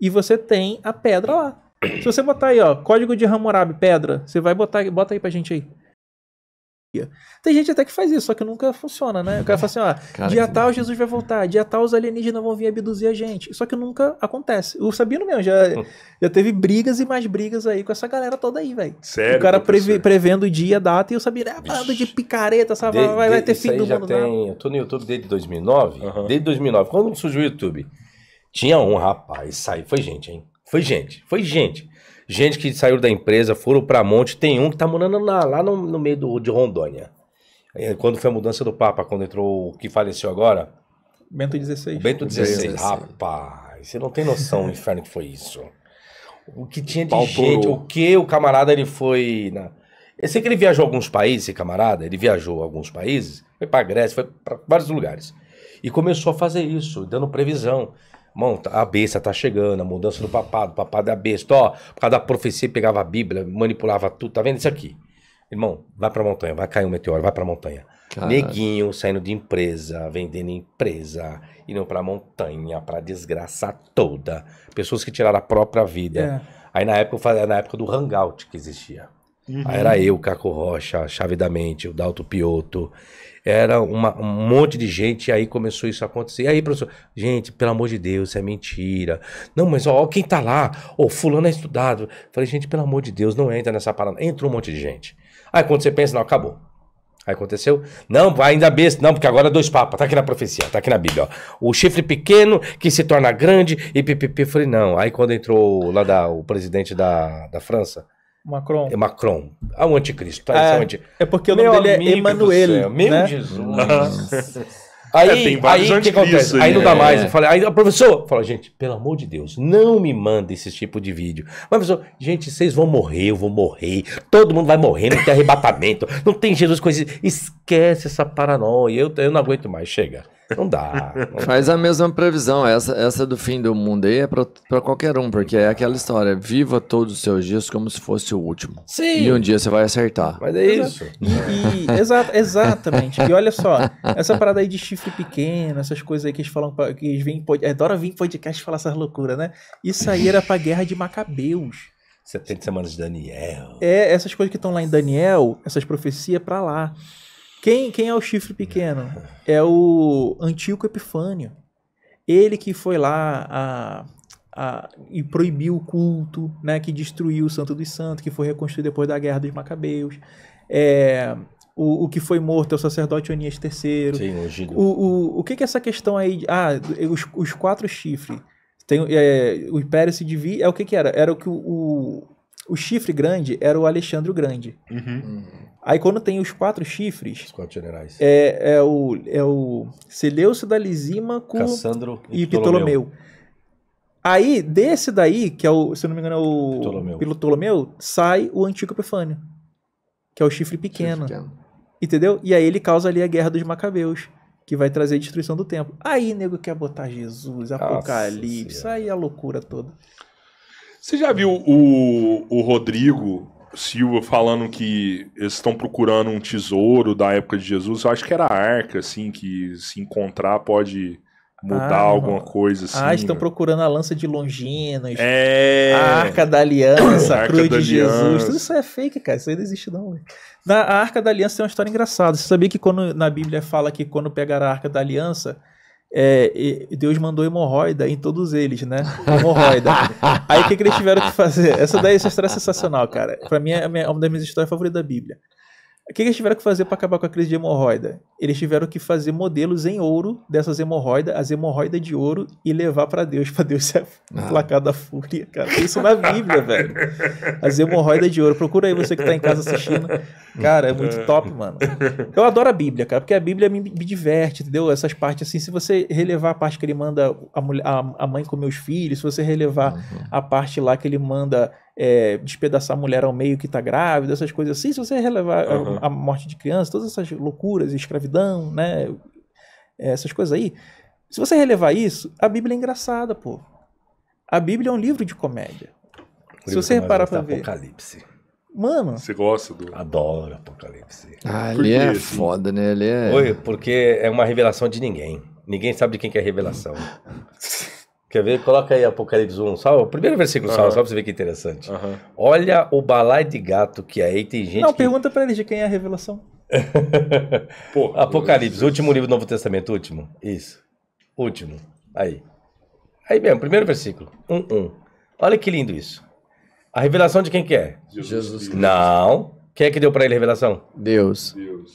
e você tem a pedra lá. Se você botar aí, ó, código de Hammurabi, pedra, você vai botar, bota aí pra gente aí. Tem gente até que faz isso, só que nunca funciona, né? O cara fala assim, ó, cara, dia tal Jesus vai voltar, dia tal os alienígenas vão vir abduzir a gente. Só que nunca acontece. O Sabino mesmo já, já teve brigas e mais brigas aí com essa galera toda aí, velho. Sério? O cara é prevendo o dia, data, e o Sabino, é parada de picareta, sabe? De, vai, de, vai, ter fim do já mundo, tem... Não. Eu tô no YouTube desde 2009, uhum. desde 2009. Quando surgiu o YouTube, tinha um rapaz, saiu, foi gente, hein? Foi gente, foi gente gente que saiu da empresa, foram para monte. Tem um que tá morando na, lá no, no meio do, de Rondônia. É, quando foi a mudança do Papa, quando entrou o que faleceu agora? Bento XVI. Bento XVI. Rapaz, você não tem noção do inferno que foi isso. O que tinha de gente, o que o camarada ele foi. Na... Eu sei que ele viajou a alguns países, esse camarada, ele viajou a alguns países, foi pra Grécia, foi para vários lugares. E começou a fazer isso, dando previsão. Mão, tá, a besta tá chegando, a mudança do papado, o papado é a besta, ó, por causa da profecia, pegava a Bíblia, manipulava tudo, tá vendo isso aqui? Irmão, vai pra montanha, vai cair um meteoro, vai pra montanha. Neguinho saindo de empresa, vendendo empresa, indo pra montanha, pra desgraça toda. Pessoas que tiraram a própria vida. É. Aí na época, eu na época do hangout que existia. Uhum. Aí era uhum. eu, Caco Rocha, Chave da Mente, o Dalto Pioto. Era uma, um monte de gente, aí começou isso a acontecer. E aí, professor, gente, pelo amor de Deus, isso é mentira. Não, mas ó, quem tá lá, ô, fulano é estudado. Falei, gente, pelo amor de Deus, não entra nessa parada. Entrou um monte de gente. Aí quando você pensa, não, acabou. Aí aconteceu? Não, ainda besta. Não, porque agora é dois papas. Tá aqui na profecia, tá aqui na Bíblia, ó. O chifre pequeno que se torna grande e pipipi. Falei, não. Aí quando entrou lá da, o presidente da, da França, Macron. É Macron. é o anticristo. Tá? É, é, anti... é, porque o nome dele é Emanuel. Meu né? Jesus. aí, é, aí, que acontece? Aí, aí não dá né? mais. Eu é. falei, aí, professor, fala, gente, pelo amor de Deus, não me manda esse tipo de vídeo. Mas, professor, gente, vocês vão morrer, eu vou morrer. Todo mundo vai morrer, não tem arrebatamento, não tem Jesus com Esquece essa paranoia. Eu, eu não aguento mais, chega. Não dá. Faz a mesma previsão. Essa, essa do fim do mundo aí é para qualquer um, porque é aquela história. Viva todos os seus dias como se fosse o último. Sim. E um dia você vai acertar. Mas é isso. E, e, exatamente. E olha só, essa parada aí de chifre pequeno, essas coisas aí que eles falam, que eles vêm, adora vir em podcast falar essas loucuras, né? Isso aí era pra guerra de Macabeus. 70 semanas de Daniel. É, essas coisas que estão lá em Daniel, essas profecias para lá. Quem, quem é o chifre pequeno? É o antigo Epifânio. Ele que foi lá a, a, e proibiu o culto, né, que destruiu o Santo dos Santos, que foi reconstruído depois da Guerra dos Macabeus. É, o, o que foi morto é o sacerdote Onias III. Sim, o, o, o que, que é essa questão aí? ah, os, os quatro chifres. Tem, é, o império se divide. É o que, que era? Era o que o, o chifre grande era o Alexandre o Grande. Uhum. Hum. Aí quando tem os quatro chifres. Os quatro generais. É, é o, é o da Lisímaco Cassandro e, e Ptolomeu. Aí, desse daí, que é o, se eu não me engano, é o Ptolomeu, sai o antigo Epifânio, que é o chifre pequeno, chifre pequeno. Entendeu? E aí ele causa ali a guerra dos Macabeus que vai trazer a destruição do tempo. Aí nego quer botar Jesus, Apocalipse, Nossa, aí a loucura toda. Você já viu o, o Rodrigo Silva falando que eles estão procurando um tesouro da época de Jesus? Eu acho que era a arca, assim, que se encontrar pode mudar ah, alguma coisa ah, assim. Ah, estão né? procurando a lança de Longinos, é... a Arca da Aliança, a, a Cruz de Jesus. Tudo isso é fake, cara. Isso aí não existe, não. velho. Na, a Arca da Aliança tem uma história engraçada. Você sabia que quando na Bíblia fala que quando pegar a Arca da Aliança, é, Deus mandou hemorroida em todos eles, né? Hemorroida. Aí o que, que, eles tiveram que fazer? Essa daí essa história é sensacional, cara. Pra mim é uma das minhas histórias favoritas da Bíblia. O que eles tiveram que fazer para acabar com a crise de hemorroida? Eles tiveram que fazer modelos em ouro dessas hemorroidas, as hemorroidas de ouro, e levar para Deus, para Deus ser ah. a da fúria, cara. isso na Bíblia, velho. As hemorroidas de ouro. Procura aí você que tá em casa assistindo. Cara, é muito top, mano. Eu adoro a Bíblia, cara, porque a Bíblia me, me diverte, entendeu? Essas partes assim, se você relevar a parte que ele manda a, mulher, a, a mãe com os filhos, se você relevar uhum. a parte lá que ele manda é, despedaçar a mulher ao meio que tá grávida, essas coisas assim, se você relevar uhum. É, a, a, morte de criança, todas essas loucuras, escravidão, né? É, essas coisas aí. Se você relevar isso, a Bíblia é engraçada, pô. A Bíblia é um livro de comédia. O se você reparar pra ver. Apocalipse. Mano. Você gosta do. Adoro Apocalipse. Ah, ali é assim? foda, né? Ali é. Oi, porque é uma revelação de ninguém. Ninguém sabe de quem que é a revelação. Quer ver? Coloca aí Apocalipse 1. Salve. O primeiro versículo uhum. salve, só pra você ver que interessante. Uhum. Olha o balai de gato que é aí tem gente. Não, que... pergunta pra ele de quem é a revelação. Porra, Apocalipse, último livro do Novo Testamento, último. Isso. Último. Aí. Aí mesmo, primeiro versículo. 1, um, 1. Um. Olha que lindo isso. A revelação de quem que é? Jesus Cristo. Não. Quem é que deu para ele a revelação? Deus. Deus.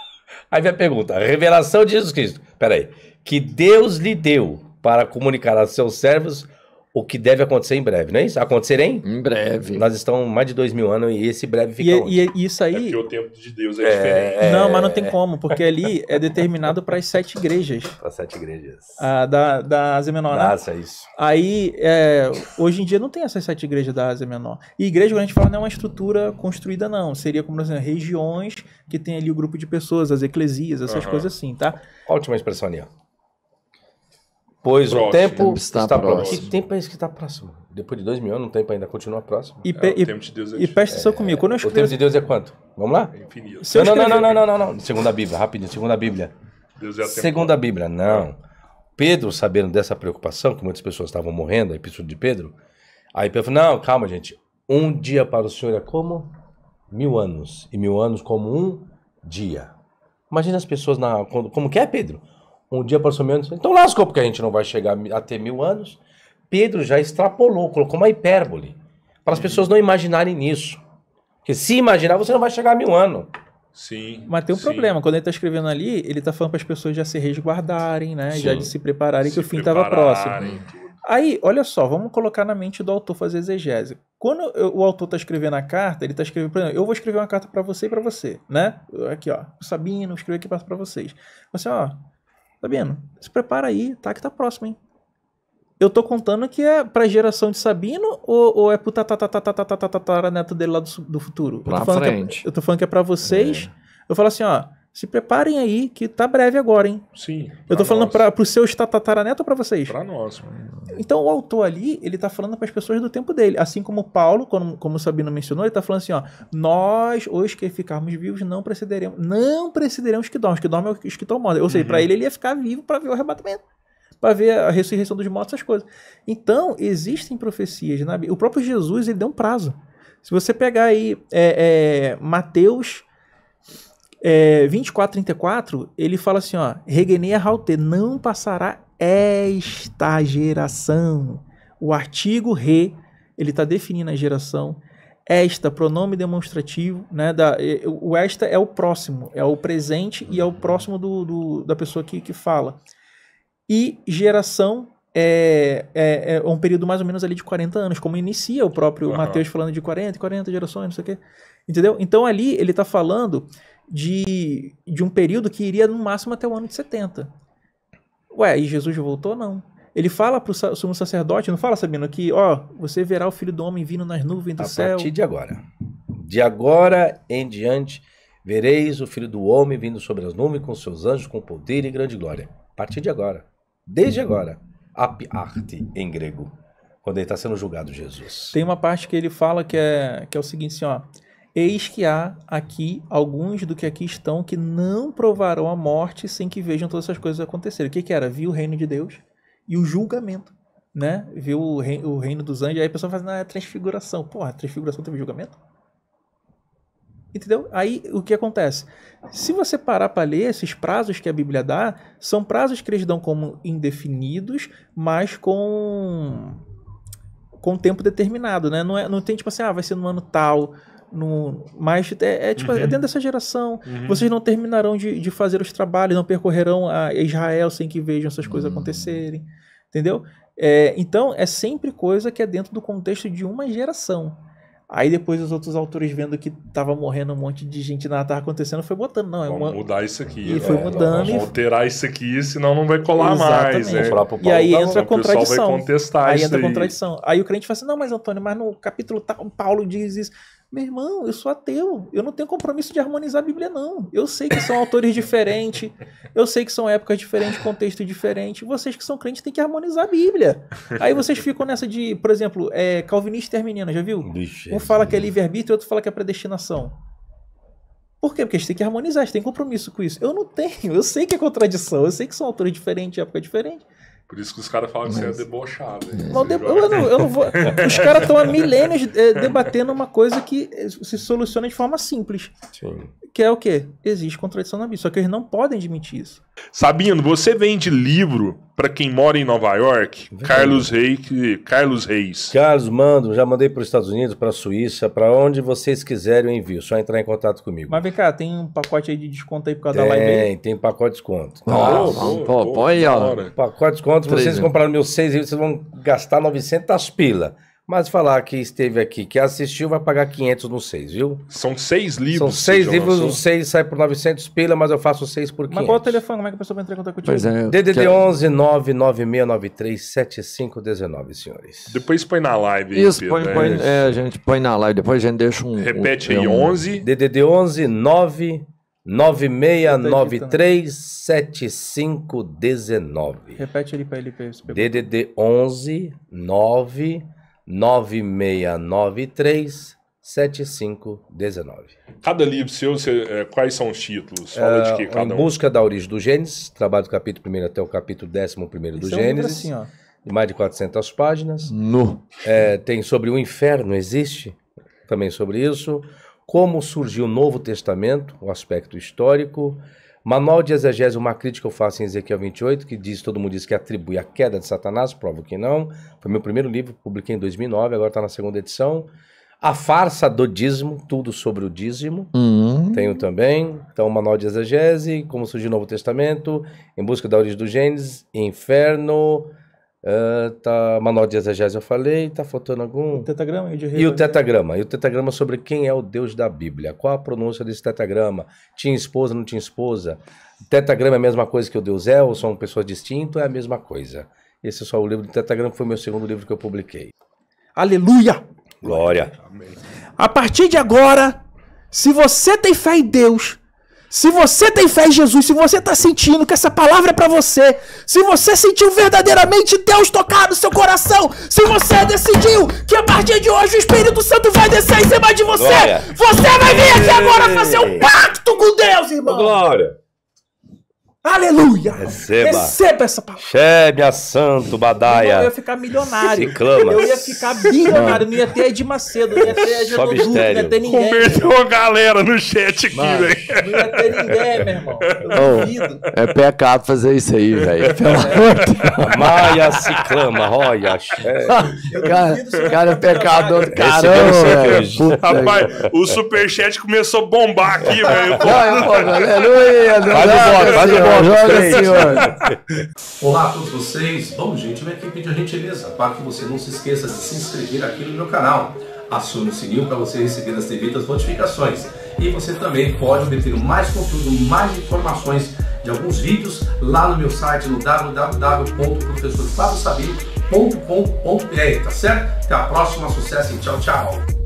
aí vem a pergunta. A revelação de Jesus Cristo. Peraí. Que Deus lhe deu para comunicar aos seus servos o que deve acontecer em breve, não é isso? Acontecer em? Em breve. Nós estamos mais de dois mil anos e esse breve fica E, é, e, é isso aí... É porque o tempo de Deus é, é diferente. Não, mas não tem como, porque ali é determinado para as sete igrejas. Para as sete igrejas. Ah, da, da Ásia Menor, da né? Ásia, isso. Aí, é, hoje em dia não tem essas sete igrejas da Ásia Menor. E igreja, quando a gente fala, não é uma estrutura construída, não. Seria como, exemplo, regiões que tem ali o grupo de pessoas, as eclesias, essas uhum. coisas assim, tá? Ótima expressão, Aniel. Pois próximo. o tempo está, está próximo. próximo. Que tempo é esse que está próximo? Depois de dois mil anos, não tem ainda, continua próximo. É, e, é, o tempo de Deus é e presta atenção comigo. Quando eu escrevo... O tempo de Deus é quanto? Vamos lá? É infinito. Não, não, não, não, não, não, não, Segunda Bíblia, rapidinho, segunda Bíblia. Deus é segunda Bíblia, não. Pedro, sabendo dessa preocupação, que muitas pessoas estavam morrendo, a epístola de Pedro, aí Pedro falou, não, calma, gente. Um dia para o Senhor é como mil anos, e mil anos como um dia. Imagina as pessoas na. Como que é, Pedro? um dia passou menos. Então lascou, porque a gente não vai chegar a ter mil anos. Pedro já extrapolou, colocou uma hipérbole. Para as uhum. pessoas não imaginarem nisso. Porque se imaginar, você não vai chegar a mil anos. Sim. Mas tem um sim. problema. Quando ele está escrevendo ali, ele está falando para as pessoas já se resguardarem, né? Sim. Já de se prepararem, se que o fim estava próximo. Aí, olha só, vamos colocar na mente do autor fazer exegese. Quando eu, o autor está escrevendo a carta, ele está escrevendo, por exemplo, eu vou escrever uma carta para você e para você, né? Aqui, ó, o Sabino, escrevi aqui para vocês. Você, ó, Sabino, se prepara aí, tá que tá próximo, hein? Eu tô contando que é pra geração de Sabino ou, ou é pro neto dele lá do, do futuro? Lá eu tô frente. É, eu tô falando que é pra vocês. É. Eu falo assim, ó, se preparem aí que tá breve agora, hein? Sim. Eu tô nós. falando pra, seu seus tataraneto ou pra vocês? Pra nós, mano. Então o autor ali, ele está falando para as pessoas do tempo dele. Assim como Paulo, como, como o Sabino mencionou, ele está falando assim, ó, nós, os que ficarmos vivos, não precederemos, não precederemos que dorme. Os que dorme é os que estão mortos. Ou seja, para uhum. ele, ele ia ficar vivo para ver o arrebatamento para ver a ressurreição dos mortos, essas coisas. Então, existem profecias na né? Bíblia. O próprio Jesus, ele deu um prazo. Se você pegar aí é, é, Mateus é, 24, 34, ele fala assim, ó, Reguenei a Raute, não passará é esta geração. O artigo re, ele está definindo a geração. Esta, pronome demonstrativo, né? Da, o esta é o próximo, é o presente e é o próximo do, do da pessoa que, que fala. E geração é, é, é, um período mais ou menos ali de 40 anos, como inicia o próprio uhum. Mateus falando de 40, 40 gerações, não sei o quê. Entendeu? Então ali ele está falando de, de um período que iria no máximo até o ano de 70. Ué, e Jesus voltou? Não. Ele fala para o sumo sacerdote, não fala, Sabino, que, ó, você verá o Filho do Homem vindo nas nuvens do A céu. A partir de agora. De agora em diante, vereis o Filho do Homem vindo sobre as nuvens com seus anjos, com poder e grande glória. A partir de agora. Desde uhum. agora. arte em grego. Quando ele está sendo julgado, Jesus. Tem uma parte que ele fala que é, que é o seguinte, assim, ó. Eis que há aqui alguns do que aqui estão que não provarão a morte sem que vejam todas essas coisas acontecerem. O que, que era? Viu o reino de Deus e o julgamento, né? Viu o, reino, o reino dos anjos. Aí a pessoa faz, ah, é transfiguração. Porra, é transfiguração teve julgamento? Entendeu? Aí o que acontece? Se você parar para ler, esses prazos que a Bíblia dá são prazos que eles dão como indefinidos, mas com com tempo determinado, né? Não, é, não tem tipo assim, ah, vai ser no ano tal, no, mas é, é, tipo, é uhum. é dentro dessa geração. Uhum. Vocês não terminarão de, de fazer os trabalhos, não percorrerão a Israel sem que vejam essas coisas uhum. acontecerem. Entendeu? É, então, é sempre coisa que é dentro do contexto de uma geração. Aí depois os outros autores vendo que tava morrendo um monte de gente nada tava acontecendo, foi botando, não, é uma... mudar isso aqui. E foi é, mudando. Vamos alterar isso aqui, senão não vai colar Exatamente. É. mais. e aí entra a contradição. aí entra a contradição. Aí. aí o crente fala assim, não, mas Antônio, mas no capítulo tal, Paulo diz isso. Meu irmão, eu sou ateu. Eu não tenho compromisso de harmonizar a Bíblia, não. Eu sei que são autores diferentes. Eu sei que são épocas diferentes, contexto diferente. Vocês que são crentes têm que harmonizar a Bíblia. Aí vocês ficam nessa de, por exemplo, é, calvinista e arminiano, já viu? Bicho, um fala que é livre-arbítrio, outro fala que é predestinação. Por quê? Porque a gente tem que harmonizar, a gente tem compromisso com isso. Eu não tenho, eu sei que é contradição, eu sei que são autores diferentes, época diferente. Por isso que os caras falam que você é debochado. Não, de... eu, não, eu não vou. Os caras estão há milênios é, debatendo uma coisa que eh, se soluciona de forma simples. Sim. Que é o quê? Existe contradição na Bíblia. Só que eles não podem admitir isso. Sabino, você vende livro para quem mora em Nova York? Vem. Carlos Reis, Carlos Reis. Carlos, mando, já mandei para os Estados Unidos, para a Suíça, para onde vocês quiserem eu envio, só entrar em contato comigo. Mas vem cá, tem um pacote aí de desconto aí por causa tem, da live? Tem, tem pacote de desconto. Nossa, tá, pô, põe aí, ó. Pacote de desconto, vocês compraram meus seis e vocês vão gastar 900 pila. Mas falar que esteve aqui, que assistiu, vai pagar 500 no 6, viu? São seis livros. São seis livros, o 6 sai por 900 pila, mas eu faço seis por 500. Mas qual o telefone? Como é que a pessoa vai entrar em contato contigo? Pois é, DDD quero... 11 996937519, senhores. Depois põe na live. Isso, Pedro, põe, né? põe, é, a é, gente põe na live, depois a gente deixa um... Repete um, aí, um... 11... DDD 11 9... 96937519. Repete ele para ele. DDD 11 9 9693 7519. Cada livro seu, você, é, quais são os títulos? Fala é, de que cada Em um. Busca da Origem do Gênesis, trabalho do capítulo 1 até o capítulo 11 do é Gênesis. um assim, mais de 400 páginas. No. É, tem sobre o inferno, existe também sobre isso. Como surgiu o Novo Testamento, o aspecto histórico. Manual de Exegese, uma crítica eu faço em Ezequiel 28, que diz, todo mundo diz que atribui a queda de Satanás, prova que não. Foi meu primeiro livro, publiquei em 2009, agora está na segunda edição. A farsa do dízimo, tudo sobre o dízimo, uhum. tenho também. Então, Manual de Exegese, como surgiu o Novo Testamento, Em Busca da Origem do Gênesis, Inferno, Uh, tá, manual de exegese eu falei, tá faltando algum? O tetagrama e o de E o tetagrama, e o tetagrama sobre quem é o Deus da Bíblia. Qual a pronúncia desse tetagrama? Tinha esposa, não tinha esposa? Tetagrama é a mesma coisa que o Deus é, ou são pessoas distintas? É a mesma coisa. Esse é só o livro do tetagrama, que foi o meu segundo livro que eu publiquei. Aleluia! Glória! Amém. A partir de agora, se você tem fé em Deus, se você tem fé em Jesus, se você está sentindo que essa palavra é para você, se você sentiu verdadeiramente Deus tocar no seu coração, se você decidiu que a partir de hoje o Espírito Santo vai descer em cima de você, Glória. você vai vir aqui agora fazer um pacto com Deus, irmão. Glória. Aleluia! Receba! Receba essa palavra! Chebe a santo, badaia! Eu ia ficar milionário. Ciclama. Eu ia ficar bilionário, não ia ter Ed Macedo, não ia ter Ed não ia ter ninguém. Converteu a galera no chat aqui, velho. Não ia ter ninguém, meu irmão. Eu duvido. É pecado fazer isso aí, velho. É. Pelo amor de Deus. Maia ciclama, olha. Cara, cara é pecador do caramba, Rapaz, o superchat começou a bombar aqui, velho. Aleluia! Vai do bora, senhor. Olá a todos vocês. Bom, gente, vem aqui pedir gentileza para que você não se esqueça de se inscrever aqui no meu canal. Acione o sininho para você receber as devidas notificações. E você também pode obter mais conteúdo, mais informações de alguns vídeos lá no meu site no www.professorfábiosabino.com.br, tá certo? Até a próxima, sucesso e tchau, tchau!